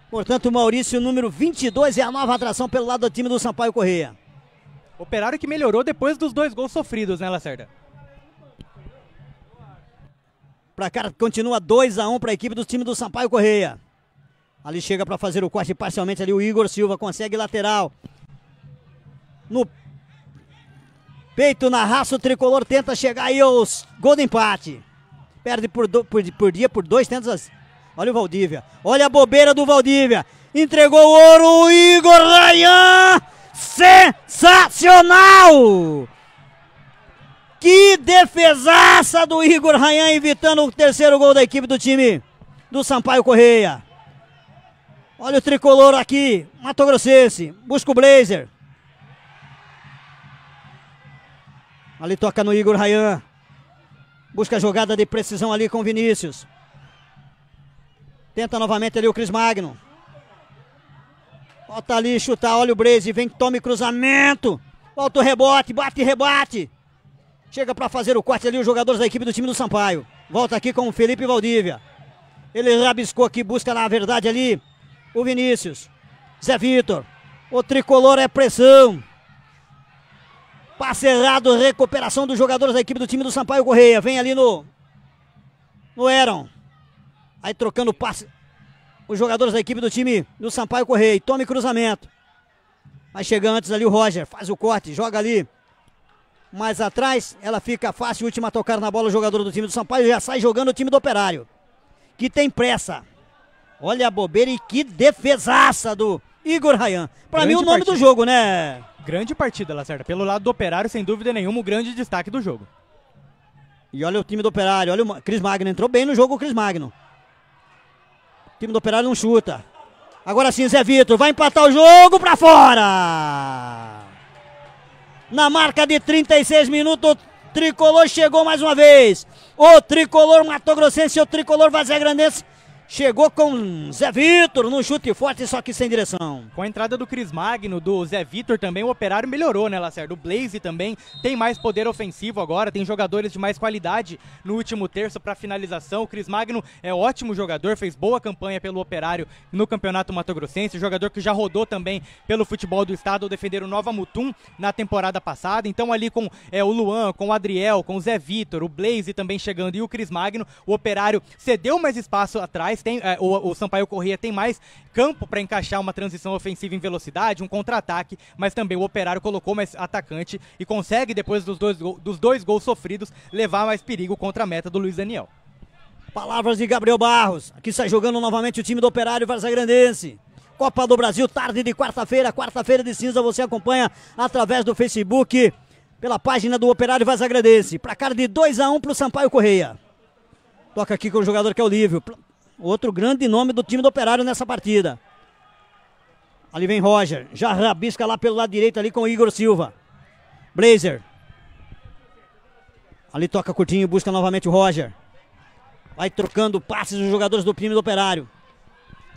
Portanto, o Maurício, número 22, é a nova atração pelo lado do time do Sampaio Correia. Operário que melhorou depois dos dois gols sofridos, né, Lacerda? Pra cá, continua 2 a 1 um para a equipe do time do Sampaio Correia. Ali chega para fazer o corte parcialmente ali o Igor Silva consegue lateral. No peito na raça o tricolor tenta chegar aí os gol do empate. Perde por, do, por, por dia por dois tentos. Olha o Valdívia. Olha a bobeira do Valdívia. Entregou o ouro o Igor Rayan. Sensacional! Que defesaça do Igor Rayan evitando o terceiro gol da equipe do time do Sampaio Correia. Olha o tricolor aqui, Mato Grossense, busca o Blazer. Ali toca no Igor Rayan. Busca a jogada de precisão ali com Vinícius. Tenta novamente ali o Cris Magno. Volta ali, chutar, olha o Blazer vem que tome cruzamento. Volta o rebote, bate e rebate. Chega para fazer o corte ali os jogadores da equipe do time do Sampaio. Volta aqui com o Felipe Valdívia. Ele rabiscou aqui, busca na verdade ali o Vinícius. Zé Vitor. O tricolor é pressão. Passe errado, recuperação dos jogadores da equipe do time do Sampaio Correia. Vem ali no. No Eron. Aí trocando passe. Os jogadores da equipe do time do Sampaio Correia. tome cruzamento. mas chega antes ali o Roger. Faz o corte, joga ali mais atrás, ela fica fácil, última a tocar na bola o jogador do time do Sampaio, já sai jogando o time do Operário, que tem pressa. Olha a bobeira e que defesaça do Igor Rayan. Para mim o nome partida. do jogo, né? Grande partida, Lacerda. Pelo lado do Operário, sem dúvida nenhuma, o grande destaque do jogo. E olha o time do Operário, olha o Cris Magno, entrou bem no jogo o Cris Magno. O time do Operário não chuta. Agora sim, Zé Vitor, vai empatar o jogo para fora! Na marca de 36 minutos, o tricolor chegou mais uma vez. O tricolor Mato Grossense, o tricolor Vazé Grandense Chegou com Zé Vitor num chute forte, só que sem direção. Com a entrada do Cris Magno, do Zé Vitor também, o operário melhorou, né, Lacerda? O Blaze também tem mais poder ofensivo agora, tem jogadores de mais qualidade no último terço para finalização. O Cris Magno é ótimo jogador, fez boa campanha pelo operário no Campeonato Mato Grossense, jogador que já rodou também pelo futebol do estado ao defender o Nova Mutum na temporada passada. Então, ali com é, o Luan, com o Adriel, com o Zé Vitor, o Blaze também chegando e o Cris Magno, o operário cedeu mais espaço atrás tem, é, o, o Sampaio Corrêa tem mais campo para encaixar uma transição ofensiva em velocidade, um contra-ataque, mas também o Operário colocou mais atacante e consegue, depois dos dois, dos dois gols sofridos, levar mais perigo contra a meta do Luiz Daniel. Palavras de Gabriel Barros. Aqui sai jogando novamente o time do Operário Varza Copa do Brasil, tarde de quarta-feira, quarta-feira de cinza, você acompanha através do Facebook, pela página do Operário Varza Pra cara de 2 a 1 um para o Sampaio Correia. Toca aqui com o jogador que é o Lívio. Outro grande nome do time do Operário nessa partida. Ali vem Roger. Já rabisca lá pelo lado direito ali com Igor Silva. Blazer. Ali toca curtinho, busca novamente o Roger. Vai trocando passes os jogadores do time do Operário.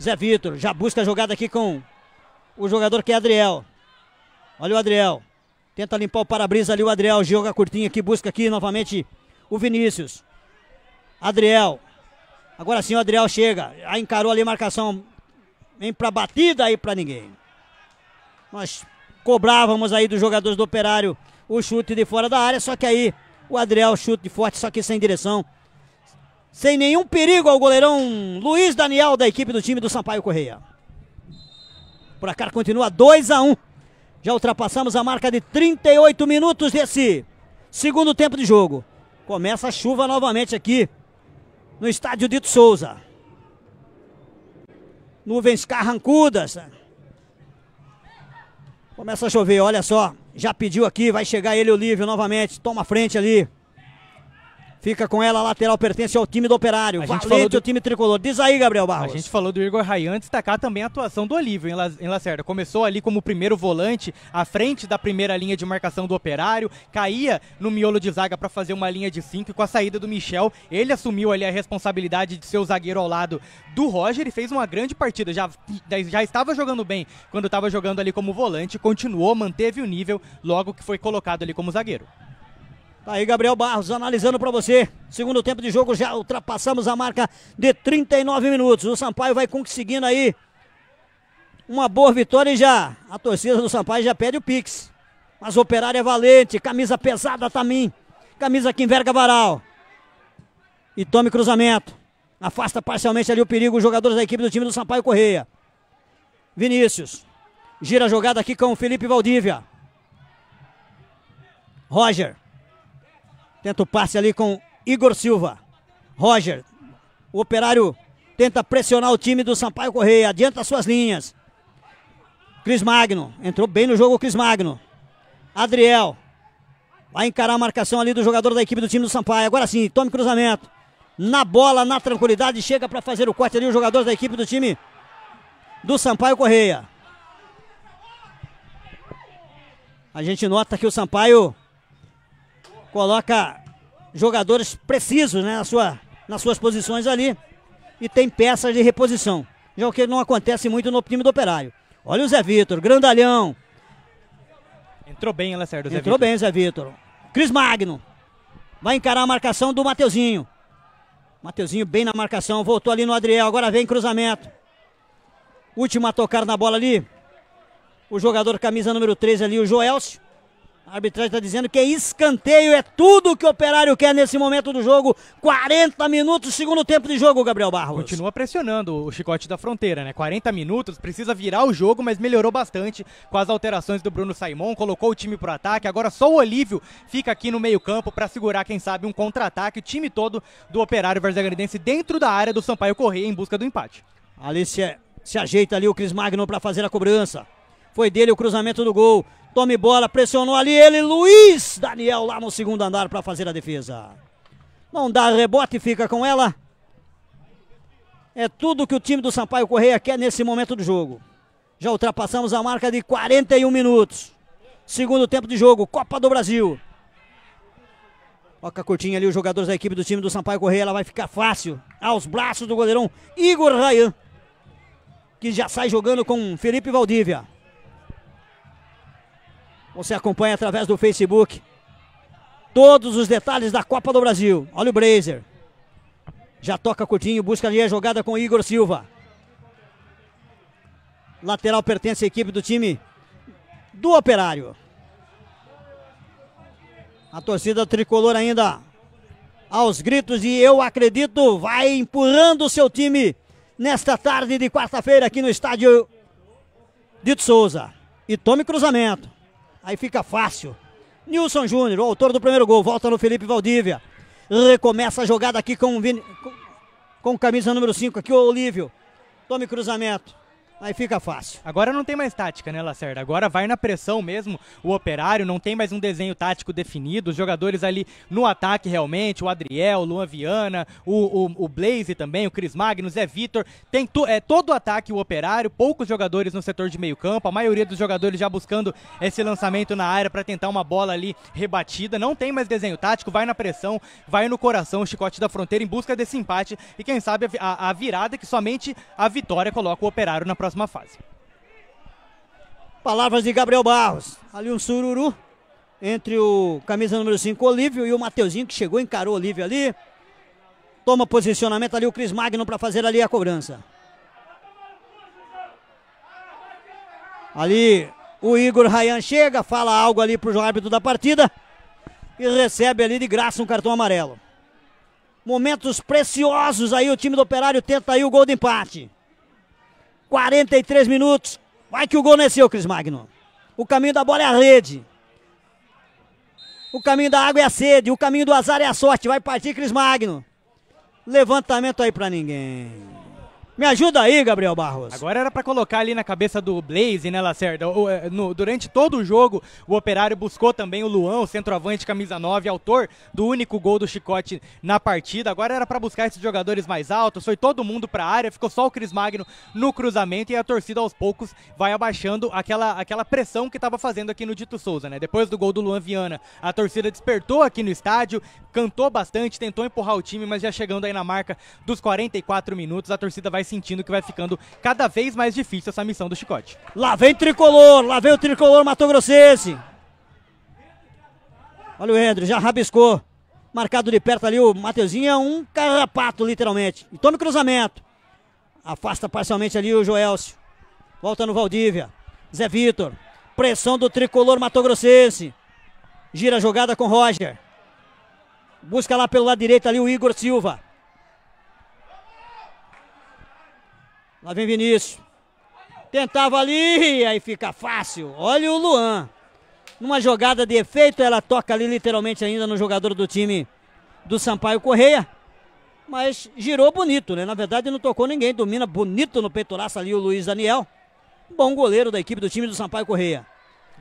Zé Vitor já busca a jogada aqui com o jogador que é Adriel. Olha o Adriel. Tenta limpar o para-brisa ali o Adriel. Joga curtinho aqui, busca aqui novamente o Vinícius. Adriel. Agora sim o Adriel chega. Aí encarou ali a marcação. Vem pra batida aí pra ninguém. Nós cobrávamos aí dos jogadores do Operário o chute de fora da área, só que aí o Adriel chute de forte, só que sem direção. Sem nenhum perigo ao goleirão Luiz Daniel da equipe do time do Sampaio Correia. Por acaso continua 2 a 1. Um. Já ultrapassamos a marca de 38 minutos desse segundo tempo de jogo. Começa a chuva novamente aqui no estádio Dito Souza. Nuvens carrancudas. Começa a chover, olha só. Já pediu aqui, vai chegar ele, Olívio, novamente. Toma frente ali. Fica com ela, a lateral pertence ao time do Operário. A Valente, falou do... o time tricolor. Diz aí, Gabriel Barros. A gente falou do Igor Rayan, destacar também a atuação do Olívio em, La... Lacerda. Começou ali como primeiro volante, à frente da primeira linha de marcação do Operário, caía no miolo de zaga para fazer uma linha de cinco. e com a saída do Michel, ele assumiu ali a responsabilidade de ser o zagueiro ao lado do Roger e fez uma grande partida. Já, já estava jogando bem quando estava jogando ali como volante, continuou, manteve o nível logo que foi colocado ali como zagueiro. Tá aí Gabriel Barros analisando para você. Segundo tempo de jogo, já ultrapassamos a marca de 39 minutos. O Sampaio vai conseguindo aí uma boa vitória e já a torcida do Sampaio já pede o Pix. Mas o Operário é valente, camisa pesada também. Camisa que enverga varal. E tome cruzamento. Afasta parcialmente ali o perigo os jogadores da equipe do time do Sampaio Correia. Vinícius. Gira a jogada aqui com o Felipe Valdívia. Roger. Tenta o passe ali com Igor Silva. Roger. O operário tenta pressionar o time do Sampaio Correia. Adianta suas linhas. Cris Magno. Entrou bem no jogo o Cris Magno. Adriel. Vai encarar a marcação ali do jogador da equipe do time do Sampaio. Agora sim, tome cruzamento. Na bola, na tranquilidade, chega para fazer o corte ali o jogador da equipe do time do Sampaio Correia. A gente nota que o Sampaio coloca jogadores precisos né, na sua, nas suas posições ali e tem peças de reposição, já o que não acontece muito no time do Operário. Olha o Zé Vitor, grandalhão. Entrou bem, Lacerda, Zé Entrou Vitor. bem, Zé Vitor. Cris Magno vai encarar a marcação do Mateuzinho. Mateuzinho bem na marcação, voltou ali no Adriel, agora vem cruzamento. Última a tocar na bola ali. O jogador camisa número 3 ali, o Joelcio arbitragem está dizendo que é escanteio, é tudo o que o operário quer nesse momento do jogo. 40 minutos, segundo tempo de jogo, Gabriel Barros. Continua pressionando o chicote da fronteira, né? 40 minutos, precisa virar o jogo, mas melhorou bastante com as alterações do Bruno Saimon, colocou o time para ataque. Agora só o Olívio fica aqui no meio-campo para segurar, quem sabe, um contra-ataque. O time todo do operário verzagrandense dentro da área do Sampaio Correia em busca do empate. Alice se ajeita ali o Cris Magno para fazer a cobrança. Foi dele o cruzamento do gol. Tome bola, pressionou ali ele, Luiz Daniel lá no segundo andar para fazer a defesa. Não dá rebote, fica com ela. É tudo que o time do Sampaio Correia quer nesse momento do jogo. Já ultrapassamos a marca de 41 minutos. Segundo tempo de jogo, Copa do Brasil. Toca curtinha ali os jogadores da equipe do time do Sampaio Correia. Ela vai ficar fácil. Aos braços do goleirão Igor Rayan. Que já sai jogando com Felipe Valdívia. Você acompanha através do Facebook todos os detalhes da Copa do Brasil. Olha o Brazer. Já toca curtinho, busca ali a jogada com Igor Silva. Lateral pertence à equipe do time do Operário. A torcida tricolor ainda aos gritos e eu acredito vai empurrando o seu time nesta tarde de quarta-feira aqui no estádio Dito Souza. E tome cruzamento. Aí fica fácil. Nilson Júnior, o autor do primeiro gol, volta no Felipe Valdívia. Recomeça a jogada aqui com o Vini, com, com camisa número 5 aqui, o Olívio. Tome cruzamento aí fica fácil. Agora não tem mais tática, né, Lacerda? Agora vai na pressão mesmo o operário, não tem mais um desenho tático definido, os jogadores ali no ataque realmente, o Adriel, o Luan Viana, o, o, o Blaze também, o Cris magnus é Zé Vitor, tem é, todo o ataque o operário, poucos jogadores no setor de meio campo, a maioria dos jogadores já buscando esse lançamento na área para tentar uma bola ali rebatida, não tem mais desenho tático, vai na pressão, vai no coração, o chicote da fronteira em busca desse empate e quem sabe a, a virada que somente a vitória coloca o operário na próxima próxima fase. Palavras de Gabriel Barros. Ali um sururu entre o camisa número 5, Olívio, e o Mateuzinho, que chegou, encarou o Olívio ali. Toma posicionamento ali o Cris Magno para fazer ali a cobrança. Ali o Igor Rayan chega, fala algo ali para o árbitro da partida e recebe ali de graça um cartão amarelo. Momentos preciosos aí, o time do Operário tenta aí o gol de empate. 43 minutos. Vai que o gol não é seu, Cris Magno. O caminho da bola é a rede. O caminho da água é a sede. O caminho do azar é a sorte. Vai partir, Cris Magno. Levantamento aí para ninguém. Me ajuda aí, Gabriel Barros. Agora era para colocar ali na cabeça do Blaze, né, Lacerda? O, eh, no, durante todo o jogo, o Operário buscou também o Luan, o centroavante camisa 9, autor do único gol do Chicote na partida. Agora era para buscar esses jogadores mais altos, foi todo mundo para a área, ficou só o Cris Magno no cruzamento e a torcida aos poucos vai abaixando aquela, aquela pressão que estava fazendo aqui no Dito Souza, né? Depois do gol do Luan Viana, a torcida despertou aqui no estádio, cantou bastante, tentou empurrar o time, mas já chegando aí na marca dos 44 minutos, a torcida vai sentindo que vai ficando cada vez mais difícil essa missão do Chicote. Lá vem Tricolor, lá vem o Tricolor Mato Grossense. Olha o Andrew, já rabiscou. Marcado de perto ali o Mateuzinho, é um carrapato, literalmente. E o cruzamento. Afasta parcialmente ali o Joelcio. Volta no Valdívia. Zé Vitor. Pressão do tricolor matogrossense. Gira a jogada com Roger. Busca lá pelo lado direito ali o Igor Silva. Lá vem Vinícius. Tentava ali, aí fica fácil. Olha o Luan. Numa jogada de efeito, ela toca ali literalmente ainda no jogador do time do Sampaio Correia. Mas girou bonito, né? Na verdade não tocou ninguém. Domina bonito no peitoraço ali o Luiz Daniel. Bom goleiro da equipe do time do Sampaio Correia.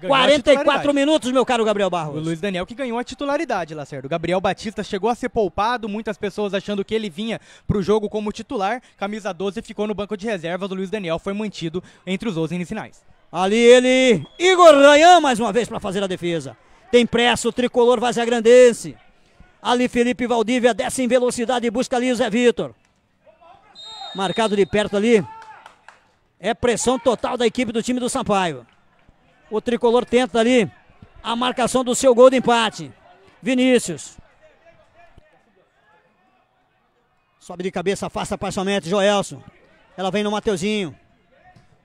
44 minutos, meu caro Gabriel Barros. O Luiz Daniel que ganhou a titularidade, Lacerda. O Gabriel Batista chegou a ser poupado, muitas pessoas achando que ele vinha pro jogo como titular. Camisa 12 ficou no banco de reservas, o Luiz Daniel foi mantido entre os 11 iniciais. Ali ele, Igor Rayan mais uma vez para fazer a defesa. Tem pressa, o tricolor vaziagrandense. Ali Felipe Valdívia desce em velocidade e busca ali o Zé Vitor. Marcado de perto ali. É pressão total da equipe do time do Sampaio. O tricolor tenta ali a marcação do seu gol de empate. Vinícius. Sobe de cabeça, afasta parcialmente Joelson. Ela vem no Mateuzinho.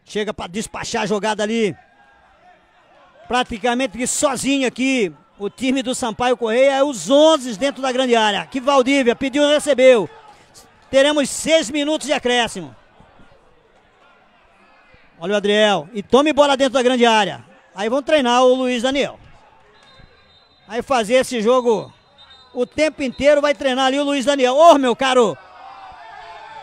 Chega para despachar a jogada ali. Praticamente sozinho aqui. O time do Sampaio Correia é os 11 dentro da grande área. Que Valdívia pediu e recebeu. Teremos seis minutos de acréscimo. Olha o Adriel. E tome bola dentro da grande área. Aí vão treinar o Luiz Daniel. Aí fazer esse jogo o tempo inteiro vai treinar ali o Luiz Daniel. Ô, oh, meu caro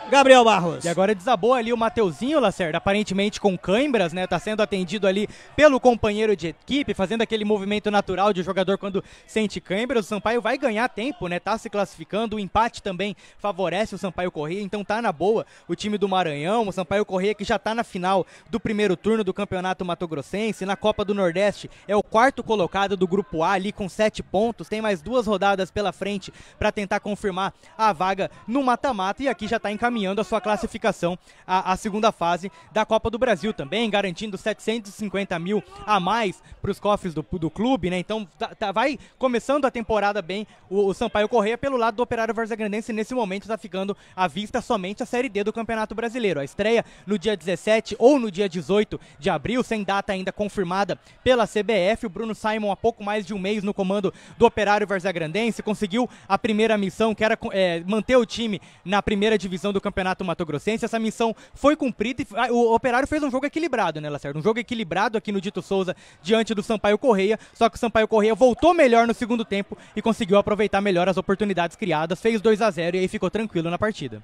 Gabriel Barros. E agora desabou ali o Mateuzinho Lacerda, aparentemente com câimbras, né? Tá sendo atendido ali pelo companheiro de equipe, fazendo aquele movimento natural de jogador quando sente câimbras. O Sampaio vai ganhar tempo, né? Tá se classificando, o empate também favorece o Sampaio Corrêa, então tá na boa o time do Maranhão, o Sampaio Corrêa que já tá na final do primeiro turno do Campeonato Mato Grossense, na Copa do Nordeste é o quarto colocado do grupo A ali com sete pontos, tem mais duas rodadas pela frente para tentar confirmar a vaga no mata-mata e aqui já tá encaminhado encaminhando a sua classificação à, à segunda fase da Copa do Brasil também, garantindo 750 mil a mais para os cofres do, do clube, né? Então tá, tá, vai começando a temporada bem o, o Sampaio Correia pelo lado do Operário Varzagrandense nesse momento está ficando à vista somente a Série D do Campeonato Brasileiro. A estreia no dia 17 ou no dia 18 de abril, sem data ainda confirmada pela CBF. O Bruno Simon, há pouco mais de um mês no comando do Operário Varzagrandense, conseguiu a primeira missão, que era é, manter o time na primeira divisão do Campeonato Mato Grossense. Essa missão foi cumprida e ah, o Operário fez um jogo equilibrado, né, Lacerda? Um jogo equilibrado aqui no Dito Souza diante do Sampaio Correia. Só que o Sampaio Correia voltou melhor no segundo tempo e conseguiu aproveitar melhor as oportunidades criadas. Fez 2 a 0 e aí ficou tranquilo na partida.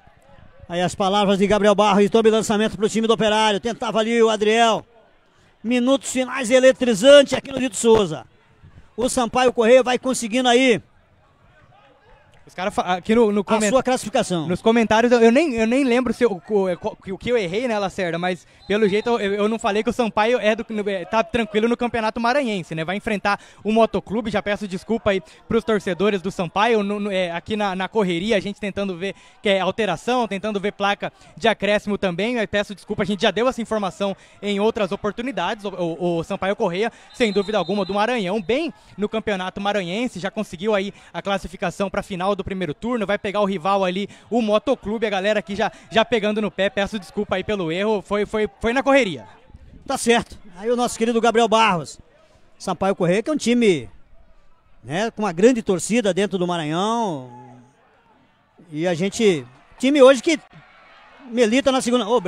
Aí as palavras de Gabriel Barros, tome lançamento para o time do Operário. Tentava ali o Adriel. Minutos finais eletrizante aqui no Dito Souza. O Sampaio Correia vai conseguindo aí os caras aqui no, no comentário. A sua classificação. Nos comentários, eu nem, eu nem lembro se é, eu, o, que eu errei, né, Lacerda? Mas pelo jeito eu, eu não falei que o Sampaio é do, é, tá tranquilo no Campeonato Maranhense, né? Vai enfrentar o Motoclube. Já peço desculpa aí pros torcedores do Sampaio. No, no, é, aqui na, na correria, a gente tentando ver que é alteração, tentando ver placa de acréscimo também. Eu peço desculpa, a gente já deu essa informação em outras oportunidades. O, o, o Sampaio Correia, sem dúvida alguma, do Maranhão, bem no Campeonato Maranhense, já conseguiu aí a classificação para a final do do primeiro turno, vai pegar o rival ali, o Motoclube, a galera aqui já, já pegando no pé, peço desculpa aí pelo erro, foi, foi, foi na correria. Tá certo. Aí o nosso querido Gabriel Barros. Sampaio Correia, que é um time né, com uma grande torcida dentro do Maranhão. E a gente. Time hoje que milita na segunda. Ô, oh,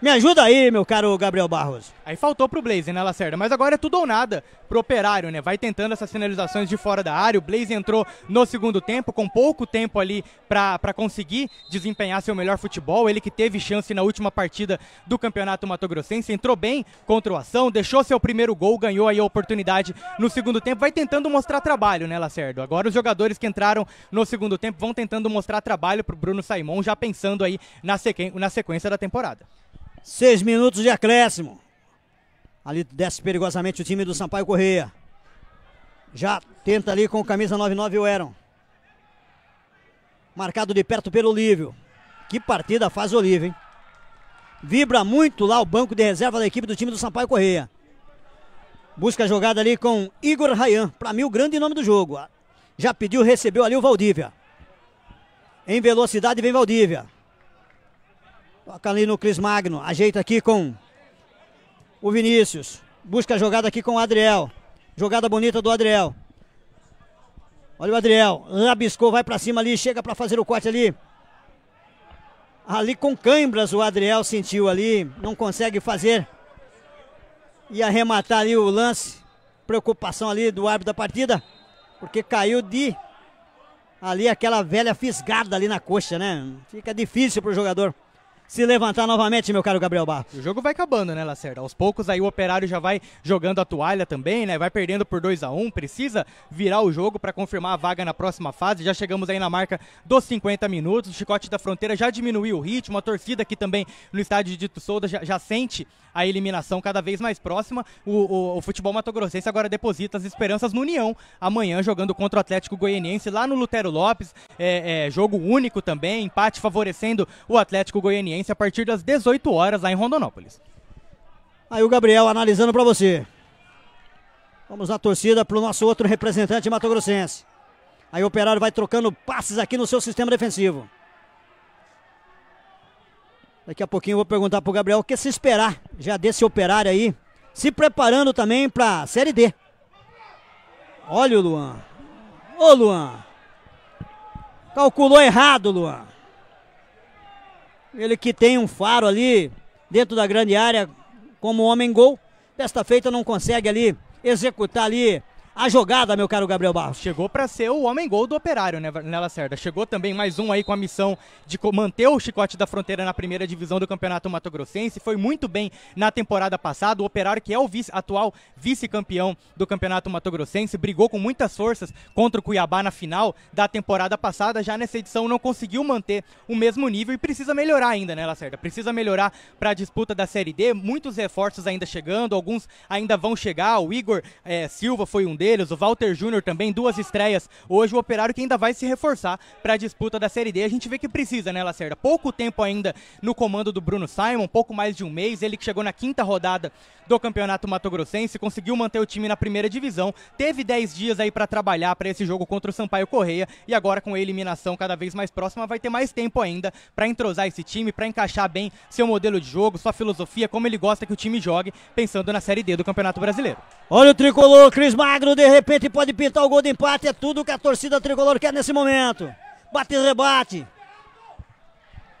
me ajuda aí, meu caro Gabriel Barros. Aí faltou pro Blaze, né, Lacerda? Mas agora é tudo ou nada pro Operário, né? Vai tentando essas finalizações de fora da área. O Blaze entrou no segundo tempo, com pouco tempo ali para conseguir desempenhar seu melhor futebol. Ele que teve chance na última partida do Campeonato Mato Grossense, entrou bem contra o Ação, deixou seu primeiro gol, ganhou aí a oportunidade no segundo tempo. Vai tentando mostrar trabalho, né, Lacerda? Agora os jogadores que entraram no segundo tempo vão tentando mostrar trabalho pro Bruno Saimon, já pensando aí na, sequ... na sequência da temporada. Seis minutos de acréscimo. Ali desce perigosamente o time do Sampaio Correia. Já tenta ali com camisa 99 o Eron. Marcado de perto pelo Olívio. Que partida faz o Olívio, hein? Vibra muito lá o banco de reserva da equipe do time do Sampaio Correia. Busca a jogada ali com Igor Rayan. Para mim, o grande nome do jogo. Já pediu, recebeu ali o Valdívia. Em velocidade vem Valdívia. Toca ali no Cris Magno. Ajeita aqui com o Vinícius. Busca a jogada aqui com o Adriel. Jogada bonita do Adriel. Olha o Adriel. Rabiscou, vai para cima ali. Chega para fazer o corte ali. Ali com câimbras o Adriel sentiu ali. Não consegue fazer. E arrematar ali o lance. Preocupação ali do árbitro da partida. Porque caiu de ali aquela velha fisgada ali na coxa, né? Fica difícil pro jogador se levantar novamente, meu caro Gabriel Barros. O jogo vai acabando, né, Lacerda? Aos poucos aí o Operário já vai jogando a toalha também, né? Vai perdendo por 2 a 1 um, precisa virar o jogo para confirmar a vaga na próxima fase. Já chegamos aí na marca dos 50 minutos. O Chicote da Fronteira já diminuiu o ritmo, a torcida aqui também no estádio de Dito Souza já, já sente a eliminação cada vez mais próxima. O, o, o futebol matogrossense agora deposita as esperanças no União, amanhã jogando contra o Atlético Goianiense lá no Lutero Lopes. É, é, jogo único também, empate favorecendo o Atlético Goianiense Fluminense a partir das 18 horas lá em Rondonópolis. Aí o Gabriel analisando para você. Vamos na torcida para o nosso outro representante Mato Grossense. Aí o Operário vai trocando passes aqui no seu sistema defensivo. Daqui a pouquinho eu vou perguntar para o Gabriel o que se esperar já desse Operário aí, se preparando também para a Série D. Olha o Luan. Ô Luan. Calculou errado, Luan. Ele que tem um faro ali dentro da grande área como homem gol. Desta feita não consegue ali executar ali a jogada, meu caro Gabriel Barros. Chegou para ser o homem gol do Operário, né, Nela Cerda? Chegou também mais um aí com a missão de manter o chicote da fronteira na primeira divisão do Campeonato Mato Grossense. Foi muito bem na temporada passada. O Operário, que é o vice, atual vice-campeão do Campeonato Mato Grossense, brigou com muitas forças contra o Cuiabá na final da temporada passada. Já nessa edição não conseguiu manter o mesmo nível e precisa melhorar ainda, né, Lacerda? Precisa melhorar para a disputa da Série D. Muitos reforços ainda chegando, alguns ainda vão chegar. O Igor é, Silva foi um deles Conselhos, o Walter Júnior também, duas estreias. Hoje o Operário que ainda vai se reforçar para a disputa da Série D. A gente vê que precisa, né, Lacerda? Pouco tempo ainda no comando do Bruno Simon, pouco mais de um mês. Ele que chegou na quinta rodada do Campeonato Mato Grossense, conseguiu manter o time na primeira divisão, teve dez dias aí para trabalhar para esse jogo contra o Sampaio Correia e agora com a eliminação cada vez mais próxima vai ter mais tempo ainda para entrosar esse time, para encaixar bem seu modelo de jogo, sua filosofia, como ele gosta que o time jogue, pensando na Série D do Campeonato Brasileiro. Olha o tricolor, Cris Magno de repente pode pintar o gol de empate. É tudo que a torcida tricolor quer nesse momento. Bate e rebate.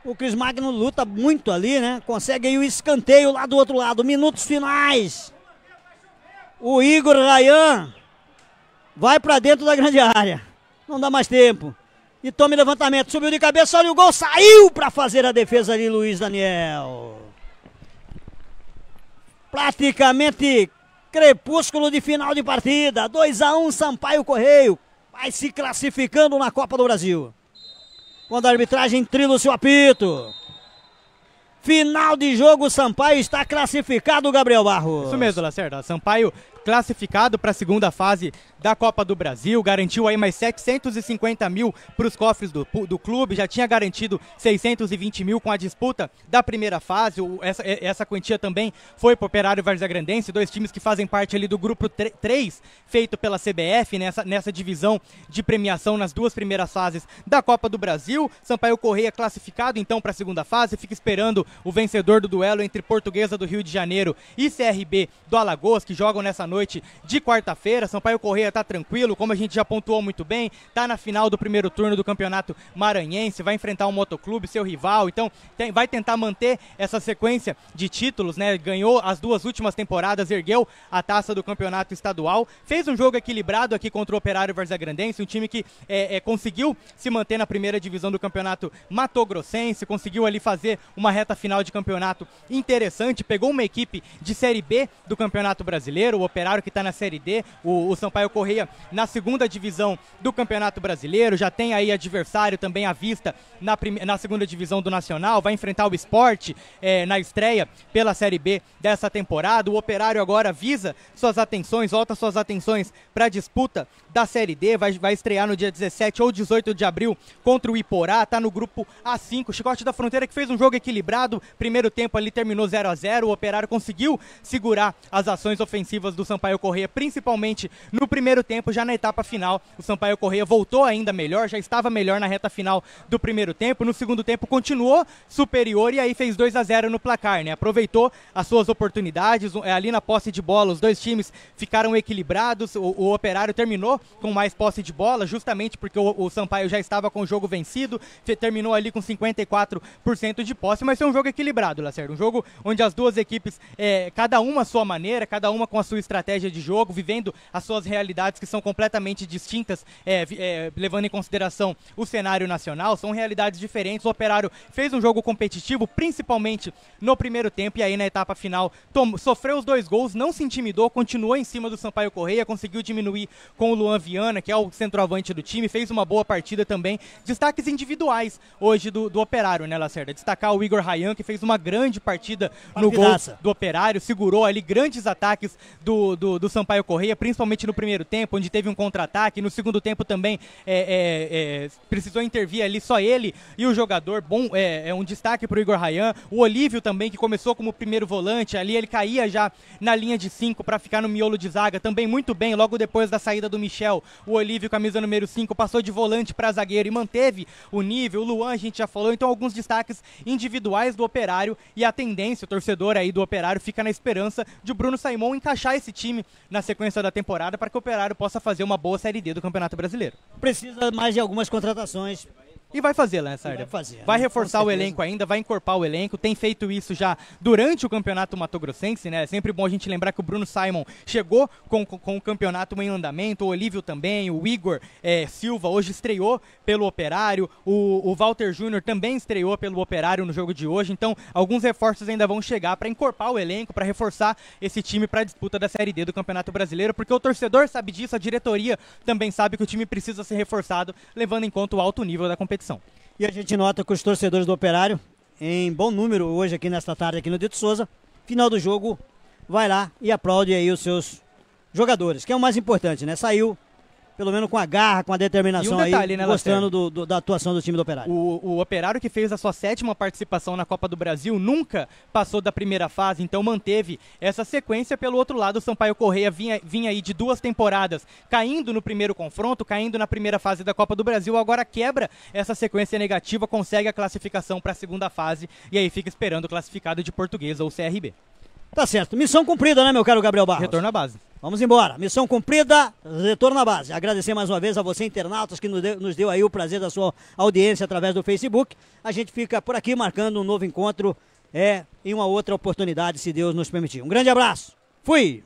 O Cris Magno luta muito ali, né? Consegue aí o escanteio lá do outro lado. Minutos finais. O Igor Rayan vai para dentro da grande área. Não dá mais tempo. E tome levantamento. Subiu de cabeça, olha o gol. Saiu para fazer a defesa de Luiz Daniel. Praticamente Crepúsculo de final de partida. 2 a 1 Sampaio Correio. Vai se classificando na Copa do Brasil. Quando a arbitragem trila o seu apito. Final de jogo, Sampaio está classificado, Gabriel Barro. Isso mesmo, Lacerda. Sampaio classificado para a segunda fase da Copa do Brasil, garantiu aí mais 750 mil para os cofres do, do clube, já tinha garantido 620 mil com a disputa da primeira fase. essa, essa quantia também foi para o Operário Varzagrandense, dois times que fazem parte ali do grupo 3, feito pela CBF, nessa, nessa divisão de premiação nas duas primeiras fases da Copa do Brasil. Sampaio Correia classificado então para a segunda fase, fica esperando o vencedor do duelo entre Portuguesa do Rio de Janeiro e CRB do Alagoas, que jogam nessa noite noite de quarta-feira. Sampaio Correia está tranquilo, como a gente já pontuou muito bem, está na final do primeiro turno do Campeonato Maranhense, vai enfrentar o um motoclube, seu rival, então tem, vai tentar manter essa sequência de títulos, né? Ganhou as duas últimas temporadas, ergueu a taça do Campeonato Estadual, fez um jogo equilibrado aqui contra o Operário Varzagrandense, um time que é, é, conseguiu se manter na primeira divisão do Campeonato Matogrossense, conseguiu ali fazer uma reta final de campeonato interessante, pegou uma equipe de Série B do Campeonato Brasileiro, o Operário Operário, que está na Série D. O, o Sampaio Correia na segunda divisão do Campeonato Brasileiro. Já tem aí adversário também à vista na, na segunda divisão do Nacional. Vai enfrentar o esporte é, na estreia pela Série B dessa temporada. O Operário agora visa suas atenções, volta suas atenções para a disputa da Série D, vai, vai estrear no dia 17 ou 18 de abril contra o Iporá, tá no grupo A5. o Chicote da Fronteira que fez um jogo equilibrado, primeiro tempo ali terminou 0 a 0 o Operário conseguiu segurar as ações ofensivas do Sampaio Correia, principalmente no primeiro tempo, já na etapa final, o Sampaio Correia voltou ainda melhor, já estava melhor na reta final do primeiro tempo, no segundo tempo continuou superior e aí fez 2 a 0 no placar, né? Aproveitou as suas oportunidades, é, ali na posse de bola, os dois times ficaram equilibrados, o, o Operário terminou com mais posse de bola, justamente porque o, o Sampaio já estava com o jogo vencido, terminou ali com 54% de posse, mas foi um jogo equilibrado, Lacerda. Um jogo onde as duas equipes, é, cada uma à sua maneira, cada uma com a sua estratégia de jogo, vivendo as suas realidades que são completamente distintas, é, é, levando em consideração o cenário nacional, são realidades diferentes. O Operário fez um jogo competitivo, principalmente no primeiro tempo, e aí na etapa final tomou, sofreu os dois gols, não se intimidou, continuou em cima do Sampaio Correia, conseguiu diminuir com o Luan Luan Viana, que é o centroavante do time, fez uma boa partida também. Destaques individuais hoje do, do Operário, né, Lacerda? Destacar o Igor Rayan, que fez uma grande partida no gol do Operário, segurou ali grandes ataques do, do, do Sampaio Correia, principalmente no primeiro tempo, onde teve um contra-ataque. No segundo tempo também é, é, é, precisou intervir ali só ele e o jogador. Bom, é, é um destaque para o Igor Rayan. O Olívio também, que começou como primeiro volante ali, ele caía já na linha de 5 para ficar no miolo de zaga, também muito bem, logo depois da saída do Michel Michel. O Olívio, camisa número 5, passou de volante para zagueiro e manteve o nível. O Luan, a gente já falou, então alguns destaques individuais do Operário e a tendência, o torcedor aí do Operário fica na esperança de o Bruno Saimon encaixar esse time na sequência da temporada para que o Operário possa fazer uma boa Série D do Campeonato Brasileiro. Precisa mais de algumas contratações e vai fazer, Lansarda. Né, vai fazer. Vai né? reforçar o elenco ainda, vai encorpar o elenco. Tem feito isso já durante o campeonato matogrossense, né? É sempre bom a gente lembrar que o Bruno Simon chegou com, com, com o campeonato em andamento, o Olívio também, o Igor é, Silva hoje estreou pelo Operário, o, o Walter Júnior também estreou pelo Operário no jogo de hoje. Então, alguns reforços ainda vão chegar para encorpar o elenco, para reforçar esse time para a disputa da Série D do Campeonato Brasileiro, porque o torcedor sabe disso, a diretoria também sabe que o time precisa ser reforçado, levando em conta o alto nível da competição competição. E a gente nota que os torcedores do Operário, em bom número hoje aqui nesta tarde aqui no Dito Souza, final do jogo, vai lá e aplaude aí os seus jogadores, que é o mais importante, né? Saiu pelo menos com a garra, com a determinação um detalhe, aí, né, gostando do, do, da atuação do time do Operário. O, o, Operário que fez a sua sétima participação na Copa do Brasil nunca passou da primeira fase, então manteve essa sequência. Pelo outro lado, o Sampaio Correia vinha, vinha aí de duas temporadas, caindo no primeiro confronto, caindo na primeira fase da Copa do Brasil, agora quebra essa sequência negativa, consegue a classificação para a segunda fase e aí fica esperando o classificado de Portuguesa ou CRB. Tá certo. Missão cumprida, né, meu caro Gabriel Barros? Retorno à base. Vamos embora. Missão cumprida, retorno à base. Agradecer mais uma vez a você, internautas, que nos deu, aí o prazer da sua audiência através do Facebook. A gente fica por aqui marcando um novo encontro é, em uma outra oportunidade, se Deus nos permitir. Um grande abraço. Fui!